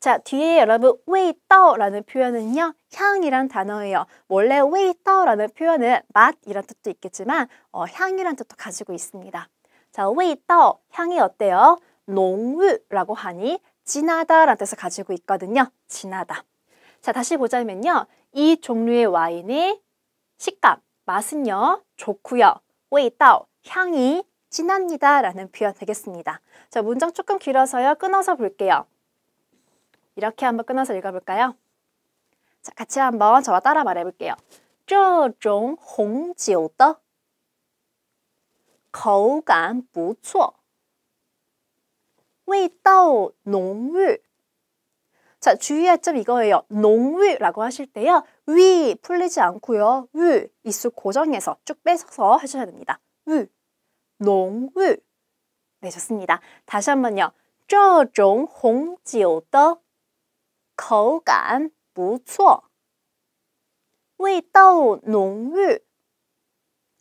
자, 뒤에 여러분 웨이떠라는 표현은요. 향이란 단어예요. 원래 웨이떠라는 표현은 맛이란 뜻도 있겠지만 어, 향이란 뜻도 가지고 있습니다. 자, 웨이떠 향이 어때요? 농우라고 하니 진하다라는 뜻을 가지고 있거든요. 진하다. 자, 다시 보자면요. 이 종류의 와인의 식감, 맛은요. 좋고요. 웨이따오, 향이 진합니다. 라는 표현 되겠습니다. 자, 문장 조금 길어서요. 끊어서 볼게요. 이렇게 한번 끊어서 읽어볼까요? 자, 같이 한번 저와 따라 말해볼게요. 这种红酒的口感不错。味道 농유. 자, 주의할 점 이거예요. 농유라고 하실 때요. 위 풀리지 않고요. 유 입술 고정해서 쭉 빼서 하셔야 됩니다. 유, 농유. 네, 좋습니다. 다시 한번요. 这种红酒的口感不错味道浓郁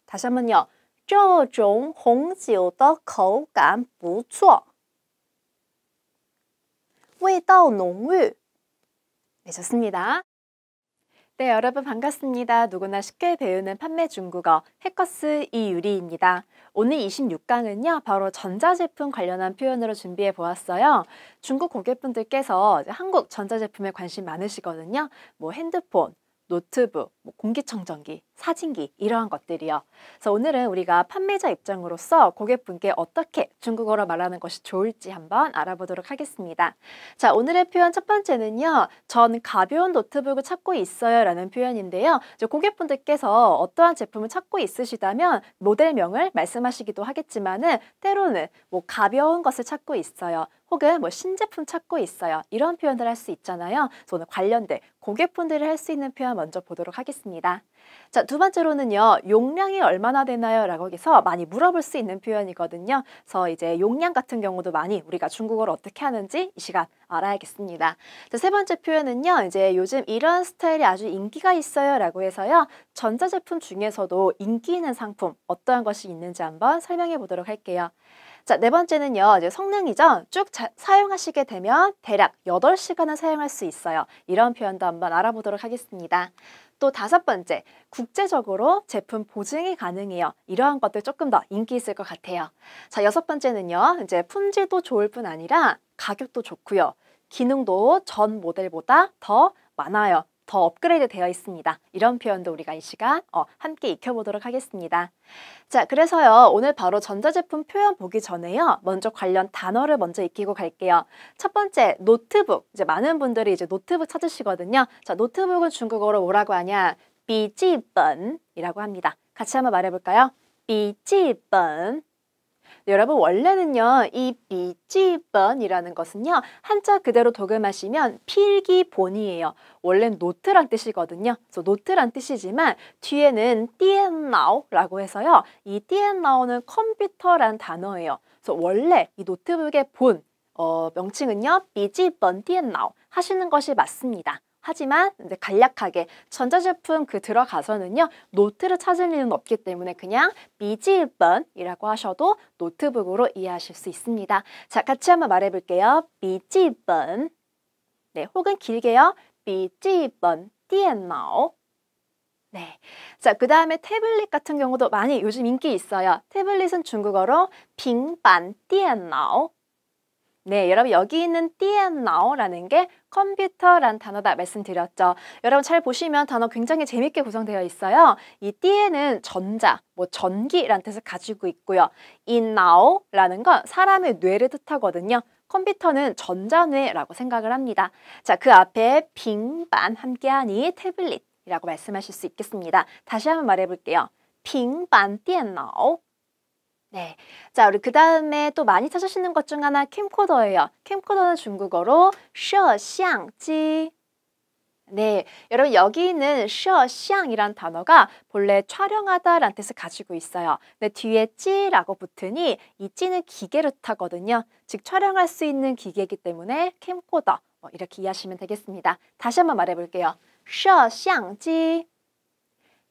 다시 한번요. 这种红酒的口感不错味道 농울 네, 좋습니다. 네, 여러분 반갑습니다. 누구나 쉽게 배우는 판매 중국어 해커스 이유리입니다. 오늘 26강은요, 바로 전자제품 관련한 표현으로 준비해 보았어요. 중국 고객분들께서 한국 전자제품에 관심 많으시거든요. 뭐 핸드폰, 노트북, 뭐 공기청정기, 사진기 이러한 것들이요. 그래서 오늘은 우리가 판매자 입장으로서 고객분께 어떻게 중국어로 말하는 것이 좋을지 한번 알아보도록 하겠습니다. 자, 오늘의 표현 첫 번째는요. 전 가벼운 노트북을 찾고 있어요 라는 표현인데요. 이제 고객분들께서 어떠한 제품을 찾고 있으시다면 모델명을 말씀하시기도 하겠지만은 때로는 뭐 가벼운 것을 찾고 있어요. 혹은 뭐 신제품 찾고 있어요. 이런 표현을 할 수 있잖아요. 그래서 오늘 관련된 고객분들을할 수 있는 표현 먼저 보도록 하겠습니다. 자, 두 번째로는요. 용량이 얼마나 되나요? 라고 해서 많이 물어볼 수 있는 표현이거든요. 그래서 이제 용량 같은 경우도 많이 우리가 중국어를 어떻게 하는지 이 시간 알아야겠습니다. 자, 세 번째 표현은요. 이제 요즘 이런 스타일이 아주 인기가 있어요. 라고 해서요. 전자제품 중에서도 인기 있는 상품 어떠한 것이 있는지 한번 설명해 보도록 할게요. 자, 네 번째는요. 이제 성능이죠. 쭉 자, 사용하시게 되면 대략 8 시간을 사용할 수 있어요. 이런 표현도 한번 알아보도록 하겠습니다. 또 다섯 번째, 국제적으로 제품 보증이 가능해요. 이러한 것들 조금 더 인기 있을 것 같아요. 자, 여섯 번째는요. 이제 품질도 좋을 뿐 아니라 가격도 좋고요. 기능도 전 모델보다 더 많아요. 더 업그레이드 되어 있습니다. 이런 표현도 우리가 이 시간 어, 함께 익혀보도록 하겠습니다. 자, 그래서요. 오늘 바로 전자제품 표현 보기 전에요. 먼저 관련 단어를 먼저 익히고 갈게요. 첫 번째, 노트북. 이제 많은 분들이 이제 노트북 찾으시거든요. 자, 노트북은 중국어로 뭐라고 하냐? 비지번이라고 합니다. 같이 한번 말해볼까요? 비지번 여러분 원래는요 이 비지번이라는 것은요 한자 그대로 독음하시면 필기본이에요. 원래 노트란 뜻이거든요. 그래서 노트란 뜻이지만 뒤에는 띠엔나오라고 해서요 이 띠엔나오는 컴퓨터란 단어예요. 그래서 원래 이 노트북의 본 어, 명칭은요 비지번 띠엔나오 하시는 것이 맞습니다. 하지만 이제 간략하게 전자제품 그 들어가서는요. 노트를 찾을 일은 없기 때문에 그냥 미지번이라고 하셔도 노트북으로 이해하실 수 있습니다. 자, 같이 한번 말해볼게요. 미지번 네, 혹은 길게요. 미지번 디엔마오 네. 자, 그 다음에 태블릿 같은 경우도 많이 요즘 인기 있어요. 태블릿은 중국어로 빙반 엔电오 네, 여러분 여기 있는 띠앤나오라는 게 컴퓨터란 단어다 말씀드렸죠. 여러분 잘 보시면 단어 굉장히 재밌게 구성되어 있어요. 이띠에은 전자, 뭐 전기란 뜻을 가지고 있고요. 인나오라는 건 사람의 뇌를 뜻하거든요. 컴퓨터는 전자뇌라고 생각을 합니다. 자, 그 앞에 빙반 함께하니 태블릿이라고 말씀하실 수 있겠습니다. 다시 한번 말해볼게요. 빙반 띠앤나오 네. 자, 우리 그 다음에 또 많이 찾으시는 것 중 하나 캠코더예요. 캠코더는 중국어로 셔샹지. 네, 여러분 여기 있는 셔샹이란 단어가 본래 촬영하다 라는 뜻을 가지고 있어요. 근데 뒤에 찌라고 붙으니 이 찌는 기계를 타거든요. 즉 촬영할 수 있는 기계이기 때문에 캠코더 뭐 이렇게 이해하시면 되겠습니다. 다시 한번 말해볼게요. 셔샹지.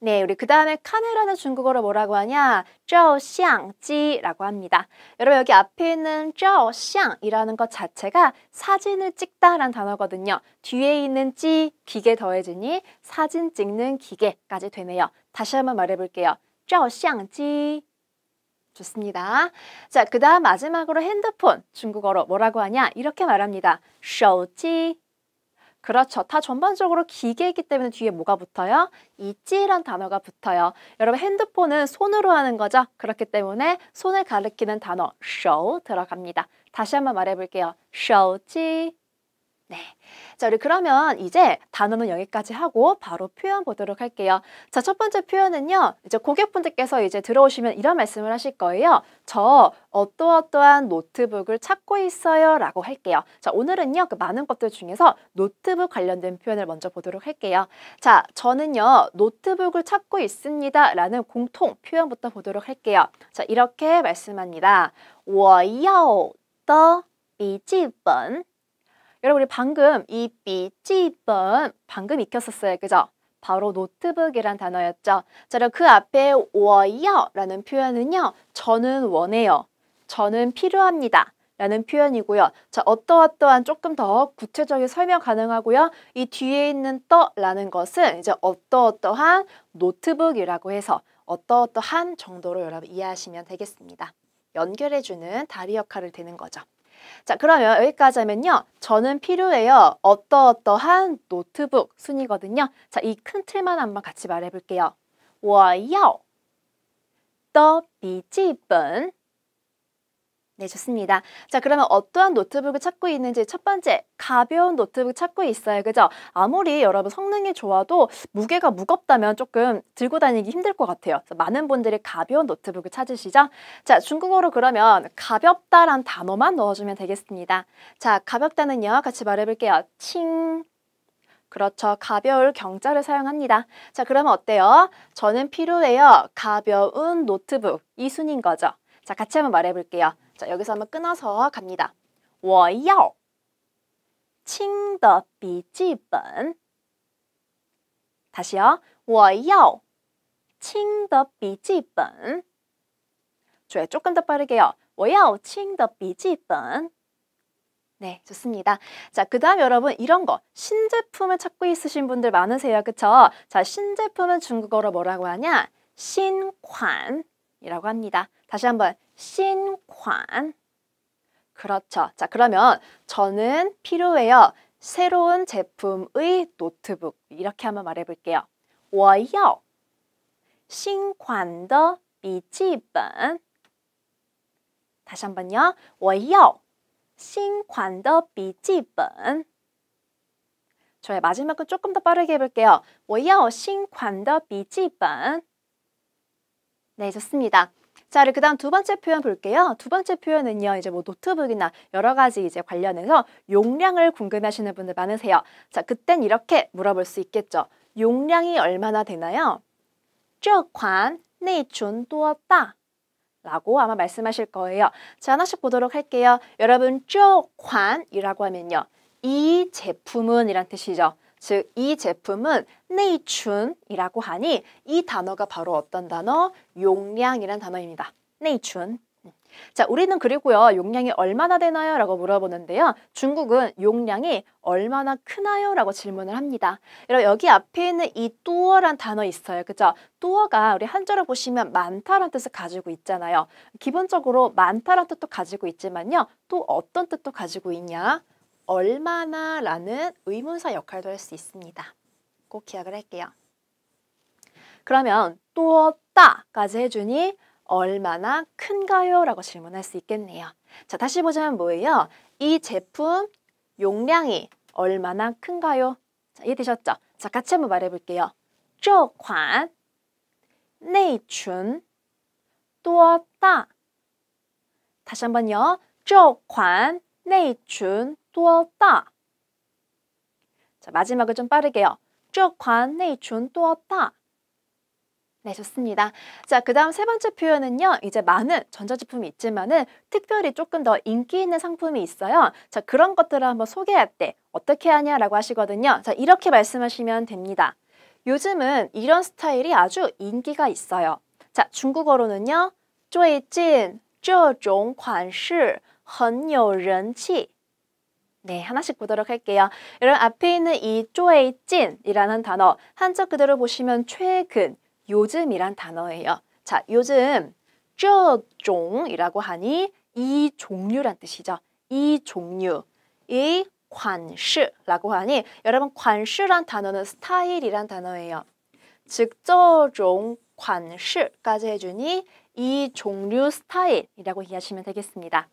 네, 우리 그 다음에 카메라는 중국어로 뭐라고 하냐? 照相机라고 합니다. 여러분 여기 앞에 있는 照相이라는 것 자체가 사진을 찍다란 단어거든요. 뒤에 있는 찌, 기계 더해지니 사진 찍는 기계까지 되네요. 다시 한번 말해볼게요. 照相机 좋습니다. 자, 그 다음 마지막으로 핸드폰 중국어로 뭐라고 하냐? 이렇게 말합니다. 手机 그렇죠. 다 전반적으로 기계이기 때문에 뒤에 뭐가 붙어요? 있지란 단어가 붙어요. 여러분 핸드폰은 손으로 하는 거죠. 그렇기 때문에 손을 가리키는 단어 show 들어갑니다. 다시 한번 말해볼게요. 쇼지 네. 자, 우리 그러면 이제 단어는 여기까지 하고 바로 표현 보도록 할게요. 자, 첫 번째 표현은요. 이제 고객분들께서 이제 들어오시면 이런 말씀을 하실 거예요. 저 어떠어떠한 노트북을 찾고 있어요. 라고 할게요. 자, 오늘은요. 그 많은 것들 중에서 노트북 관련된 표현을 먼저 보도록 할게요. 자, 저는요. 노트북을 찾고 있습니다. 라는 공통 표현부터 보도록 할게요. 자, 이렇게 말씀합니다. 我要的笔记本 여러분 우리 방금 이 삐찌번 방금 익혔었어요. 그죠? 바로 노트북이란 단어였죠. 자, 그럼 그 앞에 워요라는 표현은요. 저는 원해요. 저는 필요합니다. 라는 표현이고요. 자, 어떠어떠한 조금 더 구체적인 설명 가능하고요. 이 뒤에 있는 떠라는 것은 이제 어떠어떠한 노트북이라고 해서 어떠어떠한 정도로 여러분 이해하시면 되겠습니다. 연결해주는 다리 역할을 되는 거죠. 자, 그러면 여기까지 하면요. 저는 필요해요. 어떠어떠한 노트북 순이거든요. 자, 이 큰 틀만 한번 같이 말해 볼게요. 我要的笔记本 네, 좋습니다. 자, 그러면 어떠한 노트북을 찾고 있는지 첫 번째, 가벼운 노트북 찾고 있어요. 그죠? 아무리 여러분 성능이 좋아도 무게가 무겁다면 조금 들고 다니기 힘들 것 같아요. 많은 분들이 가벼운 노트북을 찾으시죠? 자, 중국어로 그러면 가볍다란 단어만 넣어주면 되겠습니다. 자, 가볍다는요, 같이 말해볼게요. 칭. 그렇죠. 가벼울 경자를 사용합니다. 자, 그러면 어때요? 저는 필요해요. 가벼운 노트북. 이 순인 거죠. 자, 같이 한번 말해볼게요. 자, 여기서 한번 끊어서 갑니다. 워要 칭더 비지本 다시요. 워要 칭더 비지本 좋아요. 조금 더 빠르게요. 워要 칭더 비지本 네, 좋습니다. 자, 그 다음 여러분 이런 거 신제품을 찾고 있으신 분들 많으세요. 그쵸? 자, 신제품은 중국어로 뭐라고 하냐? 신관이라고 합니다. 다시 한번 신관 그렇죠. 자 그러면 저는 필요해요. 새로운 제품의 노트북 이렇게 한번 말해볼게요. 我要 신관의笔记本 다시 한번요. 我要 신관의 笔记本 저의 마지막 은 조금 더 빠르게 해볼게요. 我要新款的笔记本. 네, 좋습니다. 자, 그 다음 두 번째 표현 볼게요. 두 번째 표현은요, 이제 뭐 노트북이나 여러 가지 이제 관련해서 용량을 궁금하시는 해 분들 많으세요. 자, 그땐 이렇게 물어볼 수 있겠죠. 용량이 얼마나 되나요? 这款内存多大? 라고 아마 말씀하실 거예요. 자, 하나씩 보도록 할게요. 여러분, 这관이라고 하면요. 이 제품은 이란 뜻이죠. 즉이 제품은 내춘이라고 하니 이 단어가 바로 어떤 단어? 용량이란 단어입니다. 내춘. 자, 우리는 그리고요, 용량이 얼마나 되나요? 라고 물어보는데요. 중국은 용량이 얼마나 크나요? 라고 질문을 합니다. 여러분, 여기 앞에 있는 이 뚜어란 단어 있어요. 그죠? 뚜어가 우리 한자로 보시면 많다란 뜻을 가지고 있잖아요. 기본적으로 많다란 뜻도 가지고 있지만요. 또 어떤 뜻도 가지고 있냐? 얼마나 라는 의문사 역할도 할 수 있습니다. 꼭 기억을 할게요. 그러면 또다까지 해주니 얼마나 큰가요? 라고 질문할 수 있겠네요. 자, 다시 보자면 뭐예요? 이 제품 용량이 얼마나 큰가요? 자, 이해되셨죠? 자, 같이 한번 말해볼게요. 这款 내춘 多었 다시 다 한번요. 这款内춘 多大? 자, 마지막을 좀 빠르게요. 这款内存多大? 네, 좋습니다. 자, 그 다음 세 번째 표현은요. 이제 많은 전자제품이 있지만은 특별히 조금 더 인기 있는 상품이 있어요. 자, 그런 것들을 한번 소개할 때 어떻게 하냐라고 하시거든요. 자, 이렇게 말씀하시면 됩니다. 요즘은 이런 스타일이 아주 인기가 있어요. 자, 중국어로는요. 最近这种款式很有人气. 네, 하나씩 보도록 할게요. 여러분 앞에 있는 이쪼에 찐이라는 단어 한자 그대로 보시면 최근, 요즘이란 단어예요. 자, 요즘 쪼종이라고 하니 이 종류란 뜻이죠. 이 종류, 이 관시라고 하니 여러분 관시란 단어는 스타일이란 단어예요. 즉, 저종 관시까지 해주니 이 종류 스타일이라고 이해하시면 되겠습니다.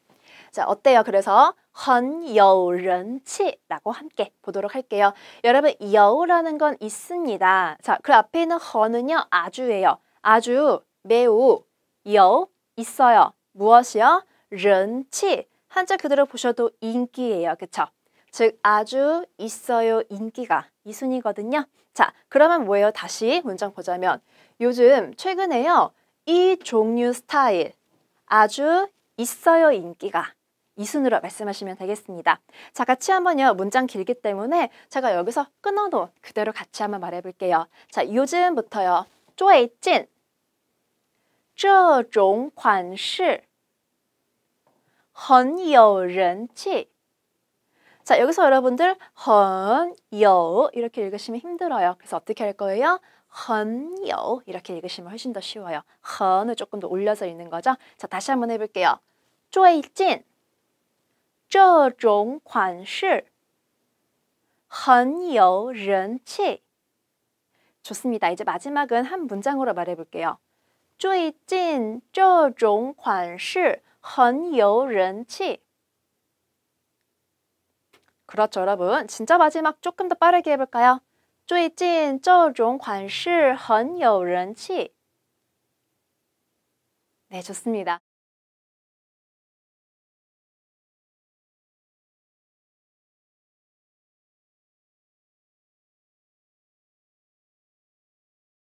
자, 어때요? 그래서 헌여런치라고 함께 보도록 할게요. 여러분 여우라는 건 있습니다. 자, 그 앞에 있는 헌은요 아주예요. 아주 매우 여우 있어요. 무엇이요? 런치 한자 그대로 보셔도 인기예요. 그쵸? 즉 아주 있어요 인기가 이 순이거든요. 자 그러면 뭐예요? 다시 문장 보자면 요즘 최근에요 이 종류 스타일 아주 있어요 인기가 이 순으로 말씀하시면 되겠습니다. 자, 같이 한번요. 문장 길기 때문에 제가 여기서 끊어놓은 그대로 같이 한번 말해볼게요. 자, 요즘부터요. 쪼에찐 这종관式헌여人치 자, 여기서 여러분들 헌여 이렇게 읽으시면 힘들어요. 그래서 어떻게 할 거예요? 헌여 이렇게 읽으시면 훨씬 더 쉬워요. 헌을 조금 더 올려서 읽는 거죠. 자, 다시 한번 해볼게요. 쪼에찐 这种款式很有人气。 좋습니다. 이제 마지막은 한 문장으로 말해볼게요. 最近这种款式很有人气. 그렇죠, 여러분. 진짜 마지막 조금 더 빠르게 해볼까요? 最近这种款式很有人气. 네, 좋습니다.